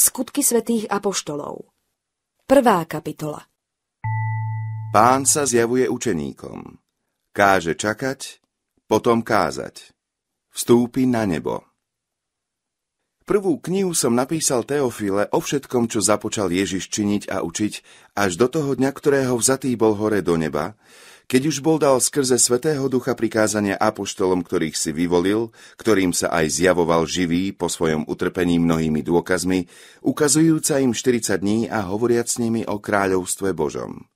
Skutky svetých apoštolov Prvá kapitola Pán sa zjavuje učeníkom. Káže čakať, potom kázať. Vstúpi na nebo. Prvú knihu som napísal Teofile o všetkom, čo započal Ježiš činiť a učiť, až do toho dňa, ktorého vzatý bol hore do neba, keď už bol dal skrze Svetého Ducha prikázania apoštolom, ktorých si vyvolil, ktorým sa aj zjavoval živý po svojom utrpení mnohými dôkazmi, ukazujúca im 40 dní a hovoriac s nimi o kráľovstve Božom.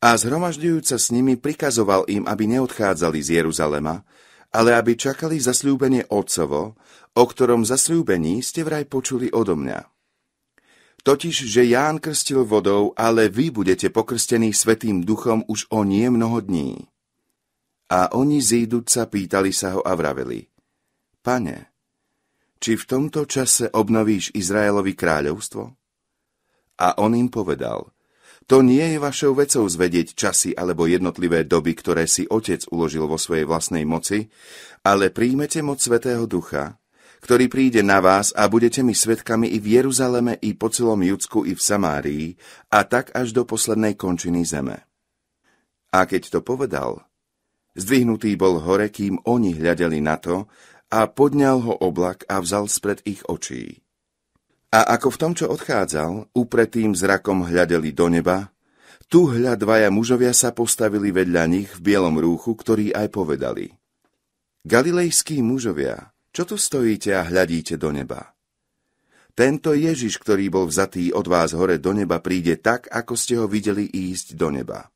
A zhromažďujúca s nimi prikazoval im, aby neodchádzali z Jeruzalema, ale aby čakali zasľúbenie Otcovo, o ktorom zasľúbení ste vraj počuli odo mňa. Totiž, že Ján krstil vodou, ale vy budete pokrstení Svetým duchom už o nie mnoho dní. A oni zíduca sa pýtali sa ho a vraveli, Pane, či v tomto čase obnovíš Izraelovi kráľovstvo? A on im povedal, to nie je vašou vecou zvedieť časy alebo jednotlivé doby, ktoré si otec uložil vo svojej vlastnej moci, ale príjmete moc Svetého Ducha, ktorý príde na vás a budete mi svetkami i v Jeruzaleme, i po celom Judsku, i v Samárii, a tak až do poslednej končiny zeme. A keď to povedal, zdvihnutý bol hore, kým oni hľadeli na to, a podňal ho oblak a vzal spred ich očí. A ako v tom, čo odchádzal, upretým zrakom hľadeli do neba, tu hľa dvaja mužovia sa postavili vedľa nich v bielom rúchu, ktorí aj povedali. Galilejskí mužovia, čo tu stojíte a hľadíte do neba? Tento Ježiš, ktorý bol vzatý od vás hore do neba, príde tak, ako ste ho videli ísť do neba.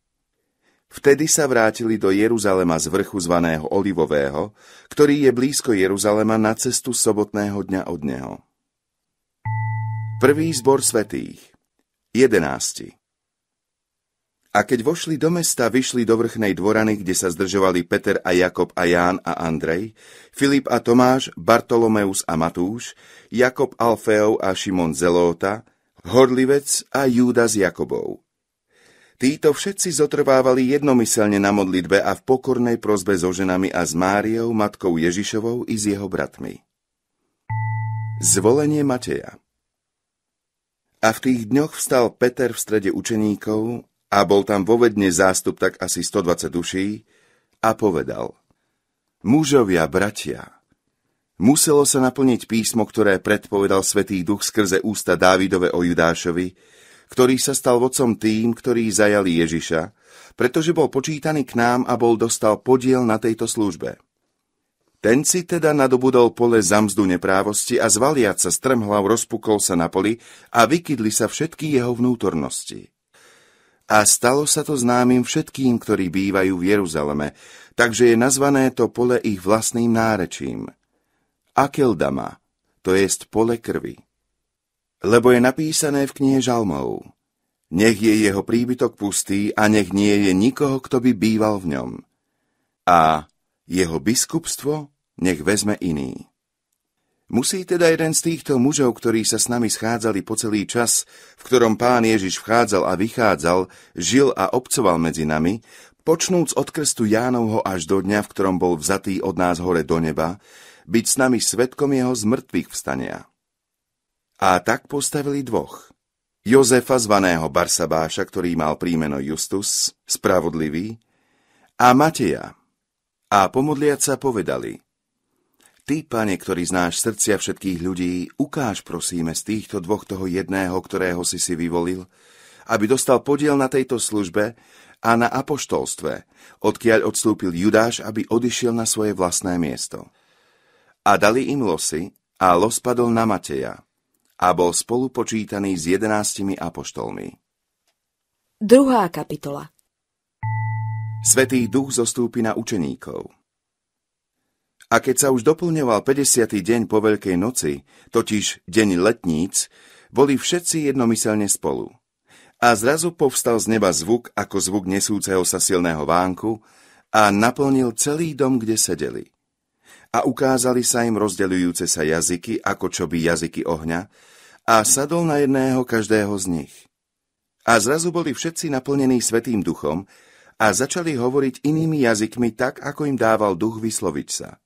Vtedy sa vrátili do Jeruzalema z vrchu zvaného Olivového, ktorý je blízko Jeruzalema na cestu sobotného dňa od neho. Prvý zbor svetých 11. A keď vošli do mesta, vyšli do vrchnej dvorany, kde sa zdržovali Peter a Jakob a Ján a Andrej, Filip a Tomáš, Bartolomeus a Matúš, Jakob Alfeov a Šimon Zelóta, Horlivec a Júda z Jakobov. Títo všetci zotrvávali jednomyselne na modlitbe a v pokornej prozbe so ženami a s Máriou, matkou Ježišovou i s jeho bratmi. Zvolenie Mateja A v tých dňoch vstal Peter v strede učeníkov a bol tam vo Vedne zástup tak asi 120 duší a povedal Mužovia, bratia, muselo sa naplniť písmo, ktoré predpovedal Svetý Duch skrze ústa Dávidove o Judášovi, ktorý sa stal vodcom tým, ktorí zajali Ježiša, pretože bol počítaný k nám a bol dostal podiel na tejto službe. Ten si teda nadobudol pole za mzdu neprávosti a zvaliac sa strmhlav rozpukol sa na poli a vykydli sa všetky jeho vnútornosti a stalo sa to známym všetkým, ktorí bývajú v Jeruzaleme, takže je nazvané to pole ich vlastným nárečím. Akeldama, to jest pole krvi. Lebo je napísané v knihe Žalmov. Nech je jeho príbytok pustý a nech nie je nikoho, kto by býval v ňom. A jeho biskupstvo nech vezme iný. Musí teda jeden z týchto mužov, ktorí sa s nami schádzali po celý čas, v ktorom pán Ježiš vchádzal a vychádzal, žil a obcoval medzi nami, počnúc od krstu Jánovho až do dňa, v ktorom bol vzatý od nás hore do neba, byť s nami svetkom jeho zmrtvých vstania. A tak postavili dvoch. Jozefa zvaného Barsabáša, ktorý mal prímeno Justus, spravodlivý, a Mateja. A pomodliať sa povedali – Ty, pane, ktorý znáš srdcia všetkých ľudí, ukáž, prosíme, z týchto dvoch toho jedného, ktorého si si vyvolil, aby dostal podiel na tejto službe a na apoštolstve, odkiaľ odstúpil Judáš, aby odišiel na svoje vlastné miesto. A dali im losy, a los padol na Mateja, a bol spolupočítaný s jedenáctimi apoštolmi. Druhá kapitola Svetý duch zostúpi na učeníkov – a keď sa už doplňoval 50. deň po Veľkej noci, totiž deň letníc, boli všetci jednomyselne spolu. A zrazu povstal z neba zvuk ako zvuk nesúceho sa silného vánku a naplnil celý dom, kde sedeli. A ukázali sa im rozdeľujúce sa jazyky, ako čo by jazyky ohňa, a sadol na jedného každého z nich. A zrazu boli všetci naplnení Svetým duchom a začali hovoriť inými jazykmi tak, ako im dával duch vysloviť sa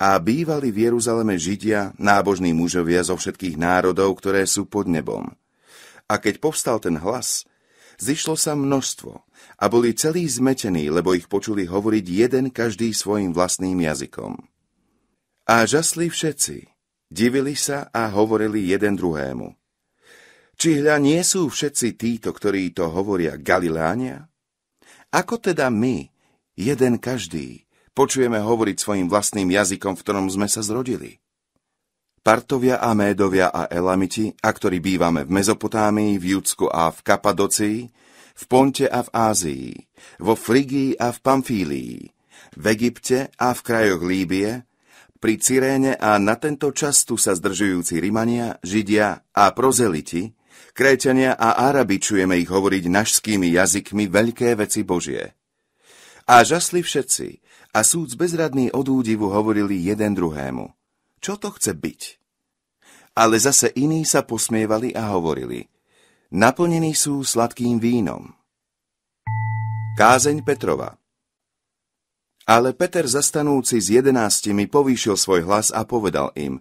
a bývali v Jeruzaleme Židia, nábožní mužovia zo všetkých národov, ktoré sú pod nebom. A keď povstal ten hlas, zišlo sa množstvo a boli celí zmetení, lebo ich počuli hovoriť jeden každý svojim vlastným jazykom. A žasli všetci, divili sa a hovorili jeden druhému. Či hľa nie sú všetci títo, ktorí to hovoria Galilánia? Ako teda my, jeden každý, počujeme hovoriť svojim vlastným jazykom, v ktorom sme sa zrodili. Partovia a Médovia a Elamiti, a ktorí bývame v Mezopotámii, v Judsku a v Kapadocii, v Ponte a v Ázii, vo Frigii a v Pamfílii, v Egypte a v krajoch Líbie, pri Cyréne a na tento čas tu sa zdržujúci Rimania, Židia a Prozeliti, Kréťania a Arabi čujeme ich hovoriť našskými jazykmi veľké veci Božie. A žasli všetci, a súc bezradný od údivu hovorili jeden druhému. Čo to chce byť? Ale zase iní sa posmievali a hovorili. Naplnení sú sladkým vínom. Kázeň Petrova Ale Peter zastanúci s jedenáctimi povýšil svoj hlas a povedal im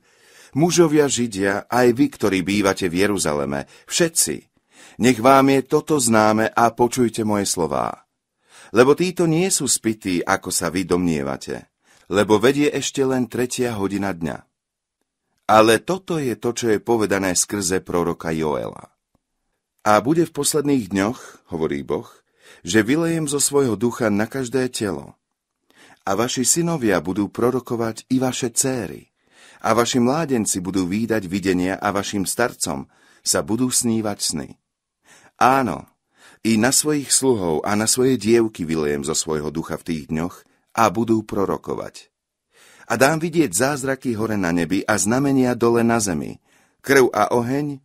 Mužovia Židia, aj vy, ktorí bývate v Jeruzaleme, všetci, nech vám je toto známe a počujte moje slová lebo títo nie sú spytí, ako sa vy domnievate, lebo vedie ešte len tretia hodina dňa. Ale toto je to, čo je povedané skrze proroka Joela. A bude v posledných dňoch, hovorí Boh, že vylejem zo svojho ducha na každé telo. A vaši synovia budú prorokovať i vaše céry. A vaši mládenci budú výdať videnia a vašim starcom sa budú snívať sny. Áno, i na svojich sluhov a na svoje dievky vylejem zo svojho ducha v tých dňoch a budú prorokovať. A dám vidieť zázraky hore na nebi a znamenia dole na zemi, krv a oheň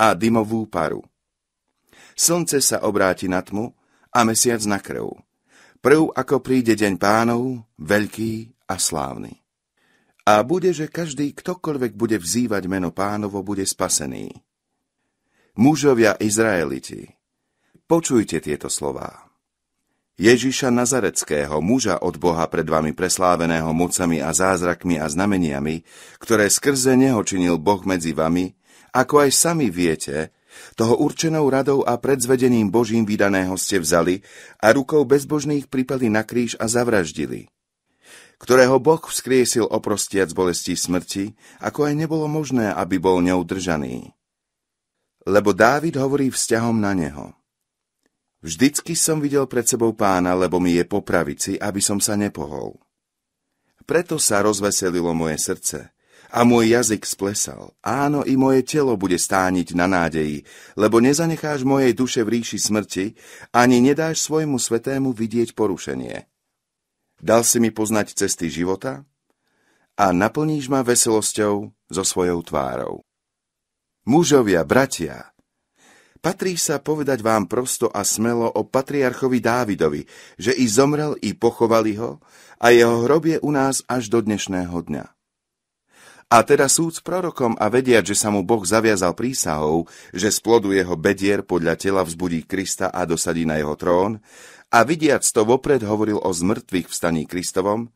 a dymovú paru. Slnce sa obráti na tmu a mesiac na krv. Prv ako príde deň pánov, veľký a slávny. A bude, že každý, ktokoľvek bude vzývať meno pánovo, bude spasený. Mužovia Izraeliti, Počujte tieto slová. Ježiša Nazareckého, muža od Boha pred vami presláveného mocami a zázrakmi a znameniami, ktoré skrze neho činil Boh medzi vami, ako aj sami viete, toho určenou radou a predzvedením Božím vydaného ste vzali a rukou bezbožných pripeli na kríž a zavraždili ktorého Boh vzkriesil oprostiac bolesti smrti, ako aj nebolo možné, aby bol neudržaný. Lebo Dávid hovorí vzťahom na neho. Vždycky som videl pred sebou pána, lebo mi je po pravici, aby som sa nepohol. Preto sa rozveselilo moje srdce a môj jazyk splesal. Áno, i moje telo bude stániť na nádeji, lebo nezanecháš mojej duše v ríši smrti, ani nedáš svojmu svetému vidieť porušenie. Dal si mi poznať cesty života a naplníš ma veselosťou so svojou tvárou. Mužovia, bratia, Patrí sa povedať vám prosto a smelo o patriarchovi Dávidovi, že i zomrel, i pochovali ho a jeho hrob je u nás až do dnešného dňa. A teda s prorokom a vediať, že sa mu Boh zaviazal prísahou, že z plodu jeho bedier podľa tela vzbudí Krista a dosadí na jeho trón, a vidiac to vopred hovoril o zmrtvých vstaní Kristovom,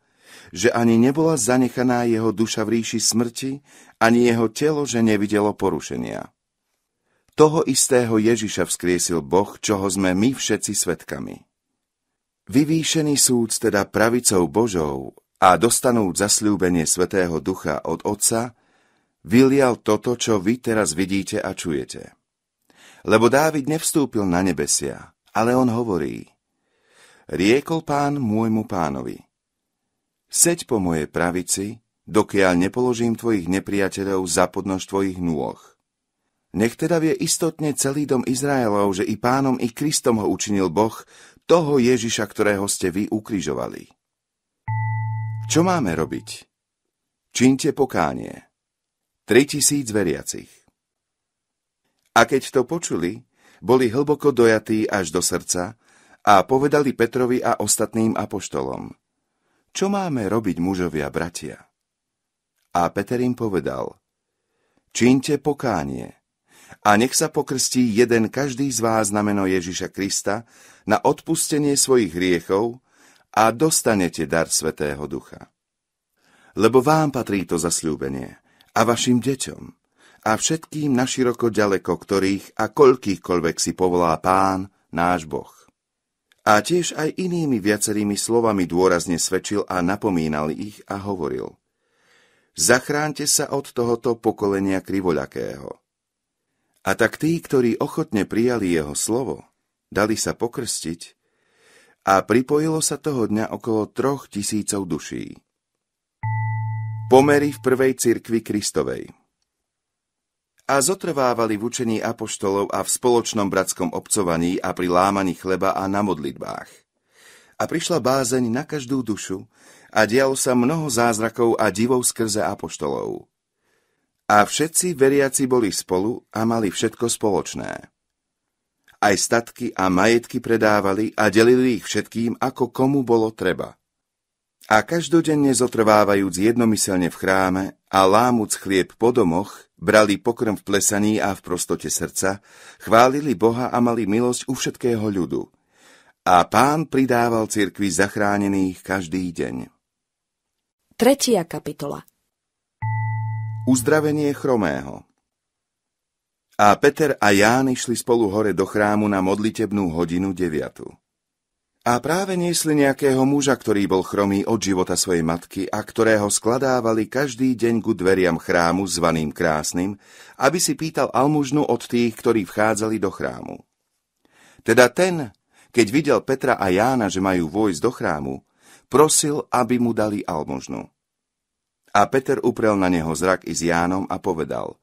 že ani nebola zanechaná jeho duša v ríši smrti, ani jeho telo, že nevidelo porušenia. Toho istého Ježiša vzkriesil Boh, čoho sme my všetci svetkami. Vyvýšený súd teda pravicou Božou a dostanúť zasľúbenie Svetého Ducha od Otca, vylial toto, čo vy teraz vidíte a čujete. Lebo Dávid nevstúpil na nebesia, ale on hovorí, riekol pán môjmu pánovi, seď po mojej pravici, dokiaľ nepoložím tvojich nepriateľov za podnož tvojich nôh. Nech teda vie istotne celý dom Izraelov, že i pánom, i Kristom ho učinil Boh, toho Ježiša, ktorého ste vy ukrižovali. Čo máme robiť? Čínte pokánie. 3000 veriacich. A keď to počuli, boli hlboko dojatí až do srdca a povedali Petrovi a ostatným apoštolom, čo máme robiť mužovia bratia? A Peter im povedal, čínte pokánie, a nech sa pokrstí jeden každý z vás na meno Ježiša Krista na odpustenie svojich hriechov a dostanete dar Svetého Ducha. Lebo vám patrí to zasľúbenie a vašim deťom a všetkým naširoko ďaleko, ktorých a koľkýchkoľvek si povolá Pán, náš Boh. A tiež aj inými viacerými slovami dôrazne svedčil a napomínal ich a hovoril. Zachránte sa od tohoto pokolenia krivoľakého – a tak tí, ktorí ochotne prijali jeho slovo, dali sa pokrstiť a pripojilo sa toho dňa okolo troch tisícov duší. Pomery v prvej cirkvi Kristovej a zotrvávali v učení apoštolov a v spoločnom bratskom obcovaní a pri lámaní chleba a na modlitbách. A prišla bázeň na každú dušu a dialo sa mnoho zázrakov a divov skrze apoštolov. A všetci veriaci boli spolu a mali všetko spoločné. Aj statky a majetky predávali a delili ich všetkým, ako komu bolo treba. A každodenne zotrvávajúc jednomyselne v chráme a lámuc chlieb po domoch, brali pokrm v plesaní a v prostote srdca, chválili Boha a mali milosť u všetkého ľudu. A pán pridával cirkvi zachránených každý deň. Tretia kapitola Uzdravenie chromého A Peter a Ján išli spolu hore do chrámu na modlitebnú hodinu 9. A práve niesli nejakého muža, ktorý bol chromý od života svojej matky a ktorého skladávali každý deň ku dveriam chrámu zvaným krásnym, aby si pýtal almužnu od tých, ktorí vchádzali do chrámu. Teda ten, keď videl Petra a Jána, že majú vojsť do chrámu, prosil, aby mu dali almužnu. A Peter uprel na neho zrak i s Jánom a povedal,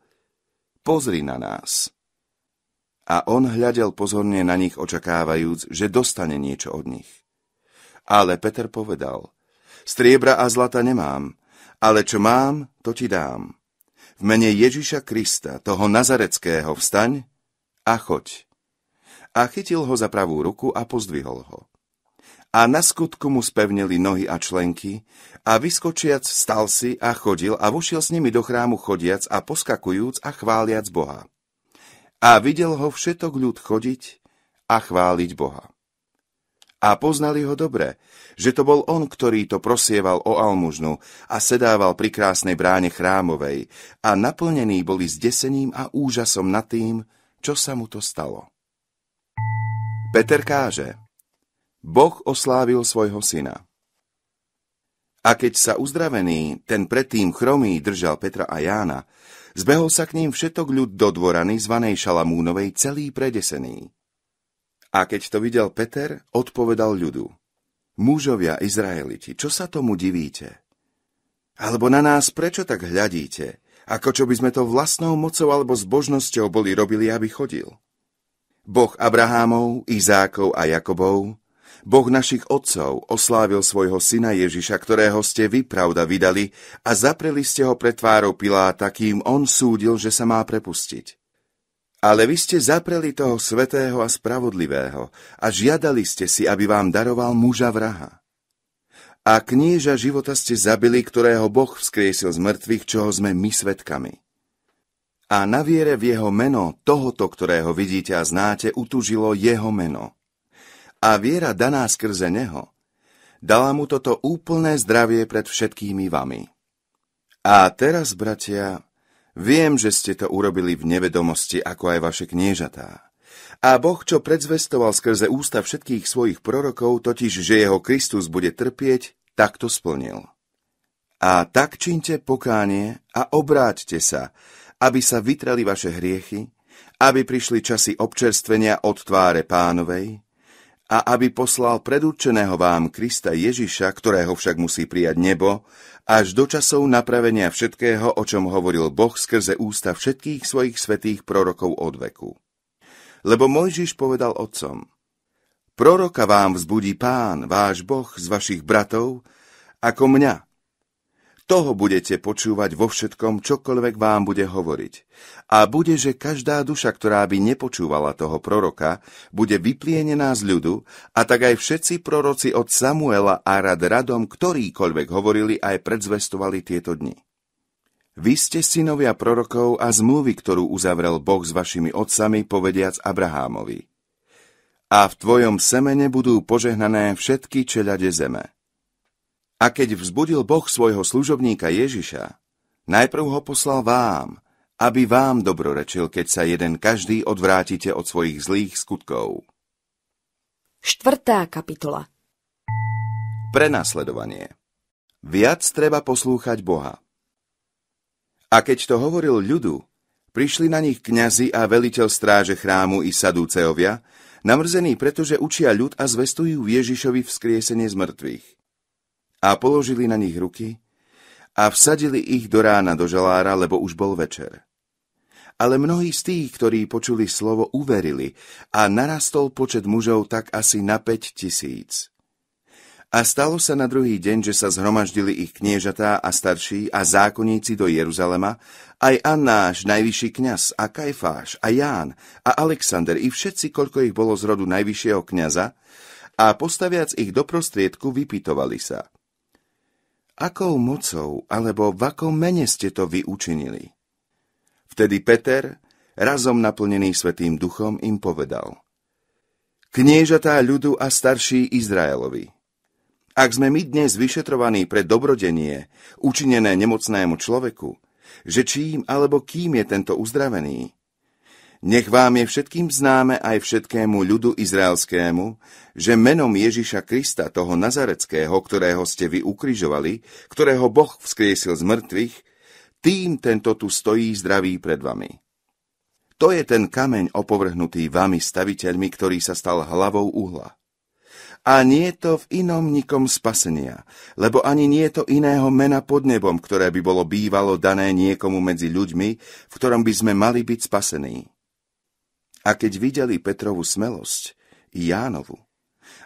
pozri na nás. A on hľadel pozorne na nich, očakávajúc, že dostane niečo od nich. Ale Peter povedal, striebra a zlata nemám, ale čo mám, to ti dám. V mene Ježiša Krista, toho nazareckého, vstaň a choď. A chytil ho za pravú ruku a pozdvihol ho a na skutku mu spevnili nohy a členky a vyskočiac stal si a chodil a vošiel s nimi do chrámu chodiac a poskakujúc a chváliac Boha. A videl ho všetok ľud chodiť a chváliť Boha. A poznali ho dobre, že to bol on, ktorý to prosieval o almužnu a sedával pri krásnej bráne chrámovej a naplnení boli zdesením a úžasom nad tým, čo sa mu to stalo. Peter káže – Boh oslávil svojho syna. A keď sa uzdravený, ten predtým chromý, držal Petra a Jána, zbehol sa k ním všetok ľud do dvorany zvanej Šalamúnovej celý predesený. A keď to videl Peter, odpovedal ľudu. Mužovia Izraeliti, čo sa tomu divíte? Alebo na nás prečo tak hľadíte, ako čo by sme to vlastnou mocou alebo zbožnosťou boli robili, aby chodil? Boh Abrahámov, Izákov a Jakobov, Boh našich otcov oslávil svojho syna Ježiša, ktorého ste vy, pravda, vydali a zapreli ste ho pred tvárou Piláta, kým on súdil, že sa má prepustiť. Ale vy ste zapreli toho svetého a spravodlivého a žiadali ste si, aby vám daroval muža vraha. A knieža života ste zabili, ktorého Boh vzkriesil z mŕtvych, čoho sme my svetkami. A na viere v jeho meno, tohoto, ktorého vidíte a znáte, utužilo jeho meno a viera daná skrze neho dala mu toto úplné zdravie pred všetkými vami. A teraz, bratia, viem, že ste to urobili v nevedomosti, ako aj vaše kniežatá. A Boh, čo predzvestoval skrze ústa všetkých svojich prorokov, totiž, že jeho Kristus bude trpieť, tak to splnil. A tak činte pokánie a obráťte sa, aby sa vytrali vaše hriechy, aby prišli časy občerstvenia od tváre pánovej, a aby poslal predurčeného vám Krista Ježiša, ktorého však musí prijať nebo, až do časov napravenia všetkého, o čom hovoril Boh skrze ústa všetkých svojich svetých prorokov od veku. Lebo Mojžiš povedal otcom, Proroka vám vzbudí pán, váš Boh, z vašich bratov, ako mňa, toho budete počúvať vo všetkom, čokoľvek vám bude hovoriť. A bude, že každá duša, ktorá by nepočúvala toho proroka, bude vyplienená z ľudu, a tak aj všetci proroci od Samuela a rad radom, ktorýkoľvek hovorili, aj predzvestovali tieto dni. Vy ste synovia prorokov a zmluvy, ktorú uzavrel Boh s vašimi otcami, povediac Abrahámovi. A v tvojom semene budú požehnané všetky čeľade zeme. A keď vzbudil Boh svojho služobníka Ježiša, najprv ho poslal vám, aby vám dobrorečil, keď sa jeden každý odvrátite od svojich zlých skutkov. Štvrtá kapitola Prenasledovanie Viac treba poslúchať Boha. A keď to hovoril ľudu, prišli na nich kňazi a veliteľ stráže chrámu i sadúceovia, namrzení, pretože učia ľud a zvestujú Ježišovi vzkriesenie z mŕtvych – a položili na nich ruky a vsadili ich do rána do žalára, lebo už bol večer. Ale mnohí z tých, ktorí počuli slovo, uverili a narastol počet mužov tak asi na 5 tisíc. A stalo sa na druhý deň, že sa zhromaždili ich kniežatá a starší a zákonníci do Jeruzalema, aj Annáš, najvyšší kňaz, a Kajfáš, a Ján, a Alexander, i všetci, koľko ich bolo z rodu najvyššieho kňaza, a postaviac ich do prostriedku, vypitovali sa – akou mocou alebo v akom mene ste to vy učinili? Vtedy Peter, razom naplnený Svetým duchom, im povedal. Kniežatá ľudu a starší Izraelovi, ak sme my dnes vyšetrovaní pre dobrodenie, učinené nemocnému človeku, že čím alebo kým je tento uzdravený, nech vám je všetkým známe aj všetkému ľudu izraelskému, že menom Ježiša Krista, toho nazareckého, ktorého ste vy ukrižovali, ktorého Boh vzkriesil z mŕtvych, tým tento tu stojí zdravý pred vami. To je ten kameň opovrhnutý vami staviteľmi, ktorý sa stal hlavou uhla. A nie je to v inom nikom spasenia, lebo ani nie je to iného mena pod nebom, ktoré by bolo bývalo dané niekomu medzi ľuďmi, v ktorom by sme mali byť spasení. A keď videli Petrovu smelosť, Jánovu,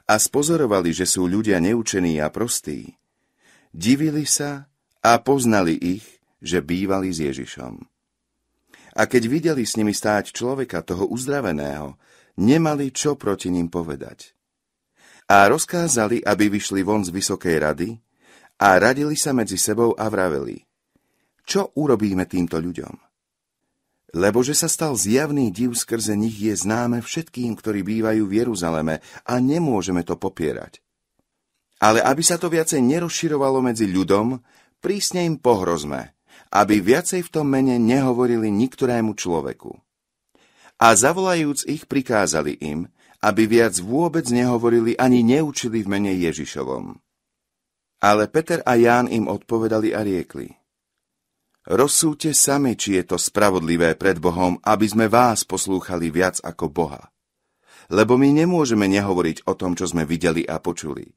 a spozorovali, že sú ľudia neučení a prostí, divili sa a poznali ich, že bývali s Ježišom. A keď videli s nimi stáť človeka, toho uzdraveného, nemali čo proti ním povedať. A rozkázali, aby vyšli von z Vysokej rady a radili sa medzi sebou a vraveli, čo urobíme týmto ľuďom? Lebo že sa stal zjavný div skrze nich je známe všetkým, ktorí bývajú v Jeruzaleme a nemôžeme to popierať. Ale aby sa to viacej nerozširovalo medzi ľudom, prísne im pohrozme, aby viacej v tom mene nehovorili niktorému človeku. A zavolajúc ich prikázali im, aby viac vôbec nehovorili ani neučili v mene Ježišovom. Ale Peter a Ján im odpovedali a riekli – Rozsúďte sami, či je to spravodlivé pred Bohom, aby sme vás poslúchali viac ako Boha. Lebo my nemôžeme nehovoriť o tom, čo sme videli a počuli.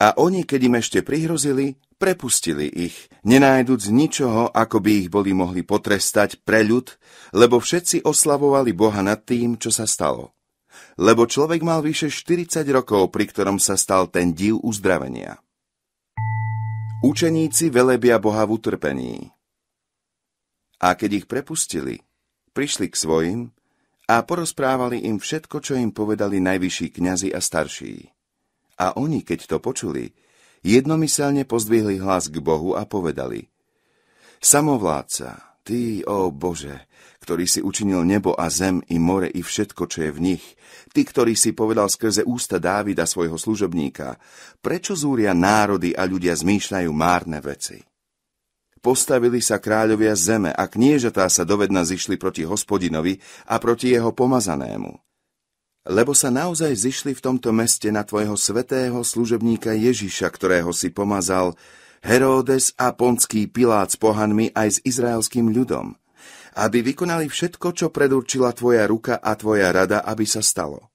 A oni, keď im ešte prihrozili, prepustili ich, nenájduc ničoho, ako by ich boli mohli potrestať pre ľud, lebo všetci oslavovali Boha nad tým, čo sa stalo. Lebo človek mal vyše 40 rokov, pri ktorom sa stal ten div uzdravenia. Učeníci velebia Boha v utrpení. A keď ich prepustili, prišli k svojim a porozprávali im všetko, čo im povedali najvyšší kňazi a starší. A oni, keď to počuli, jednomyselne pozdvihli hlas k Bohu a povedali Samovládca, Ty, ó Bože, ktorý si učinil nebo a zem i more i všetko, čo je v nich, Ty, ktorý si povedal skrze ústa Dávida, svojho služobníka, prečo zúria národy a ľudia zmýšľajú márne veci? Postavili sa kráľovia zeme a kniežatá sa dovedna zišli proti hospodinovi a proti jeho pomazanému. Lebo sa naozaj zišli v tomto meste na tvojho svetého služebníka Ježiša, ktorého si pomazal, Heródes a ponský Pilát s pohanmi aj s izraelským ľudom, aby vykonali všetko, čo predurčila tvoja ruka a tvoja rada, aby sa stalo.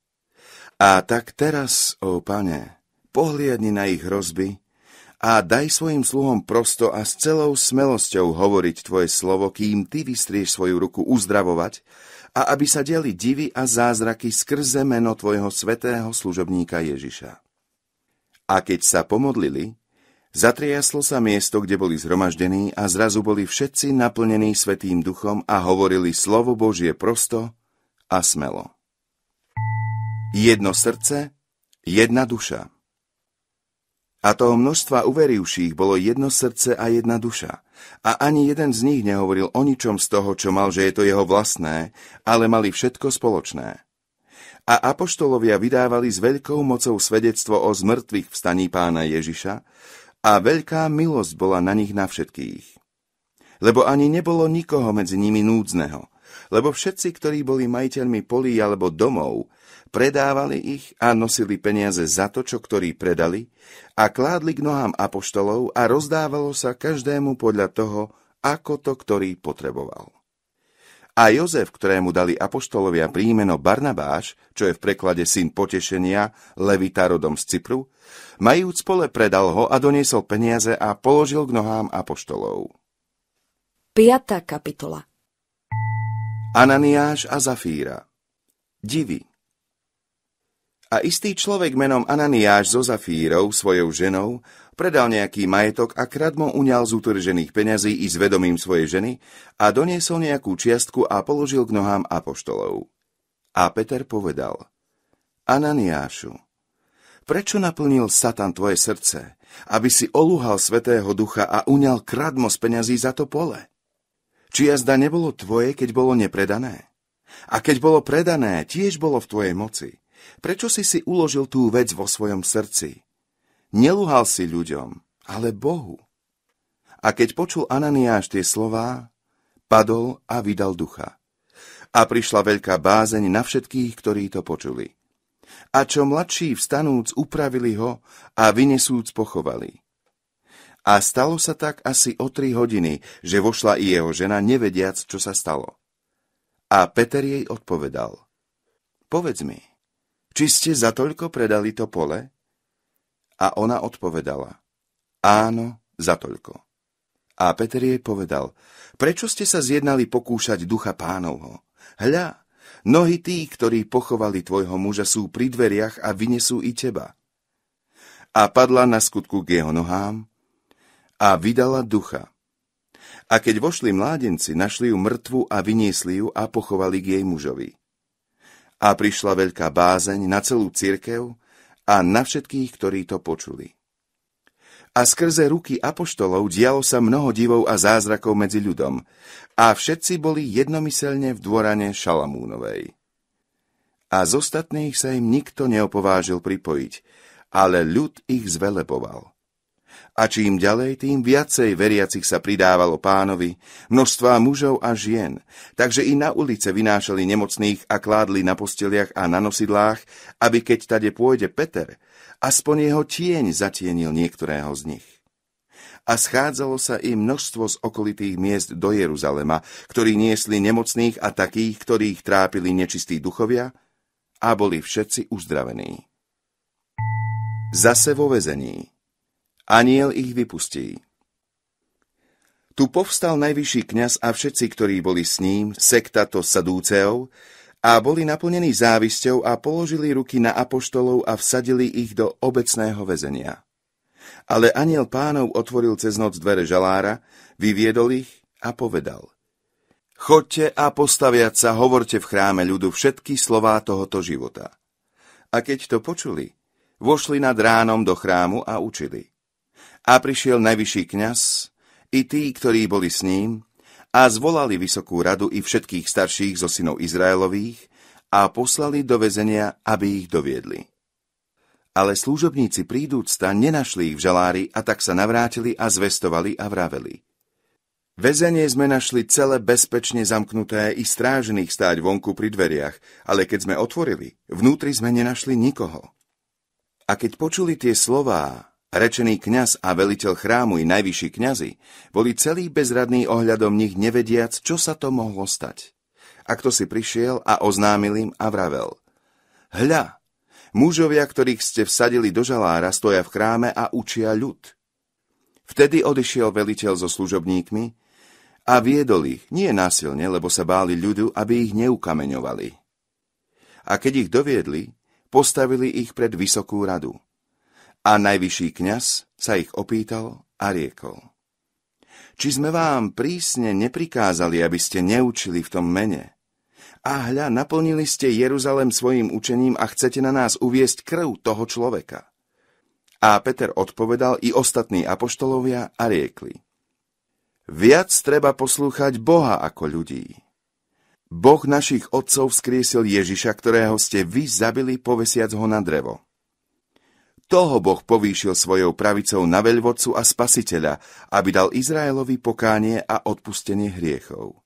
A tak teraz, ó pane, pohliadni na ich hrozby a daj svojim sluhom prosto a s celou smelosťou hovoriť Tvoje slovo, kým Ty vystrieš svoju ruku uzdravovať a aby sa deli divy a zázraky skrze meno Tvojho svetého služobníka Ježiša. A keď sa pomodlili, zatriaslo sa miesto, kde boli zhromaždení a zrazu boli všetci naplnení Svetým duchom a hovorili slovo Božie prosto a smelo. Jedno srdce, jedna duša. A toho množstva uverivších bolo jedno srdce a jedna duša. A ani jeden z nich nehovoril o ničom z toho, čo mal, že je to jeho vlastné, ale mali všetko spoločné. A apoštolovia vydávali s veľkou mocou svedectvo o zmrtvých vstaní pána Ježiša a veľká milosť bola na nich na všetkých. Lebo ani nebolo nikoho medzi nimi núdzneho, lebo všetci, ktorí boli majiteľmi polí alebo domov, predávali ich a nosili peniaze za to, čo ktorí predali, a kládli k nohám apoštolov a rozdávalo sa každému podľa toho, ako to ktorý potreboval. A Jozef, ktorému dali apoštolovia príjmeno Barnabáš, čo je v preklade syn potešenia, levita rodom z Cypru, majúc pole predal ho a doniesol peniaze a položil k nohám apoštolov. 5. kapitola Ananiáš a Zafíra Divy a istý človek menom Ananiáš zo Zafírov, svojou ženou, predal nejaký majetok a kradmo uňal z utržených peňazí i s vedomím svojej ženy a doniesol nejakú čiastku a položil k nohám apoštolov. A Peter povedal, Ananiášu, prečo naplnil Satan tvoje srdce, aby si olúhal Svetého Ducha a uňal kradmo z peňazí za to pole? Či jazda nebolo tvoje, keď bolo nepredané? A keď bolo predané, tiež bolo v tvojej moci – Prečo si si uložil tú vec vo svojom srdci? Neluhal si ľuďom, ale Bohu. A keď počul Ananiáš tie slová, padol a vydal ducha. A prišla veľká bázeň na všetkých, ktorí to počuli. A čo mladší vstanúc upravili ho a vynesúc pochovali. A stalo sa tak asi o tri hodiny, že vošla i jeho žena, nevediac, čo sa stalo. A Peter jej odpovedal. Povedz mi, či ste toľko predali to pole? A ona odpovedala, áno, za toľko. A Peter jej povedal, prečo ste sa zjednali pokúšať ducha pánovho? Hľa, nohy tí, ktorí pochovali tvojho muža, sú pri dveriach a vynesú i teba. A padla na skutku k jeho nohám a vydala ducha. A keď vošli mládenci, našli ju mŕtvu a vyniesli ju a pochovali k jej mužovi. A prišla veľká bázeň na celú cirkev a na všetkých, ktorí to počuli. A skrze ruky apoštolov dialo sa mnoho divov a zázrakov medzi ľudom a všetci boli jednomyselne v dvorane Šalamúnovej. A z ostatných sa im nikto neopovážil pripojiť, ale ľud ich zveleboval a čím ďalej, tým viacej veriacich sa pridávalo pánovi, množstva mužov a žien, takže i na ulice vynášali nemocných a kládli na posteliach a na nosidlách, aby keď tade pôjde Peter, aspoň jeho tieň zatienil niektorého z nich. A schádzalo sa i množstvo z okolitých miest do Jeruzalema, ktorí niesli nemocných a takých, ktorých trápili nečistí duchovia, a boli všetci uzdravení. Zase vo vezení. Aniel ich vypustí. Tu povstal najvyšší kňaz a všetci, ktorí boli s ním, sekta to sadúceov, a boli naplnení závisťou a položili ruky na apoštolov a vsadili ich do obecného väzenia. Ale aniel pánov otvoril cez noc dvere žalára, vyviedol ich a povedal. Chodte a postaviať sa, hovorte v chráme ľudu všetky slová tohoto života. A keď to počuli, vošli nad ránom do chrámu a učili. A prišiel najvyšší kňaz i tí, ktorí boli s ním, a zvolali vysokú radu i všetkých starších zo synov Izraelových a poslali do väzenia, aby ich doviedli. Ale služobníci prídúcta nenašli ich v žalári a tak sa navrátili a zvestovali a vraveli. Vezenie sme našli celé bezpečne zamknuté i strážených stáť vonku pri dveriach, ale keď sme otvorili, vnútri sme nenašli nikoho. A keď počuli tie slová, Rečený kňaz a veliteľ chrámu i najvyšší kňazi boli celí bezradní ohľadom nich nevediac, čo sa to mohlo stať. A kto si prišiel a oznámil im a vravel. Hľa, mužovia, ktorých ste vsadili do žalára, stoja v chráme a učia ľud. Vtedy odišiel veliteľ so služobníkmi a viedol ich, nie násilne, lebo sa báli ľudu, aby ich neukameňovali. A keď ich doviedli, postavili ich pred vysokú radu a najvyšší kňaz sa ich opýtal a riekol. Či sme vám prísne neprikázali, aby ste neučili v tom mene? A hľa, naplnili ste Jeruzalem svojim učením a chcete na nás uviesť krv toho človeka. A Peter odpovedal i ostatní apoštolovia a riekli. Viac treba poslúchať Boha ako ľudí. Boh našich otcov vzkriesil Ježiša, ktorého ste vy zabili povesiac ho na drevo. Toho Boh povýšil svojou pravicou na veľvodcu a spasiteľa, aby dal Izraelovi pokánie a odpustenie hriechov.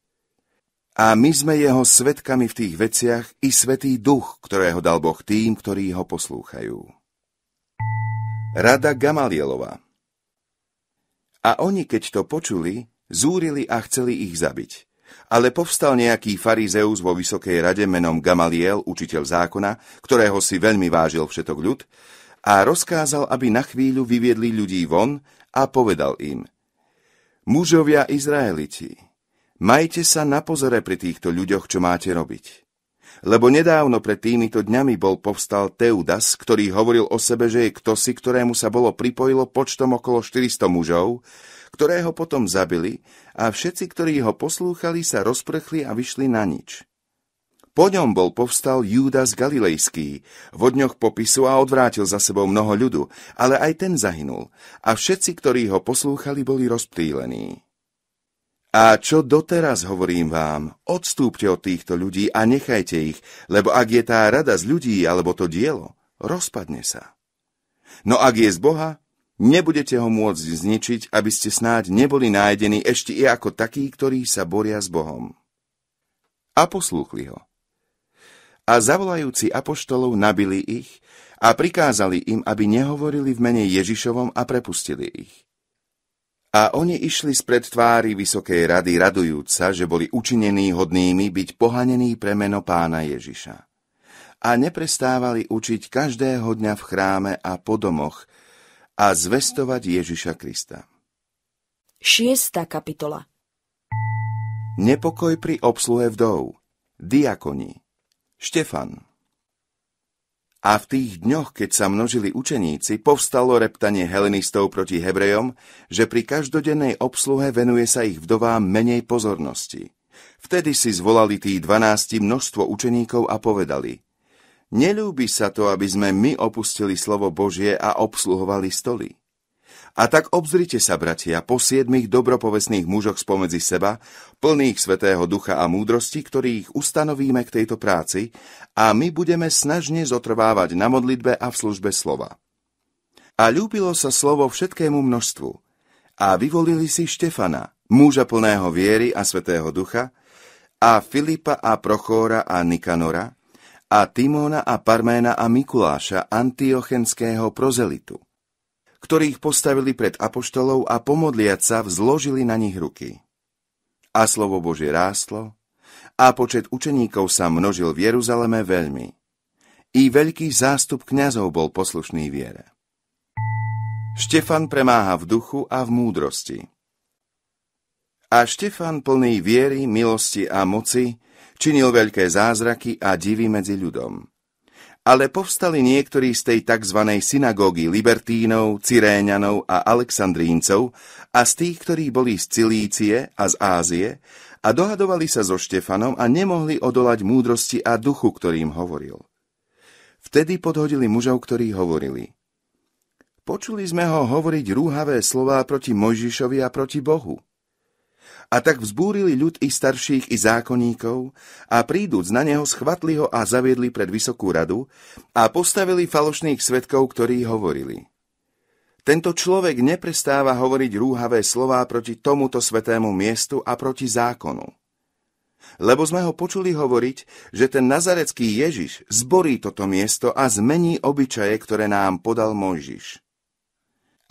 A my sme jeho svetkami v tých veciach i svetý duch, ktorého dal Boh tým, ktorí ho poslúchajú. Rada Gamalielova A oni, keď to počuli, zúrili a chceli ich zabiť. Ale povstal nejaký farizeus vo vysokej rade menom Gamaliel, učiteľ zákona, ktorého si veľmi vážil všetok ľud, a rozkázal, aby na chvíľu vyviedli ľudí von a povedal im, mužovia Izraeliti, majte sa na pozore pri týchto ľuďoch, čo máte robiť. Lebo nedávno pred týmito dňami bol povstal Teudas, ktorý hovoril o sebe, že je ktosi, ktorému sa bolo pripojilo počtom okolo 400 mužov, ktorého potom zabili a všetci, ktorí ho poslúchali, sa rozprchli a vyšli na nič. Po ňom bol povstal Júdas Galilejský, vo dňoch popisu a odvrátil za sebou mnoho ľudu, ale aj ten zahynul a všetci, ktorí ho poslúchali, boli rozptýlení. A čo doteraz hovorím vám, odstúpte od týchto ľudí a nechajte ich, lebo ak je tá rada z ľudí alebo to dielo, rozpadne sa. No ak je z Boha, nebudete ho môcť zničiť, aby ste snáď neboli nájdení ešte i ako takí, ktorí sa boria s Bohom. A poslúchli ho. A zavolajúci apoštolov nabili ich a prikázali im, aby nehovorili v mene Ježišovom a prepustili ich. A oni išli spred tvári Vysokej rady sa, že boli učinení hodnými byť pohanení pre meno pána Ježiša. A neprestávali učiť každého dňa v chráme a po domoch a zvestovať Ježiša Krista. 6. kapitola Nepokoj pri obsluhe vdov Diakoni Štefan. A v tých dňoch, keď sa množili učeníci, povstalo reptanie helenistov proti Hebrejom, že pri každodennej obsluhe venuje sa ich vdovám menej pozornosti. Vtedy si zvolali tí dvanácti množstvo učeníkov a povedali Nelúbi sa to, aby sme my opustili slovo Božie a obsluhovali stoly. A tak obzrite sa, bratia, po siedmých dobropovesných mužoch spomedzi seba, plných svetého ducha a múdrosti, ktorých ustanovíme k tejto práci a my budeme snažne zotrvávať na modlitbe a v službe slova. A ľúbilo sa slovo všetkému množstvu. A vyvolili si Štefana, muža plného viery a svetého ducha, a Filipa a Prochóra a Nikanora, a Timóna a Parména a Mikuláša, antiochenského prozelitu ktorých postavili pred apoštolov a pomodliať sa vzložili na nich ruky. A slovo Bože rástlo a počet učeníkov sa množil v Jeruzaleme veľmi. I veľký zástup kňazov bol poslušný viere. Štefan premáha v duchu a v múdrosti. A Štefan plný viery, milosti a moci činil veľké zázraky a divy medzi ľudom ale povstali niektorí z tej tzv. synagógy Libertínov, Cyréňanov a Aleksandríncov a z tých, ktorí boli z Cilície a z Ázie a dohadovali sa so Štefanom a nemohli odolať múdrosti a duchu, ktorým hovoril. Vtedy podhodili mužov, ktorí hovorili. Počuli sme ho hovoriť rúhavé slová proti Mojžišovi a proti Bohu. A tak vzbúrili ľud i starších, i zákonníkov a príduc na neho schvatli ho a zaviedli pred vysokú radu a postavili falošných svetkov, ktorí hovorili. Tento človek neprestáva hovoriť rúhavé slová proti tomuto svetému miestu a proti zákonu. Lebo sme ho počuli hovoriť, že ten nazarecký Ježiš zborí toto miesto a zmení obyčaje, ktoré nám podal Mojžiš.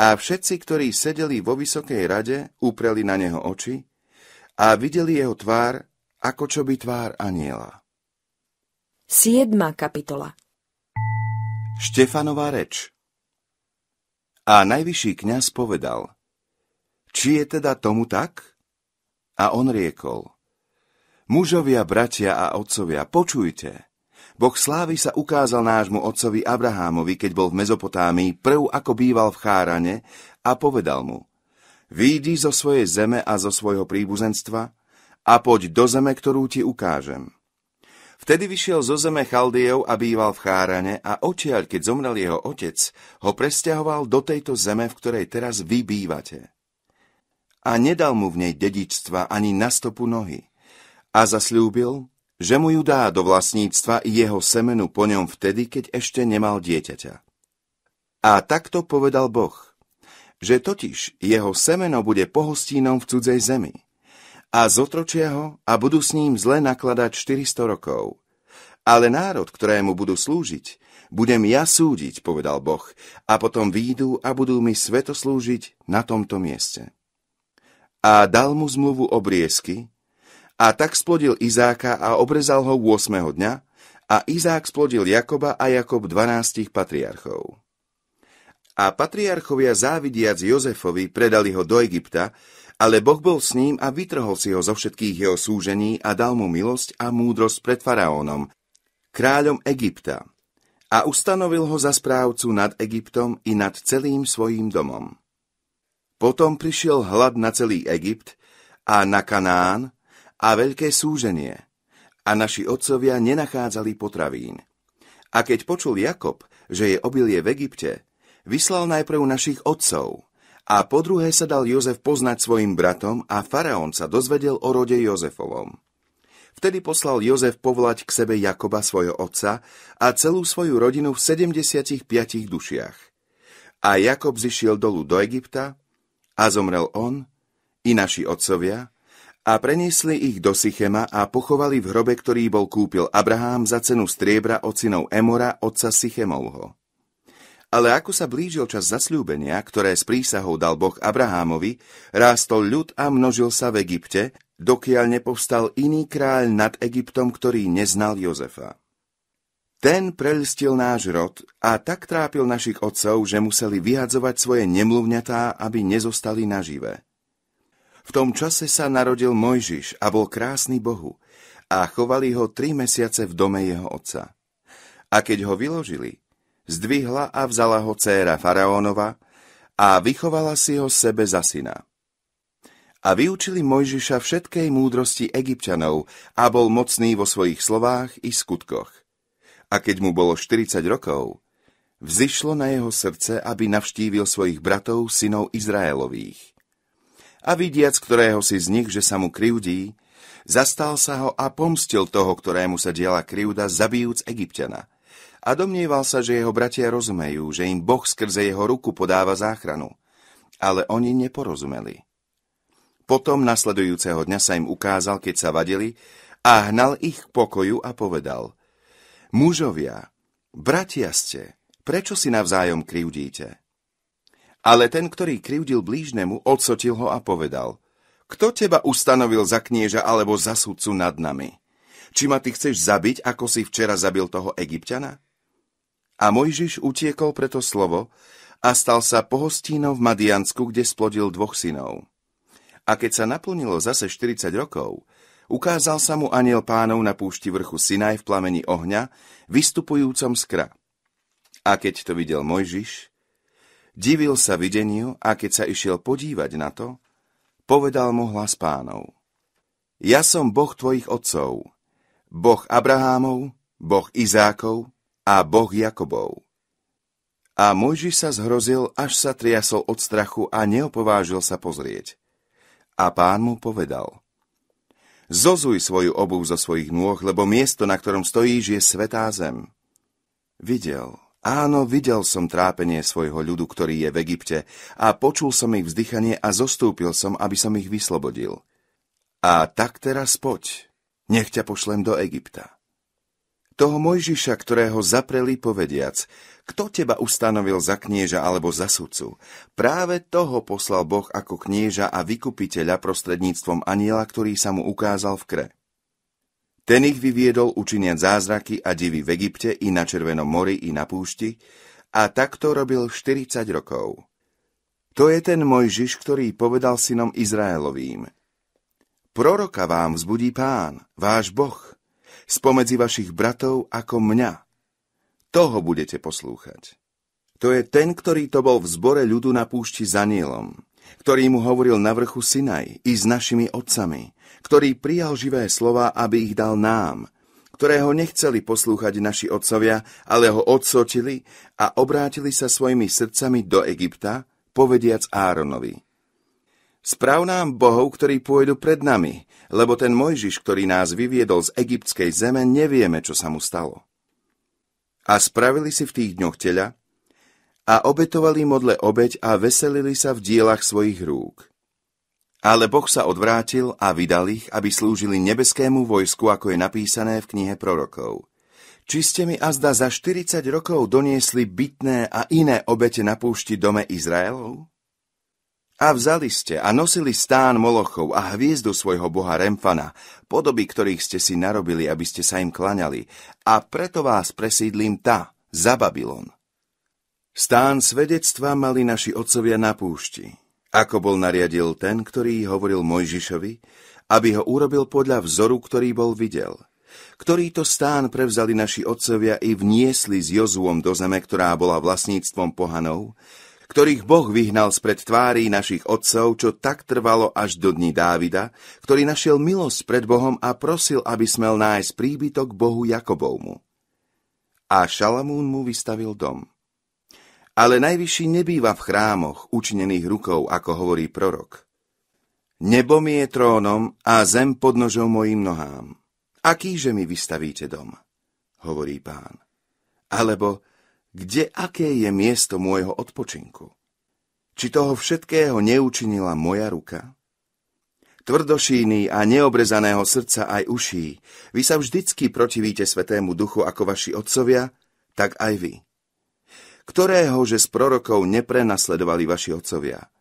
A všetci, ktorí sedeli vo vysokej rade, upreli na neho oči a videli jeho tvár, ako čo by tvár aniela. 7. kapitola Štefanová reč A najvyšší kňaz povedal, či je teda tomu tak? A on riekol, mužovia, bratia a otcovia, počujte, Boh slávy sa ukázal nášmu otcovi Abrahámovi, keď bol v Mezopotámii, prv ako býval v Chárane, a povedal mu – výjdi zo svojej zeme a zo svojho príbuzenstva a poď do zeme, ktorú ti ukážem. Vtedy vyšiel zo zeme Chaldejov a býval v Chárane a odtiaľ, keď zomrel jeho otec, ho presťahoval do tejto zeme, v ktorej teraz vy bývate. A nedal mu v nej dedičstva ani na stopu nohy. A zasľúbil, že mu ju dá do vlastníctva jeho semenu po ňom vtedy, keď ešte nemal dieťaťa. A takto povedal Boh – že totiž jeho semeno bude pohostínom v cudzej zemi. A zotročia ho a budú s ním zle nakladať 400 rokov. Ale národ, ktorému budú slúžiť, budem ja súdiť, povedal Boh, a potom výjdu a budú mi svetoslúžiť na tomto mieste. A dal mu zmluvu obriezky, a tak splodil Izáka a obrezal ho 8. dňa, a Izák splodil Jakoba a Jakob 12 patriarchov. A patriarchovia závidiac Jozefovi predali ho do Egypta, ale Boh bol s ním a vytrhol si ho zo všetkých jeho súžení a dal mu milosť a múdrosť pred faraónom, kráľom Egypta, a ustanovil ho za správcu nad Egyptom i nad celým svojím domom. Potom prišiel hlad na celý Egypt a na Kanán a veľké súženie, a naši otcovia nenachádzali potravín. A keď počul Jakob, že je obilie v Egypte, vyslal najprv našich otcov a po druhé sa dal Jozef poznať svojim bratom a faraón sa dozvedel o rode Jozefovom. Vtedy poslal Jozef povolať k sebe Jakoba svojho otca a celú svoju rodinu v 75 dušiach. A Jakob zišiel dolu do Egypta a zomrel on i naši otcovia a preniesli ich do Sychema a pochovali v hrobe, ktorý bol kúpil Abraham za cenu striebra od synov Emora, otca Sychemovho. Ale ako sa blížil čas zasľúbenia, ktoré s prísahou dal Boh Abrahámovi, rástol ľud a množil sa v Egypte, dokiaľ nepovstal iný kráľ nad Egyptom, ktorý neznal Jozefa. Ten prelistil náš rod a tak trápil našich otcov, že museli vyhadzovať svoje nemluvňatá, aby nezostali nažive. V tom čase sa narodil Mojžiš a bol krásny Bohu a chovali ho tri mesiace v dome jeho otca. A keď ho vyložili, zdvihla a vzala ho céra faraónova a vychovala si ho sebe za syna. A vyučili Mojžiša všetkej múdrosti egyptianov a bol mocný vo svojich slovách i skutkoch. A keď mu bolo 40 rokov, vzišlo na jeho srdce, aby navštívil svojich bratov, synov Izraelových. A vidiac ktorého si z nich, že sa mu kryudí, zastal sa ho a pomstil toho, ktorému sa diela kryuda, zabijúc Egyptiana – a domnieval sa, že jeho bratia rozumejú, že im Boh skrze jeho ruku podáva záchranu. Ale oni neporozumeli. Potom nasledujúceho dňa sa im ukázal, keď sa vadili, a hnal ich k pokoju a povedal Mužovia, bratia ste, prečo si navzájom krivdíte? Ale ten, ktorý krivdil blížnemu, odsotil ho a povedal Kto teba ustanovil za knieža alebo za sudcu nad nami? Či ma ty chceš zabiť, ako si včera zabil toho egyptiana? A Mojžiš utiekol preto slovo a stal sa pohostínom v Madiansku, kde splodil dvoch synov. A keď sa naplnilo zase 40 rokov, ukázal sa mu aniel pánov na púšti vrchu Sinaj v plameni ohňa, vystupujúcom skra. A keď to videl Mojžiš, divil sa videniu a keď sa išiel podívať na to, povedal mu hlas pánov. Ja som Boh tvojich otcov, Boh Abrahámov, Boh Izákov a Boh Jakobov. A Mojžiš sa zhrozil, až sa triasol od strachu a neopovážil sa pozrieť. A pán mu povedal, Zozuj svoju obuv zo svojich nôh, lebo miesto, na ktorom stojíš, je svetá zem. Videl, áno, videl som trápenie svojho ľudu, ktorý je v Egypte, a počul som ich vzdychanie a zostúpil som, aby som ich vyslobodil. A tak teraz poď, nech ťa pošlem do Egypta toho Mojžiša, ktorého zapreli povediac, kto teba ustanovil za knieža alebo za sudcu? Práve toho poslal Boh ako knieža a vykupiteľa prostredníctvom aniela, ktorý sa mu ukázal v kre. Ten ich vyviedol učiniať zázraky a divy v Egypte i na Červenom mori i na púšti a takto robil 40 rokov. To je ten Mojžiš, ktorý povedal synom Izraelovým. Proroka vám vzbudí pán, váš boh – spomedzi vašich bratov ako mňa. Toho budete poslúchať. To je ten, ktorý to bol v zbore ľudu na púšti za Nielom, ktorý mu hovoril na vrchu Sinaj i s našimi otcami, ktorý prijal živé slova, aby ich dal nám, ktorého nechceli poslúchať naši otcovia, ale ho odsotili a obrátili sa svojimi srdcami do Egypta, povediac Áronovi. Správ nám bohov, ktorí pôjdu pred nami, lebo ten Mojžiš, ktorý nás vyviedol z egyptskej zeme, nevieme, čo sa mu stalo. A spravili si v tých dňoch tela a obetovali modle obeď a veselili sa v dielach svojich rúk. Ale Boh sa odvrátil a vydal ich, aby slúžili nebeskému vojsku, ako je napísané v knihe prorokov. Či ste mi azda za 40 rokov doniesli bytné a iné obete na púšti dome Izraelov? A vzali ste a nosili stán Molochov a hviezdu svojho boha Remfana, podoby, ktorých ste si narobili, aby ste sa im klaňali, a preto vás presídlím tá za Babylon. Stán svedectva mali naši otcovia na púšti, ako bol nariadil ten, ktorý hovoril Mojžišovi, aby ho urobil podľa vzoru, ktorý bol videl, ktorý to stán prevzali naši otcovia i vniesli s Jozuom do zeme, ktorá bola vlastníctvom pohanov, ktorých Boh vyhnal spred tvári našich otcov, čo tak trvalo až do dní Dávida, ktorý našiel milosť pred Bohom a prosil, aby smel nájsť príbytok Bohu Jakobovmu. A Šalamún mu vystavil dom. Ale najvyšší nebýva v chrámoch, učinených rukou, ako hovorí prorok. Nebo mi je trónom a zem nožou mojim nohám. Akýže mi vystavíte dom? hovorí pán. Alebo kde aké je miesto môjho odpočinku? Či toho všetkého neučinila moja ruka? Tvrdošíny a neobrezaného srdca aj uší, vy sa vždycky protivíte Svetému Duchu ako vaši otcovia, tak aj vy. Ktorého, že z prorokov neprenasledovali vaši otcovia –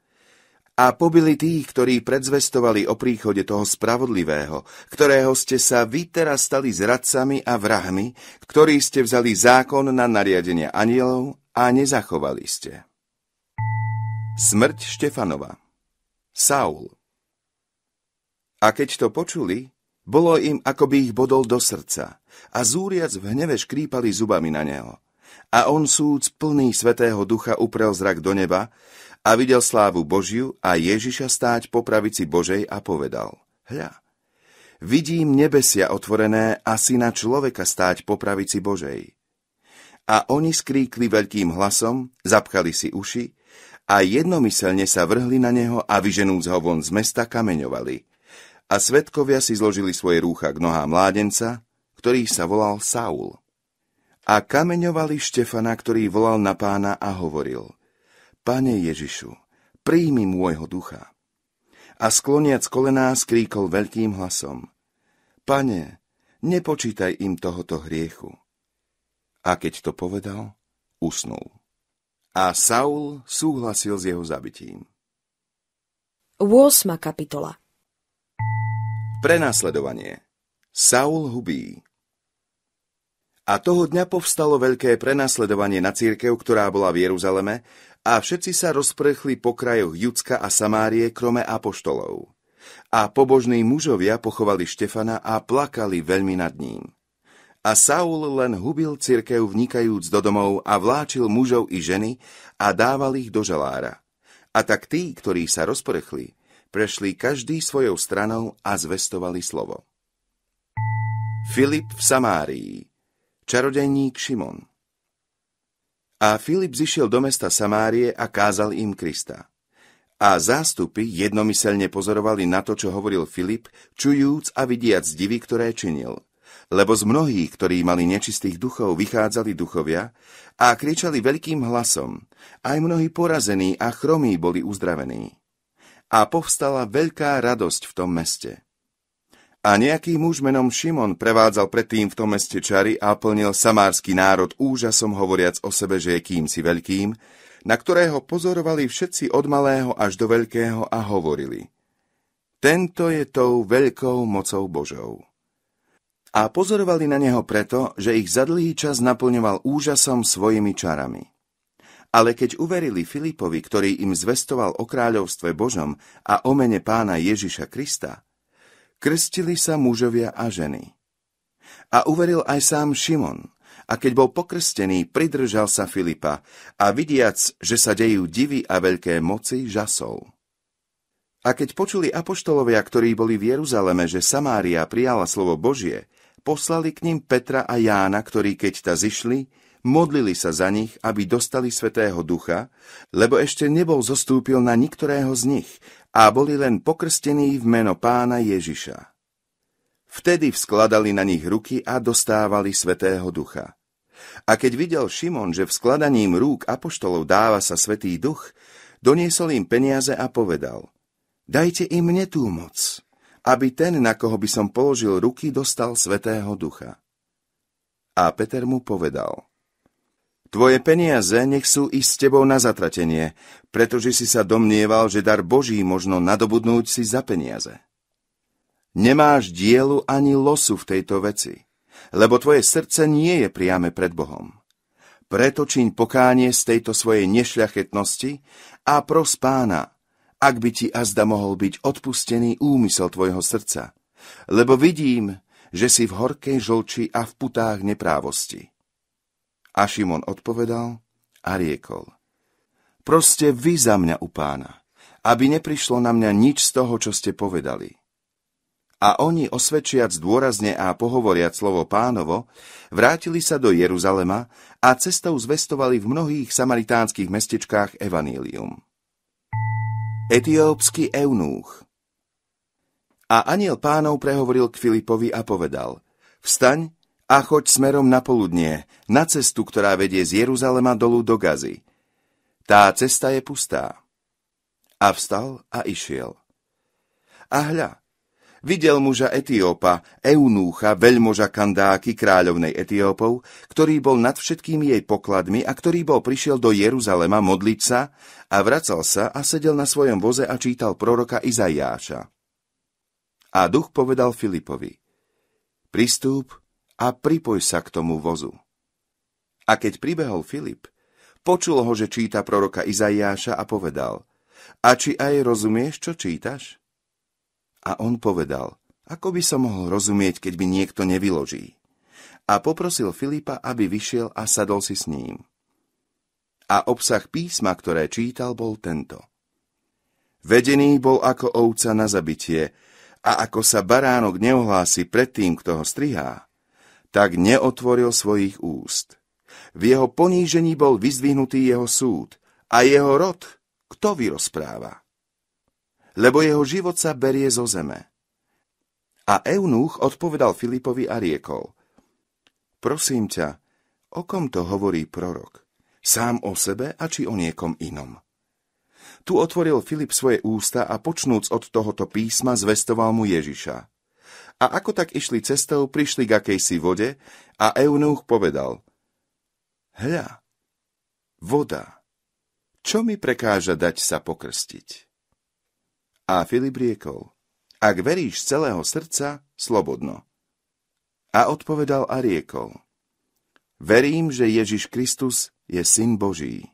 a pobili tých, ktorí predzvestovali o príchode toho spravodlivého, ktorého ste sa vy teraz stali zradcami a vrahmi, ktorí ste vzali zákon na nariadenie anielov a nezachovali ste. Smrť Štefanova Saul A keď to počuli, bolo im, ako by ich bodol do srdca a zúriac v hneve škrípali zubami na neho. A on súc plný svetého ducha uprel zrak do neba a videl slávu Božiu a Ježiša stáť po pravici Božej a povedal, hľa, vidím nebesia otvorené a syna človeka stáť po pravici Božej. A oni skríkli veľkým hlasom, zapchali si uši a jednomyselne sa vrhli na neho a vyženúc ho von z mesta kameňovali. A svetkovia si zložili svoje rúcha k nohám mládenca, ktorý sa volal Saul. A kameňovali Štefana, ktorý volal na pána a hovoril – Pane Ježišu, príjmi môjho ducha. A skloniac kolená skríkol veľkým hlasom. Pane, nepočítaj im tohoto hriechu. A keď to povedal, usnul. A Saul súhlasil s jeho zabitím. 8. kapitola Prenasledovanie Saul hubí A toho dňa povstalo veľké prenasledovanie na církev, ktorá bola v Jeruzaleme a všetci sa rozprchli po krajoch Judska a Samárie, krome apoštolov. A pobožní mužovia pochovali Štefana a plakali veľmi nad ním. A Saul len hubil cirkev vnikajúc do domov a vláčil mužov i ženy a dával ich do žalára. A tak tí, ktorí sa rozprchli, prešli každý svojou stranou a zvestovali slovo. Filip v Samárii Čarodejník Šimon a Filip zišiel do mesta Samárie a kázal im Krista. A zástupy jednomyselne pozorovali na to, čo hovoril Filip, čujúc a vidiac divy, ktoré činil. Lebo z mnohých, ktorí mali nečistých duchov, vychádzali duchovia a kričali veľkým hlasom. Aj mnohí porazení a chromí boli uzdravení. A povstala veľká radosť v tom meste. A nejaký muž menom Šimon prevádzal predtým v tom meste čary a plnil samársky národ úžasom hovoriac o sebe, že je kýmsi veľkým, na ktorého pozorovali všetci od malého až do veľkého a hovorili. Tento je tou veľkou mocou Božou. A pozorovali na neho preto, že ich za dlhý čas naplňoval úžasom svojimi čarami. Ale keď uverili Filipovi, ktorý im zvestoval o kráľovstve Božom a o mene pána Ježiša Krista, krstili sa mužovia a ženy. A uveril aj sám Šimon, a keď bol pokrstený, pridržal sa Filipa a vidiac, že sa dejú divy a veľké moci, žasol. A keď počuli apoštolovia, ktorí boli v Jeruzaleme, že Samária prijala slovo Božie, poslali k ním Petra a Jána, ktorí keď ta zišli, modlili sa za nich, aby dostali Svetého Ducha, lebo ešte nebol zostúpil na niktorého z nich, a boli len pokrstení v meno pána Ježiša. Vtedy vskladali na nich ruky a dostávali Svetého Ducha. A keď videl Šimon, že vskladaním rúk apoštolov dáva sa Svetý Duch, doniesol im peniaze a povedal Dajte im mne tú moc, aby ten, na koho by som položil ruky, dostal Svetého Ducha. A Peter mu povedal – Tvoje peniaze nech sú ísť s tebou na zatratenie, pretože si sa domnieval, že dar Boží možno nadobudnúť si za peniaze. Nemáš dielu ani losu v tejto veci, lebo tvoje srdce nie je priame pred Bohom. Preto čiň pokánie z tejto svojej nešľachetnosti a pros pána, ak by ti azda mohol byť odpustený úmysel tvojho srdca, lebo vidím, že si v horkej žlči a v putách neprávosti. A Šimon odpovedal a riekol. Proste vy za mňa u pána, aby neprišlo na mňa nič z toho, čo ste povedali. A oni, osvedčiac dôrazne a pohovoriac slovo pánovo, vrátili sa do Jeruzalema a cestou zvestovali v mnohých samaritánskych mestečkách evanílium. Etiópsky eunúch A aniel pánov prehovoril k Filipovi a povedal Vstaň a choď smerom na poludnie, na cestu, ktorá vedie z Jeruzalema dolu do Gazy. Tá cesta je pustá. A vstal a išiel. A hľa, videl muža Etiópa, Eunúcha, veľmoža Kandáky, kráľovnej Etiópov, ktorý bol nad všetkými jej pokladmi a ktorý bol prišiel do Jeruzalema modliť sa a vracal sa a sedel na svojom voze a čítal proroka Izaiáša. A duch povedal Filipovi, pristúp a pripoj sa k tomu vozu. A keď pribehol Filip, počul ho, že číta proroka Izaiáša a povedal, a či aj rozumieš, čo čítaš? A on povedal, ako by som mohol rozumieť, keď by niekto nevyloží? A poprosil Filipa, aby vyšiel a sadol si s ním. A obsah písma, ktoré čítal, bol tento. Vedený bol ako ovca na zabitie, a ako sa baránok neohlási pred tým, kto ho strihá, tak neotvoril svojich úst. V jeho ponížení bol vyzdvihnutý jeho súd a jeho rod kto vyrozpráva? Lebo jeho život sa berie zo zeme. A Eunuch odpovedal Filipovi a riekol, prosím ťa, o kom to hovorí prorok? Sám o sebe a či o niekom inom? Tu otvoril Filip svoje ústa a počnúc od tohoto písma zvestoval mu Ježiša. A ako tak išli cestou, prišli k akejsi vode a Eunuch povedal Hľa, voda, čo mi prekáža dať sa pokrstiť? A Filip riekol Ak veríš z celého srdca, slobodno. A odpovedal a riekol Verím, že Ježiš Kristus je Syn Boží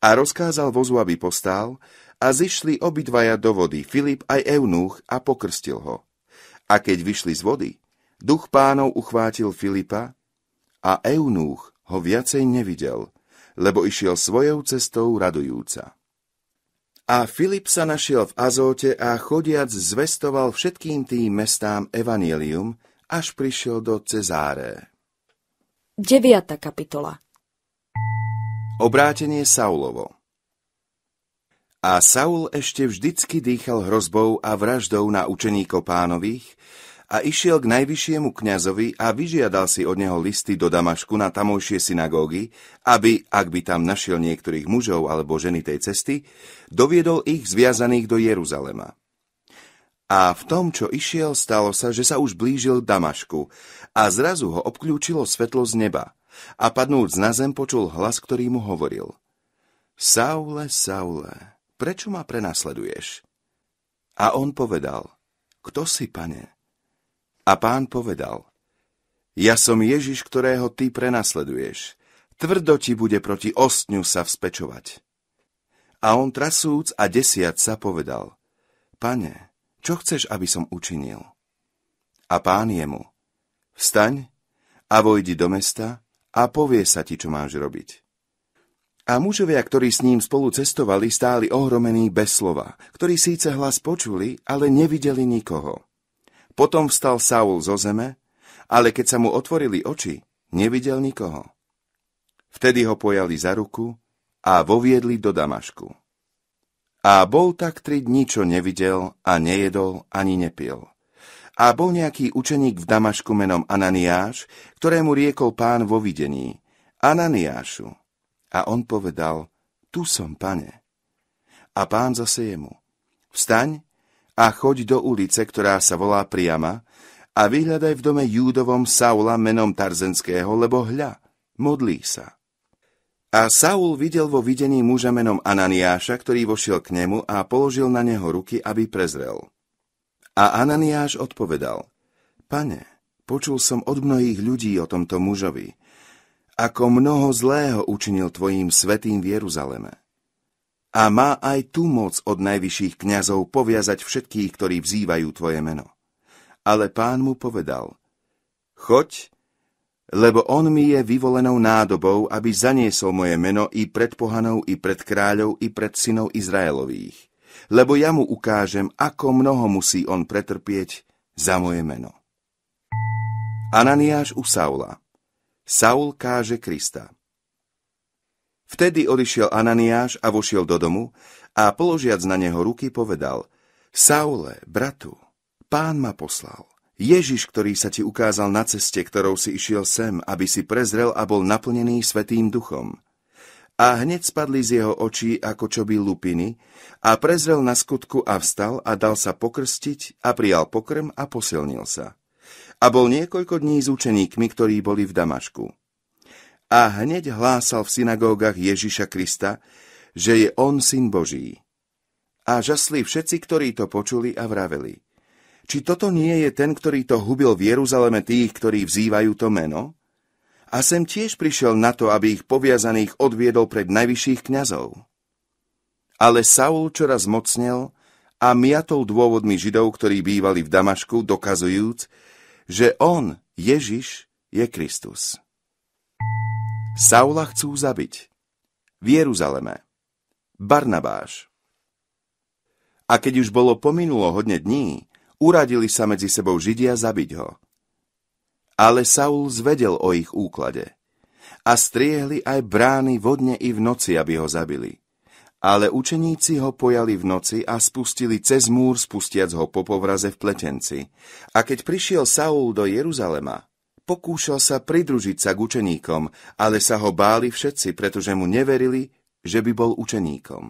a rozkázal vozu, aby postál, a zišli obidvaja do vody, Filip aj Eunuch, a pokrstil ho. A keď vyšli z vody, duch pánov uchvátil Filipa a Eunúch ho viacej nevidel, lebo išiel svojou cestou radujúca. A Filip sa našiel v Azóte a chodiac zvestoval všetkým tým mestám evanielium, až prišiel do Cezáre. 9. kapitola Obrátenie Saulovo a Saul ešte vždycky dýchal hrozbou a vraždou na učeníkov pánových a išiel k najvyššiemu kňazovi a vyžiadal si od neho listy do Damašku na tamojšie synagógy, aby, ak by tam našiel niektorých mužov alebo ženy tej cesty, doviedol ich zviazaných do Jeruzalema. A v tom, čo išiel, stalo sa, že sa už blížil Damašku a zrazu ho obklúčilo svetlo z neba a padnúc na zem počul hlas, ktorý mu hovoril. Saule, Saule, prečo ma prenasleduješ? A on povedal, kto si, pane? A pán povedal, ja som Ježiš, ktorého ty prenasleduješ. Tvrdo ti bude proti ostňu sa vzpečovať. A on trasúc a desiac sa povedal, pane, čo chceš, aby som učinil? A pán jemu, vstaň a vojdi do mesta a povie sa ti, čo máš robiť. A mužovia, ktorí s ním spolu cestovali, stáli ohromení bez slova, ktorí síce hlas počuli, ale nevideli nikoho. Potom vstal Saul zo zeme, ale keď sa mu otvorili oči, nevidel nikoho. Vtedy ho pojali za ruku a voviedli do Damašku. A bol tak tri dní, čo nevidel a nejedol ani nepil. A bol nejaký učeník v Damašku menom Ananiáš, ktorému riekol pán vo videní. Ananiášu, a on povedal, tu som, pane. A pán zase jemu, vstaň a choď do ulice, ktorá sa volá Priama, a vyhľadaj v dome Júdovom Saula menom Tarzenského, lebo hľa, modlí sa. A Saul videl vo videní muža menom Ananiáša, ktorý vošiel k nemu a položil na neho ruky, aby prezrel. A Ananiáš odpovedal, Pane, počul som od mnohých ľudí o tomto mužovi ako mnoho zlého učinil tvojim svetým v Jeruzaleme. A má aj tu moc od najvyšších kňazov poviazať všetkých, ktorí vzývajú tvoje meno. Ale pán mu povedal, choď, lebo on mi je vyvolenou nádobou, aby zaniesol moje meno i pred pohanou, i pred kráľov, i pred synov Izraelových, lebo ja mu ukážem, ako mnoho musí on pretrpieť za moje meno. Ananiáš u Saula – Saul káže Krista. Vtedy odišiel Ananiáš a vošiel do domu a položiac na neho ruky povedal Saule, bratu, pán ma poslal. Ježiš, ktorý sa ti ukázal na ceste, ktorou si išiel sem, aby si prezrel a bol naplnený Svetým duchom. A hneď spadli z jeho očí ako čoby lupiny a prezrel na skutku a vstal a dal sa pokrstiť a prijal pokrm a posilnil sa a bol niekoľko dní s učeníkmi, ktorí boli v Damašku. A hneď hlásal v synagógach Ježiša Krista, že je on syn Boží. A žasli všetci, ktorí to počuli a vraveli. Či toto nie je ten, ktorý to hubil v Jeruzaleme tých, ktorí vzývajú to meno? A sem tiež prišiel na to, aby ich poviazaných odviedol pred najvyšších kňazov. Ale Saul čoraz mocnel a miatol dôvodmi Židov, ktorí bývali v Damašku, dokazujúc, že on, Ježiš, je Kristus. Saula chcú zabiť. V Jeruzaleme. Barnabáš. A keď už bolo pominulo hodne dní, uradili sa medzi sebou Židia zabiť ho. Ale Saul zvedel o ich úklade. A striehli aj brány vodne i v noci, aby ho zabili ale učeníci ho pojali v noci a spustili cez múr, spustiac ho po povraze v pletenci. A keď prišiel Saul do Jeruzalema, pokúšal sa pridružiť sa k učeníkom, ale sa ho báli všetci, pretože mu neverili, že by bol učeníkom.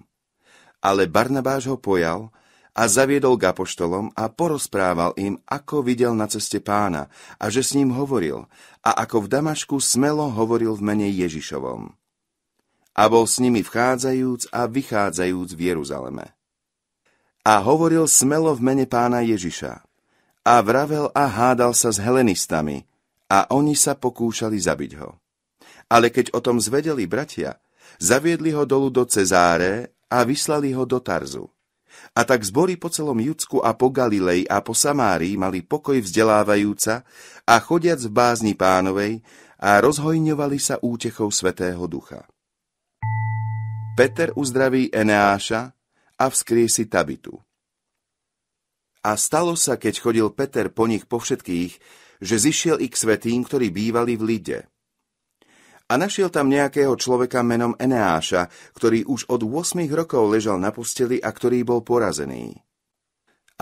Ale Barnabáš ho pojal a zaviedol k apoštolom a porozprával im, ako videl na ceste pána a že s ním hovoril a ako v Damašku smelo hovoril v mene Ježišovom a bol s nimi vchádzajúc a vychádzajúc v Jeruzaleme. A hovoril smelo v mene pána Ježiša. A vravel a hádal sa s helenistami, a oni sa pokúšali zabiť ho. Ale keď o tom zvedeli bratia, zaviedli ho dolu do Cezáre a vyslali ho do Tarzu. A tak zbory po celom Judsku a po Galilei a po Samárii mali pokoj vzdelávajúca a chodiac v bázni pánovej a rozhojňovali sa útechou Svetého Ducha. Peter uzdraví Eneáša a vzkriesi Tabitu. A stalo sa, keď chodil Peter po nich po všetkých, že zišiel i k svetým, ktorí bývali v Lide. A našiel tam nejakého človeka menom Eneáša, ktorý už od 8 rokov ležal na posteli a ktorý bol porazený.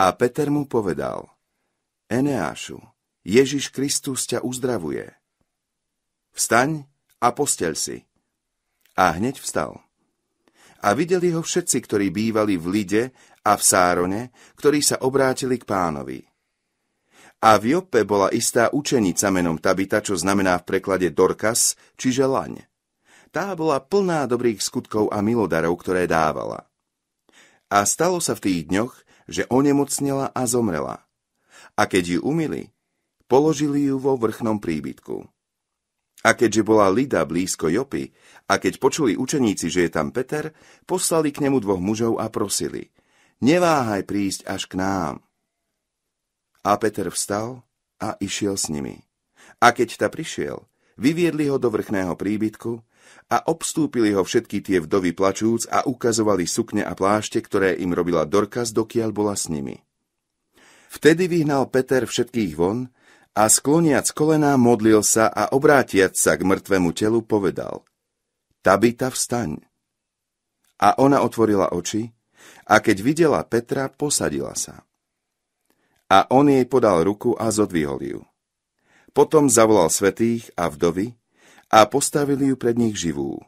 A Peter mu povedal, Eneášu, Ježiš Kristus ťa uzdravuje. Vstaň a postel si. A hneď vstal. A videli ho všetci, ktorí bývali v Lide a v Sárone, ktorí sa obrátili k pánovi. A v Jope bola istá učenica menom Tabita, čo znamená v preklade Dorkas, čiže laň. Tá bola plná dobrých skutkov a milodarov, ktoré dávala. A stalo sa v tých dňoch, že onemocnela a zomrela. A keď ju umili, položili ju vo vrchnom príbytku. A keďže bola Lida blízko Jopy, a keď počuli učeníci, že je tam Peter, poslali k nemu dvoch mužov a prosili, neváhaj prísť až k nám. A Peter vstal a išiel s nimi. A keď ta prišiel, vyviedli ho do vrchného príbytku a obstúpili ho všetky tie vdovy plačúc a ukazovali sukne a plášte, ktoré im robila Dorkas, dokiaľ bola s nimi. Vtedy vyhnal Peter všetkých von a skloniac kolená modlil sa a obrátiac sa k mŕtvemu telu povedal Tabita, vstaň. A ona otvorila oči a keď videla Petra, posadila sa. A on jej podal ruku a zodvihol ju. Potom zavolal svetých a vdovy a postavili ju pred nich živú.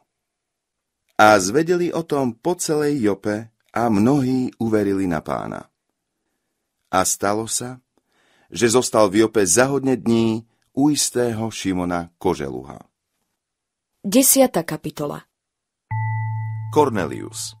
A zvedeli o tom po celej Jope a mnohí uverili na pána. A stalo sa, že zostal v Jope za hodne dní u istého Šimona Koželuha. 10. kapitola Cornelius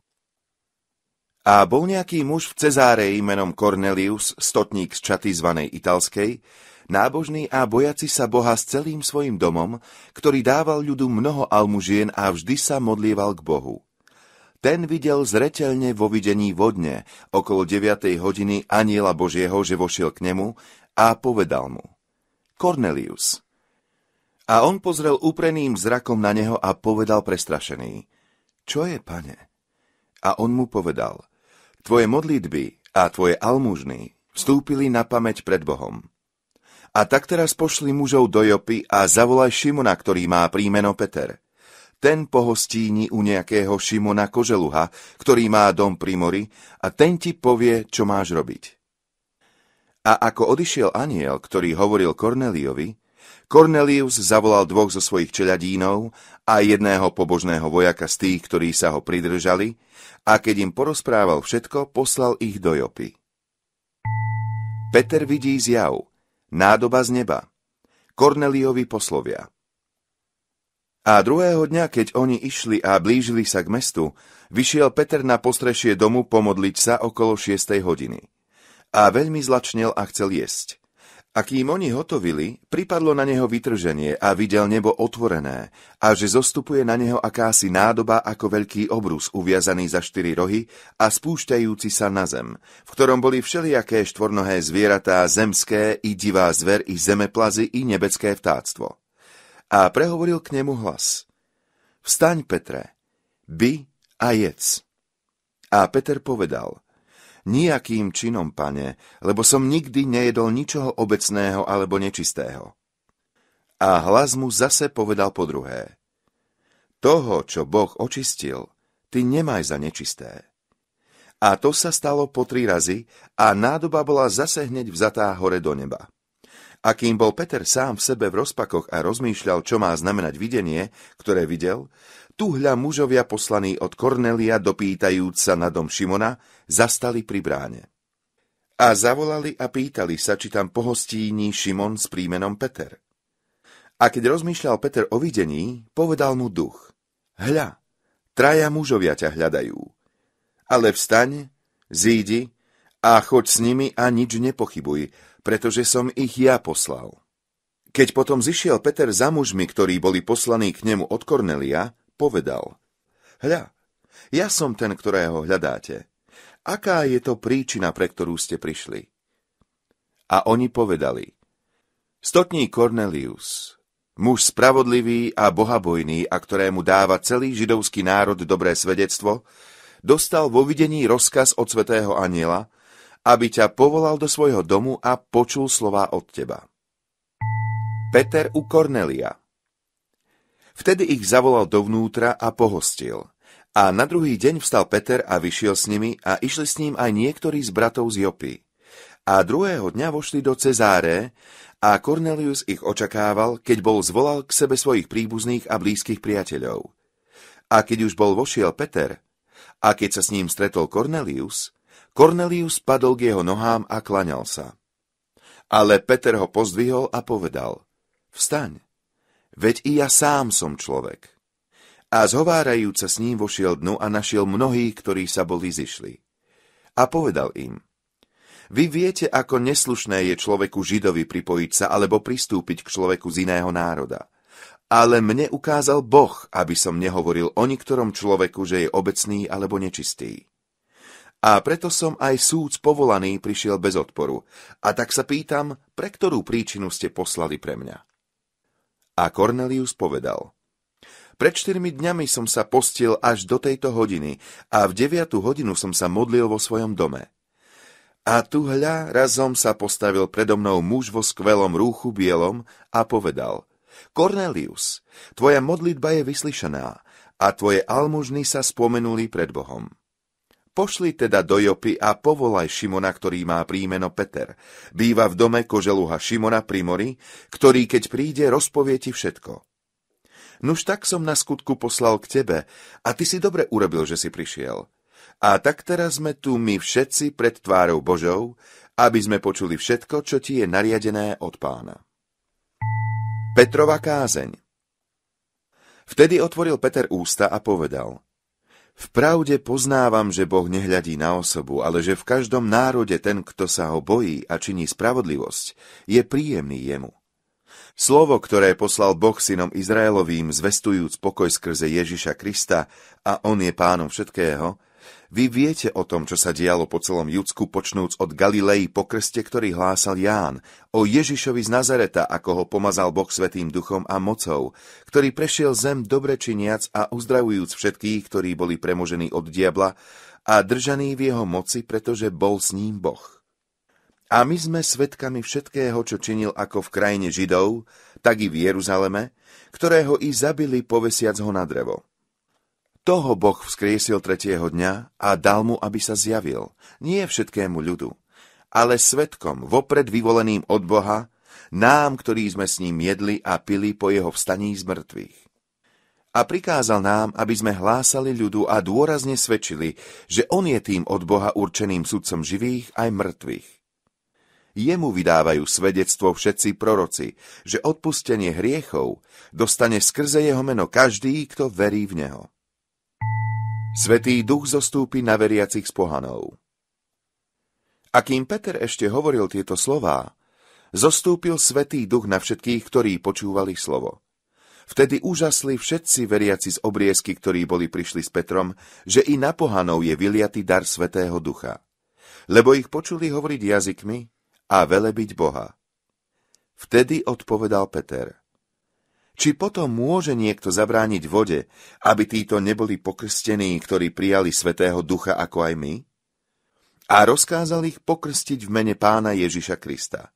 A bol nejaký muž v Cezáre menom Cornelius, stotník z čaty zvanej Italskej, nábožný a bojaci sa Boha s celým svojim domom, ktorý dával ľudu mnoho almužien a vždy sa modlieval k Bohu. Ten videl zreteľne vo videní vodne, okolo 9. hodiny aniela Božieho, že vošiel k nemu a povedal mu Cornelius – a on pozrel úpreným zrakom na neho a povedal prestrašený, čo je, pane? A on mu povedal, tvoje modlitby a tvoje almužny vstúpili na pamäť pred Bohom. A tak teraz pošli mužov do Jopy a zavolaj Šimona, ktorý má príjmeno Peter. Ten pohostíni u nejakého Šimona Koželuha, ktorý má dom pri mori, a ten ti povie, čo máš robiť. A ako odišiel aniel, ktorý hovoril Korneliovi, Cornelius zavolal dvoch zo svojich čeladínov a jedného pobožného vojaka z tých, ktorí sa ho pridržali, a keď im porozprával všetko, poslal ich do Jopy. Peter vidí zjav, nádoba z neba, Korneliovi poslovia. A druhého dňa, keď oni išli a blížili sa k mestu, vyšiel Peter na postrešie domu pomodliť sa okolo 6. hodiny. A veľmi zlačnil a chcel jesť. A kým oni hotovili, pripadlo na neho vytrženie a videl nebo otvorené, a že zostupuje na neho akási nádoba ako veľký obrus uviazaný za štyri rohy a spúšťajúci sa na zem, v ktorom boli všelijaké štvornohé zvieratá, zemské i divá zver i zemeplazy i nebeské vtáctvo. A prehovoril k nemu hlas. Vstaň, Petre, by a jedz. A Peter povedal – Nijakým činom, pane, lebo som nikdy nejedol ničoho obecného alebo nečistého. A hlas mu zase povedal po druhé. Toho, čo Boh očistil, ty nemaj za nečisté. A to sa stalo po tri razy a nádoba bola zase hneď vzatá hore do neba. A kým bol Peter sám v sebe v rozpakoch a rozmýšľal, čo má znamenať videnie, ktoré videl, tu hľa mužovia poslaní od Kornelia, dopýtajúc sa na dom Šimona, zastali pri bráne. A zavolali a pýtali sa, či tam pohostíní Šimon s príjmenom Peter. A keď rozmýšľal Peter o videní, povedal mu duch. Hľa, traja mužovia ťa hľadajú. Ale vstaň, zídi a choď s nimi a nič nepochybuj, pretože som ich ja poslal. Keď potom zišiel Peter za mužmi, ktorí boli poslaní k nemu od Kornelia, povedal, hľa, ja som ten, ktorého hľadáte. Aká je to príčina, pre ktorú ste prišli? A oni povedali, stotní Cornelius, muž spravodlivý a bohabojný a ktorému dáva celý židovský národ dobré svedectvo, dostal vo videní rozkaz od svetého aniela, aby ťa povolal do svojho domu a počul slova od teba. Peter u Cornelia Vtedy ich zavolal dovnútra a pohostil. A na druhý deň vstal Peter a vyšiel s nimi a išli s ním aj niektorí z bratov z Jopy. A druhého dňa vošli do Cezáre a Cornelius ich očakával, keď bol zvolal k sebe svojich príbuzných a blízkych priateľov. A keď už bol vošiel Peter, a keď sa s ním stretol Cornelius, Cornelius padol k jeho nohám a klaňal sa. Ale Peter ho pozdvihol a povedal, vstaň, Veď i ja sám som človek. A zhovárajúc sa s ním vošiel dnu a našiel mnohých, ktorí sa boli zišli. A povedal im, vy viete, ako neslušné je človeku Židovi pripojiť sa alebo pristúpiť k človeku z iného národa. Ale mne ukázal Boh, aby som nehovoril o niktorom človeku, že je obecný alebo nečistý. A preto som aj súd povolaný prišiel bez odporu. A tak sa pýtam, pre ktorú príčinu ste poslali pre mňa. A Cornelius povedal, pred štyrmi dňami som sa postil až do tejto hodiny a v deviatu hodinu som sa modlil vo svojom dome. A tu hľa razom sa postavil predo mnou muž vo skvelom rúchu bielom a povedal, Cornelius, tvoja modlitba je vyslyšaná a tvoje almužny sa spomenuli pred Bohom. Pošli teda do Jopy a povolaj Šimona, ktorý má príjmeno Peter. Býva v dome koželuha Šimona pri mori, ktorý keď príde, rozpovie ti všetko. Nuž tak som na skutku poslal k tebe a ty si dobre urobil, že si prišiel. A tak teraz sme tu my všetci pred tvárou Božou, aby sme počuli všetko, čo ti je nariadené od pána. Petrova kázeň Vtedy otvoril Peter ústa a povedal – v pravde poznávam, že Boh nehľadí na osobu, ale že v každom národe ten, kto sa ho bojí a činí spravodlivosť, je príjemný jemu. Slovo, ktoré poslal Boh synom Izraelovým, zvestujúc pokoj skrze Ježiša Krista a on je pánom všetkého, vy viete o tom, čo sa dialo po celom Judsku, počnúc od Galilei po krste, ktorý hlásal Ján, o Ježišovi z Nazareta, ako ho pomazal Boh svetým duchom a mocou, ktorý prešiel zem dobre činiac a uzdravujúc všetkých, ktorí boli premožení od diabla a držaní v jeho moci, pretože bol s ním Boh. A my sme svetkami všetkého, čo činil ako v krajine Židov, tak i v Jeruzaleme, ktorého i zabili povesiac ho na drevo. Toho Boh vzkriesil tretieho dňa a dal mu, aby sa zjavil, nie všetkému ľudu, ale svetkom, vopred vyvoleným od Boha, nám, ktorí sme s ním jedli a pili po jeho vstaní z mŕtvych. A prikázal nám, aby sme hlásali ľudu a dôrazne svedčili, že on je tým od Boha určeným sudcom živých aj mŕtvych. Jemu vydávajú svedectvo všetci proroci, že odpustenie hriechov dostane skrze jeho meno každý, kto verí v neho. Svetý duch zostúpi na veriacich z pohanov. A kým Peter ešte hovoril tieto slová, zostúpil Svetý duch na všetkých, ktorí počúvali slovo. Vtedy úžasli všetci veriaci z obriezky, ktorí boli prišli s Petrom, že i na pohanov je vyliatý dar Svetého Ducha. Lebo ich počuli hovoriť jazykmi a velebiť Boha. Vtedy odpovedal Peter – či potom môže niekto zabrániť vode, aby títo neboli pokrstení, ktorí prijali Svetého Ducha ako aj my? A rozkázal ich pokrstiť v mene pána Ježiša Krista.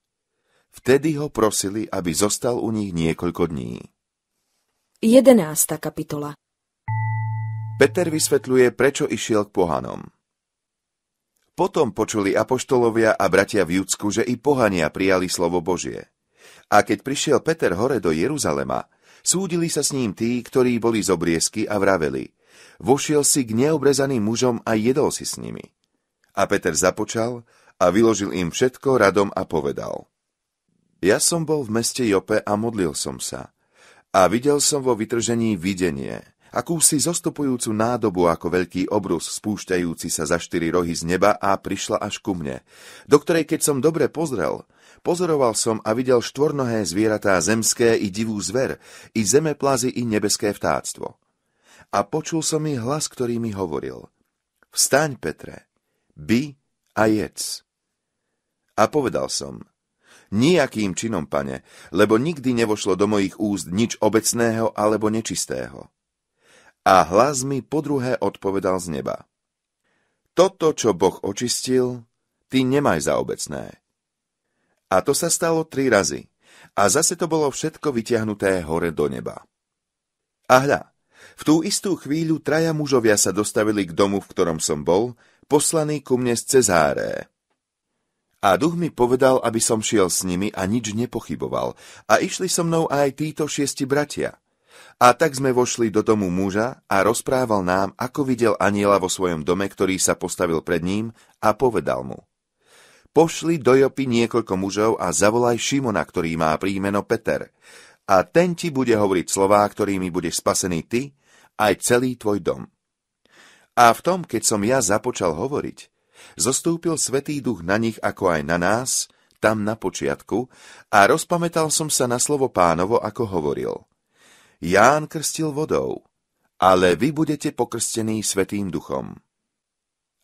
Vtedy ho prosili, aby zostal u nich niekoľko dní. 11. kapitola Peter vysvetľuje, prečo išiel k pohanom. Potom počuli apoštolovia a bratia v Judsku, že i pohania prijali slovo Božie. A keď prišiel Peter hore do Jeruzalema, súdili sa s ním tí, ktorí boli z obriezky a vraveli. Vošiel si k neobrezaným mužom a jedol si s nimi. A Peter započal a vyložil im všetko radom a povedal. Ja som bol v meste Jope a modlil som sa. A videl som vo vytržení videnie, akúsi zostupujúcu nádobu ako veľký obrus spúšťajúci sa za štyri rohy z neba a prišla až ku mne, do ktorej keď som dobre pozrel, Pozoroval som a videl štvornohé zvieratá zemské i divú zver, i zemeplazy i nebeské vtáctvo. A počul som i hlas, ktorý mi hovoril. Vstaň, Petre, by a jedz. A povedal som, Nijakým činom, pane, lebo nikdy nevošlo do mojich úst nič obecného alebo nečistého. A hlas mi po druhé odpovedal z neba. Toto, čo Boh očistil, ty nemaj za obecné. A to sa stalo tri razy. A zase to bolo všetko vyťahnuté hore do neba. A hľa, v tú istú chvíľu traja mužovia sa dostavili k domu, v ktorom som bol, poslaný ku mne z Cezáré. A duch mi povedal, aby som šiel s nimi a nič nepochyboval. A išli so mnou aj títo šiesti bratia. A tak sme vošli do domu muža a rozprával nám, ako videl aniela vo svojom dome, ktorý sa postavil pred ním a povedal mu pošli do Jopy niekoľko mužov a zavolaj Šimona, ktorý má príjmeno Peter. A ten ti bude hovoriť slová, ktorými budeš spasený ty, aj celý tvoj dom. A v tom, keď som ja započal hovoriť, zostúpil Svetý Duch na nich ako aj na nás, tam na počiatku, a rozpamätal som sa na slovo pánovo, ako hovoril. Ján krstil vodou, ale vy budete pokrstení Svetým Duchom.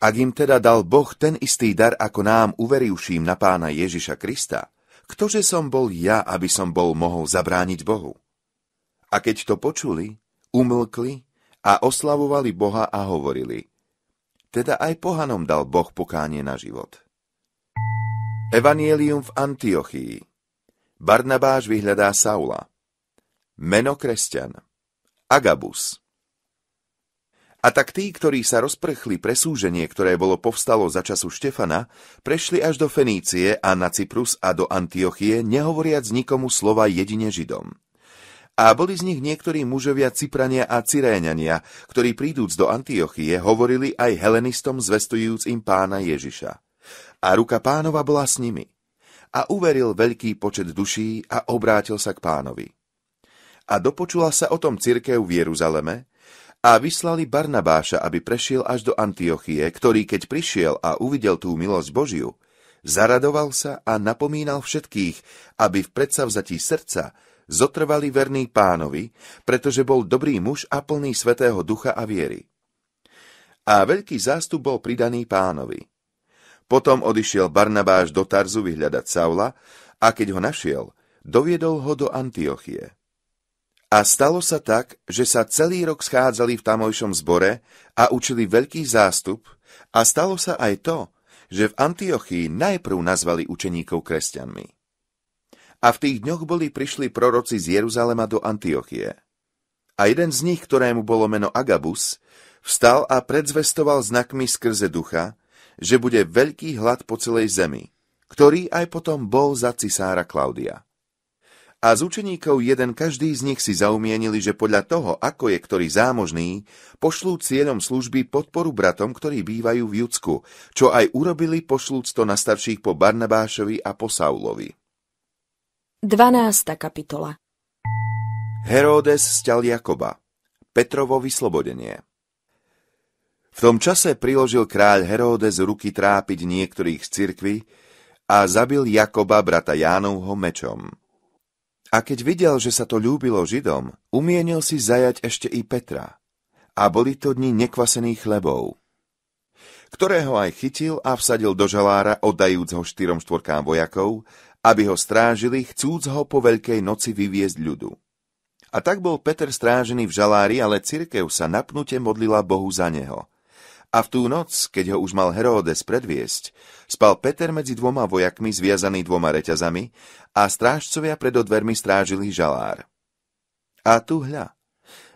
Ak im teda dal Boh ten istý dar ako nám uverivším na pána Ježiša Krista, ktože som bol ja, aby som bol mohol zabrániť Bohu? A keď to počuli, umlkli a oslavovali Boha a hovorili, teda aj pohanom dal Boh pokánie na život. Evanielium v Antiochii Barnabáš vyhľadá Saula Meno kresťan Agabus a tak tí, ktorí sa rozprchli pre súženie, ktoré bolo povstalo za času Štefana, prešli až do Fenície a na Cyprus a do Antiochie, nehovoriac nikomu slova jedine Židom. A boli z nich niektorí mužovia Cyprania a Cyréňania, ktorí prídúc do Antiochie hovorili aj helenistom zvestujúc im pána Ježiša. A ruka pánova bola s nimi. A uveril veľký počet duší a obrátil sa k pánovi. A dopočula sa o tom cirkev v Jeruzaleme, a vyslali Barnabáša, aby prešiel až do Antiochie, ktorý keď prišiel a uvidel tú milosť Božiu, zaradoval sa a napomínal všetkých, aby v predsavzatí srdca zotrvali verný pánovi, pretože bol dobrý muž a plný svetého ducha a viery. A veľký zástup bol pridaný pánovi. Potom odišiel Barnabáš do Tarzu vyhľadať Saula a keď ho našiel, doviedol ho do Antiochie. A stalo sa tak, že sa celý rok schádzali v tamojšom zbore a učili veľký zástup a stalo sa aj to, že v Antiochii najprv nazvali učeníkov kresťanmi. A v tých dňoch boli prišli proroci z Jeruzalema do Antiochie. A jeden z nich, ktorému bolo meno Agabus, vstal a predzvestoval znakmi skrze ducha, že bude veľký hlad po celej zemi, ktorý aj potom bol za cisára Klaudia. A z učeníkov jeden každý z nich si zaumienili, že podľa toho, ako je ktorý zámožný, pošlú cieľom služby podporu bratom, ktorí bývajú v Judsku, čo aj urobili pošlúc to na starších po Barnabášovi a po Saulovi. 12. kapitola Herodes stal Jakoba Petrovo vyslobodenie V tom čase priložil kráľ Herodes ruky trápiť niektorých z cirkvy a zabil Jakoba, brata Jánovho, mečom. A keď videl, že sa to ľúbilo Židom, umienil si zajať ešte i Petra. A boli to dni nekvasených chlebov, ktorého aj chytil a vsadil do žalára, oddajúc ho štyrom štvorkám vojakov, aby ho strážili, chcúc ho po veľkej noci vyviezť ľudu. A tak bol Peter strážený v žalári, ale cirkev sa napnute modlila Bohu za neho. A v tú noc, keď ho už mal Herodes predviesť, spal Peter medzi dvoma vojakmi zviazaný dvoma reťazami a strážcovia pred odvermi strážili žalár. A tu hľa.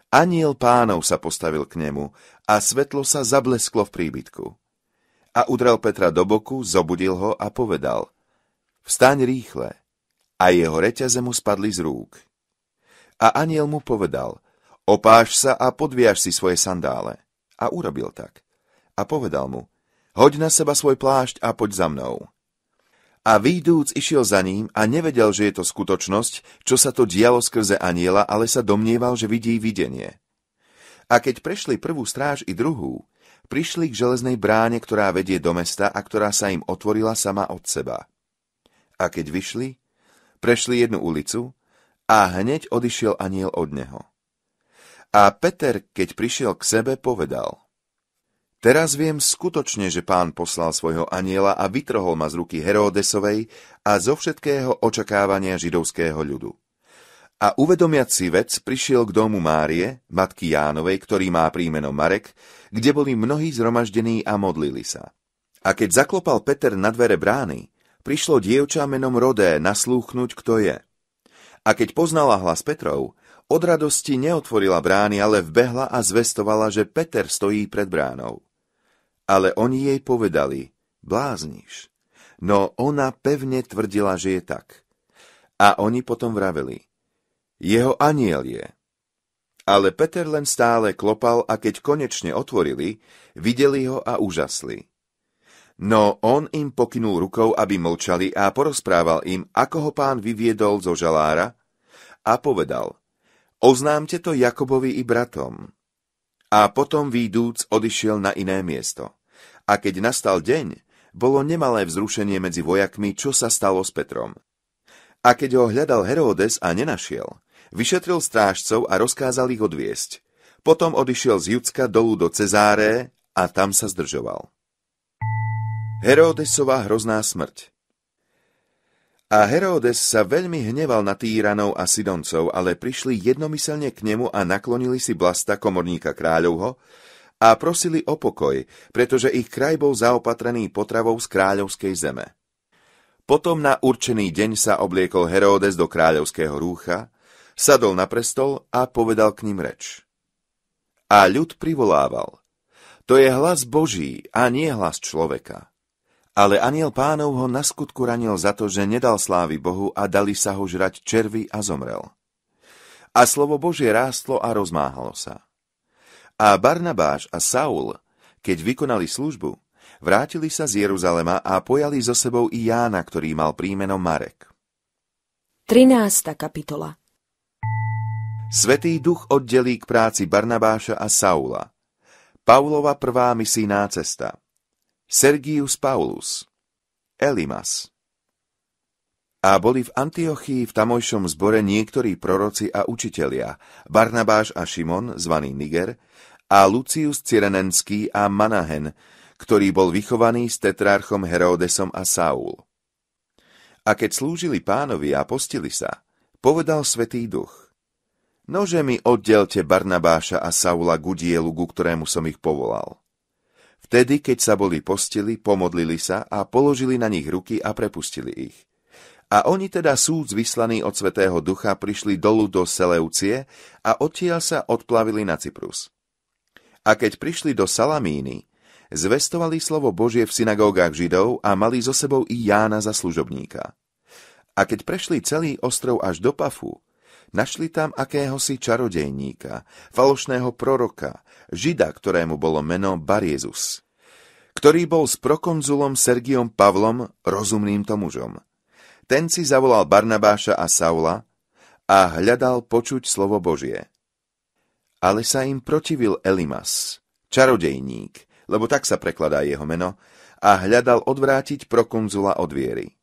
Aniel pánov sa postavil k nemu a svetlo sa zablesklo v príbytku. A udrel Petra do boku, zobudil ho a povedal Vstaň rýchle. A jeho reťaze mu spadli z rúk. A aniel mu povedal Opáš sa a podviaž si svoje sandále. A urobil tak. A povedal mu Hoď na seba svoj plášť a poď za mnou. A výjdúc išiel za ním a nevedel, že je to skutočnosť, čo sa to dialo skrze aniela, ale sa domnieval, že vidí videnie. A keď prešli prvú stráž i druhú, prišli k železnej bráne, ktorá vedie do mesta a ktorá sa im otvorila sama od seba. A keď vyšli, prešli jednu ulicu a hneď odišiel aniel od neho. A Peter, keď prišiel k sebe, povedal – Teraz viem skutočne, že pán poslal svojho aniela a vytrhol ma z ruky Heródesovej a zo všetkého očakávania židovského ľudu. A uvedomiac si vec, prišiel k domu Márie, matky Jánovej, ktorý má príjmeno Marek, kde boli mnohí zhromaždení a modlili sa. A keď zaklopal Peter na dvere brány, prišlo dievča menom Rodé naslúchnuť, kto je. A keď poznala hlas Petrov, od radosti neotvorila brány, ale vbehla a zvestovala, že Peter stojí pred bránou. Ale oni jej povedali, blázniš. No ona pevne tvrdila, že je tak. A oni potom vraveli, jeho aniel je. Ale Peter len stále klopal a keď konečne otvorili, videli ho a úžasli. No on im pokynul rukou, aby mlčali a porozprával im, ako ho pán vyviedol zo žalára a povedal, oznámte to Jakobovi i bratom. A potom výjdúc odišiel na iné miesto. A keď nastal deň, bolo nemalé vzrušenie medzi vojakmi, čo sa stalo s Petrom. A keď ho hľadal Herodes a nenašiel, vyšetril strážcov a rozkázal ich odviesť. Potom odišiel z Judska dolu do Cezáre a tam sa zdržoval. Herodesová hrozná smrť A Herodes sa veľmi hneval na týranov a Sidoncov, ale prišli jednomyselne k nemu a naklonili si blasta komorníka kráľovho, a prosili o pokoj, pretože ich kraj bol zaopatrený potravou z kráľovskej zeme. Potom na určený deň sa obliekol Herodes do kráľovského rúcha, sadol na prestol a povedal k ním reč. A ľud privolával. To je hlas Boží a nie hlas človeka. Ale aniel pánov ho skutku ranil za to, že nedal slávy Bohu a dali sa ho žrať červy a zomrel. A slovo Božie rástlo a rozmáhalo sa. A Barnabáš a Saul, keď vykonali službu, vrátili sa z Jeruzalema a pojali so sebou i Jána, ktorý mal príjmeno Marek. 13. kapitola Svetý duch oddelí k práci Barnabáša a Saula. Paulova prvá misijná cesta. Sergius Paulus. Elimas. A boli v Antiochii v tamojšom zbore niektorí proroci a učitelia, Barnabáš a Šimon, zvaný Niger, a Lucius Cyrenenský a Manahen, ktorý bol vychovaný s tetrarchom Herodesom a Saul. A keď slúžili pánovi a postili sa, povedal svätý duch, Nože mi oddelte Barnabáša a Saula k dielu, ku ktorému som ich povolal. Vtedy, keď sa boli postili, pomodlili sa a položili na nich ruky a prepustili ich. A oni teda súd vyslaný od Svetého Ducha prišli dolu do Seleucie a odtiaľ sa odplavili na Cyprus. A keď prišli do Salamíny, zvestovali slovo Božie v synagógach Židov a mali so sebou i Jána za služobníka. A keď prešli celý ostrov až do Pafu, našli tam akéhosi čarodejníka, falošného proroka, Žida, ktorému bolo meno Bariezus, ktorý bol s prokonzulom Sergiom Pavlom rozumným mužom. Ten si zavolal Barnabáša a Saula a hľadal počuť slovo Božie. Ale sa im protivil Elimas, čarodejník, lebo tak sa prekladá jeho meno, a hľadal odvrátiť prokonzula od viery.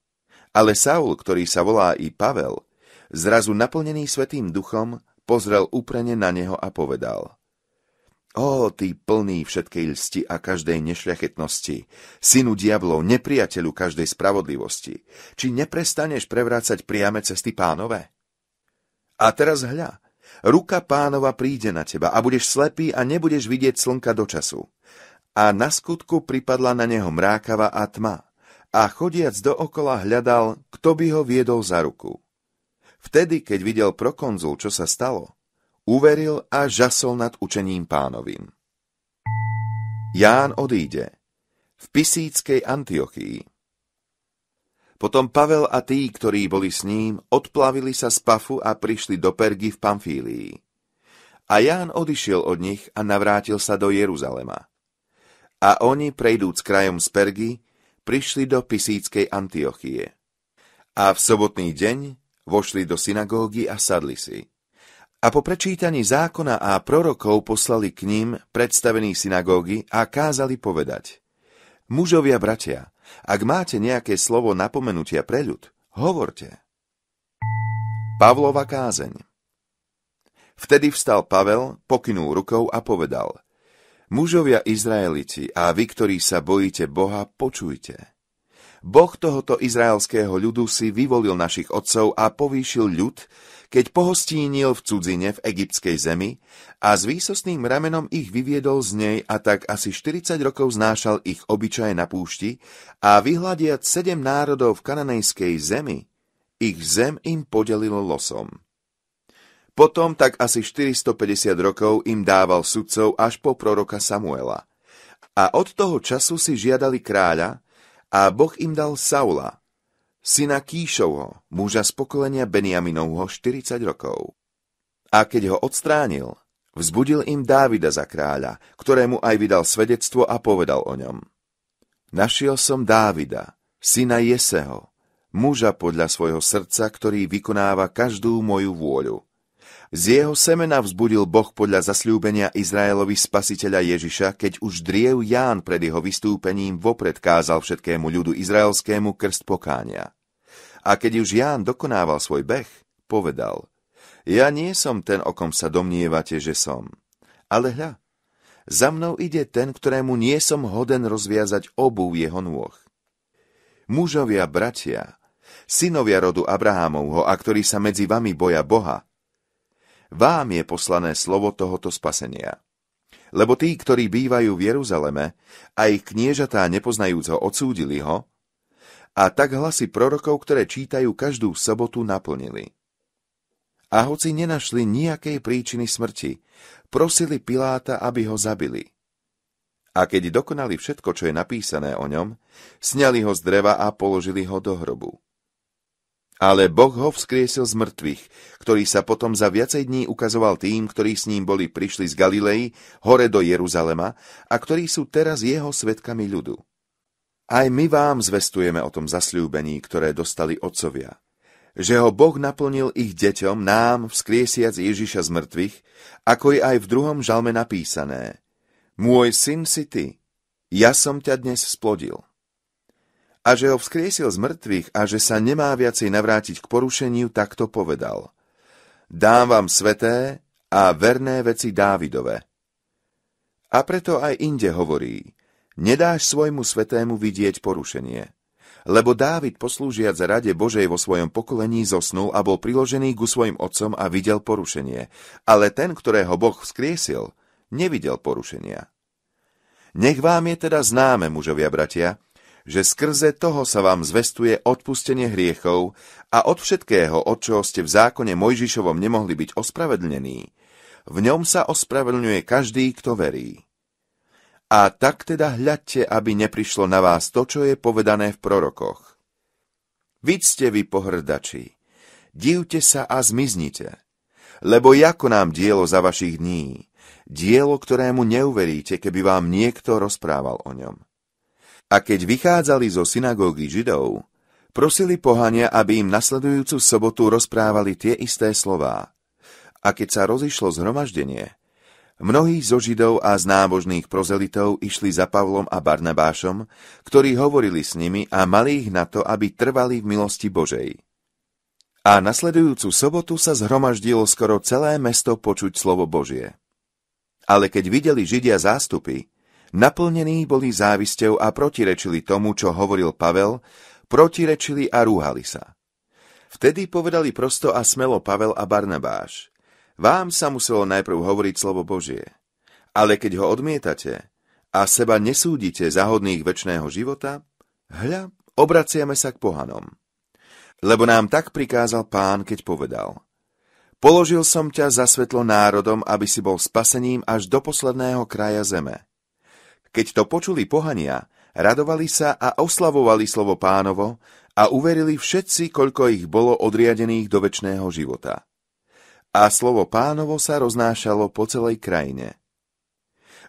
Ale Saul, ktorý sa volá i Pavel, zrazu naplnený Svetým duchom, pozrel úprene na neho a povedal – O ty plný všetkej lsti a každej nešľachetnosti, synu diablov, nepriateľu každej spravodlivosti, či neprestaneš prevrácať priame cesty pánové? A teraz hľa, Ruka pánova príde na teba a budeš slepý a nebudeš vidieť slnka do času. A na skutku pripadla na neho mrákava a tma. A chodiac dookola hľadal, kto by ho viedol za ruku. Vtedy, keď videl prokonzul, čo sa stalo, uveril a žasol nad učením pánovým. Ján odíde. V pisíckej Antiochii potom Pavel a tí, ktorí boli s ním, odplavili sa z Pafu a prišli do Pergy v Pamfílii. A Ján odišiel od nich a navrátil sa do Jeruzalema. A oni, prejdúc krajom z Pergy, prišli do Pisíckej Antiochie. A v sobotný deň vošli do synagógy a sadli si. A po prečítaní zákona a prorokov poslali k ním predstavení synagógy a kázali povedať. Mužovia bratia, ak máte nejaké slovo napomenutia pre ľud, hovorte. Pavlova kázeň Vtedy vstal Pavel, pokynul rukou a povedal Mužovia Izraeliti a vy, ktorí sa bojíte Boha, počujte. Boh tohoto izraelského ľudu si vyvolil našich otcov a povýšil ľud, keď pohostínil v cudzine v egyptskej zemi a s výsostným ramenom ich vyviedol z nej a tak asi 40 rokov znášal ich obyčaje na púšti a vyhľadiať sedem národov v kananejskej zemi, ich zem im podelilo losom. Potom tak asi 450 rokov im dával sudcov až po proroka Samuela. A od toho času si žiadali kráľa a Boh im dal Saula, syna Kíšovho, muža z pokolenia Beniaminovho 40 rokov. A keď ho odstránil, vzbudil im Dávida za kráľa, ktorému aj vydal svedectvo a povedal o ňom. Našiel som Dávida, syna Jeseho, muža podľa svojho srdca, ktorý vykonáva každú moju vôľu. Z jeho semena vzbudil Boh podľa zasľúbenia Izraelovi spasiteľa Ježiša, keď už driev Ján pred jeho vystúpením vopred kázal všetkému ľudu izraelskému krst pokánia. A keď už Ján dokonával svoj beh, povedal, ja nie som ten, o kom sa domnievate, že som. Ale hľa, za mnou ide ten, ktorému nie som hoden rozviazať obu jeho nôh. Mužovia, bratia, synovia rodu Abrahámovho, a ktorí sa medzi vami boja Boha, vám je poslané slovo tohoto spasenia. Lebo tí, ktorí bývajú v Jeruzaleme, a ich kniežatá nepoznajúc ho odsúdili ho, a tak hlasy prorokov, ktoré čítajú každú sobotu, naplnili. A hoci nenašli nejakej príčiny smrti, prosili Piláta, aby ho zabili. A keď dokonali všetko, čo je napísané o ňom, sňali ho z dreva a položili ho do hrobu. Ale Boh ho vzkriesil z mŕtvych, ktorý sa potom za viacej dní ukazoval tým, ktorí s ním boli prišli z Galilei hore do Jeruzalema a ktorí sú teraz jeho svetkami ľudu. Aj my vám zvestujeme o tom zasľúbení, ktoré dostali otcovia, že ho Boh naplnil ich deťom, nám, vzkriesiac Ježiša z mŕtvych, ako je aj v druhom žalme napísané. Môj syn si ty, ja som ťa dnes splodil. A že ho vzkriesil z mŕtvych a že sa nemá viacej navrátiť k porušeniu, takto povedal. Dám vám sveté a verné veci Dávidove. A preto aj inde hovorí, nedáš svojmu svetému vidieť porušenie. Lebo Dávid, poslúžiac rade Božej vo svojom pokolení, zosnul a bol priložený ku svojim otcom a videl porušenie. Ale ten, ktorého Boh vzkriesil, nevidel porušenia. Nech vám je teda známe, mužovia bratia, že skrze toho sa vám zvestuje odpustenie hriechov a od všetkého, od čoho ste v zákone Mojžišovom nemohli byť ospravedlnení, v ňom sa ospravedlňuje každý, kto verí. A tak teda hľadte, aby neprišlo na vás to, čo je povedané v prorokoch. Vidzte vy pohrdači, divte sa a zmiznite, lebo ako nám dielo za vašich dní, dielo, ktorému neuveríte, keby vám niekto rozprával o ňom. A keď vychádzali zo synagógy Židov, prosili pohania, aby im nasledujúcu sobotu rozprávali tie isté slová. A keď sa rozišlo zhromaždenie, Mnohí zo Židov a z nábožných prozelitov išli za Pavlom a Barnabášom, ktorí hovorili s nimi a mali ich na to, aby trvali v milosti Božej. A nasledujúcu sobotu sa zhromaždilo skoro celé mesto počuť slovo Božie. Ale keď videli Židia zástupy, naplnení boli závisťou a protirečili tomu, čo hovoril Pavel, protirečili a rúhali sa. Vtedy povedali prosto a smelo Pavel a Barnabáš – vám sa muselo najprv hovoriť slovo Božie. Ale keď ho odmietate a seba nesúdite za hodných väčšného života, hľa, obraciame sa k pohanom. Lebo nám tak prikázal pán, keď povedal. Položil som ťa za svetlo národom, aby si bol spasením až do posledného kraja zeme. Keď to počuli pohania, radovali sa a oslavovali slovo pánovo a uverili všetci, koľko ich bolo odriadených do väčšného života a slovo pánovo sa roznášalo po celej krajine.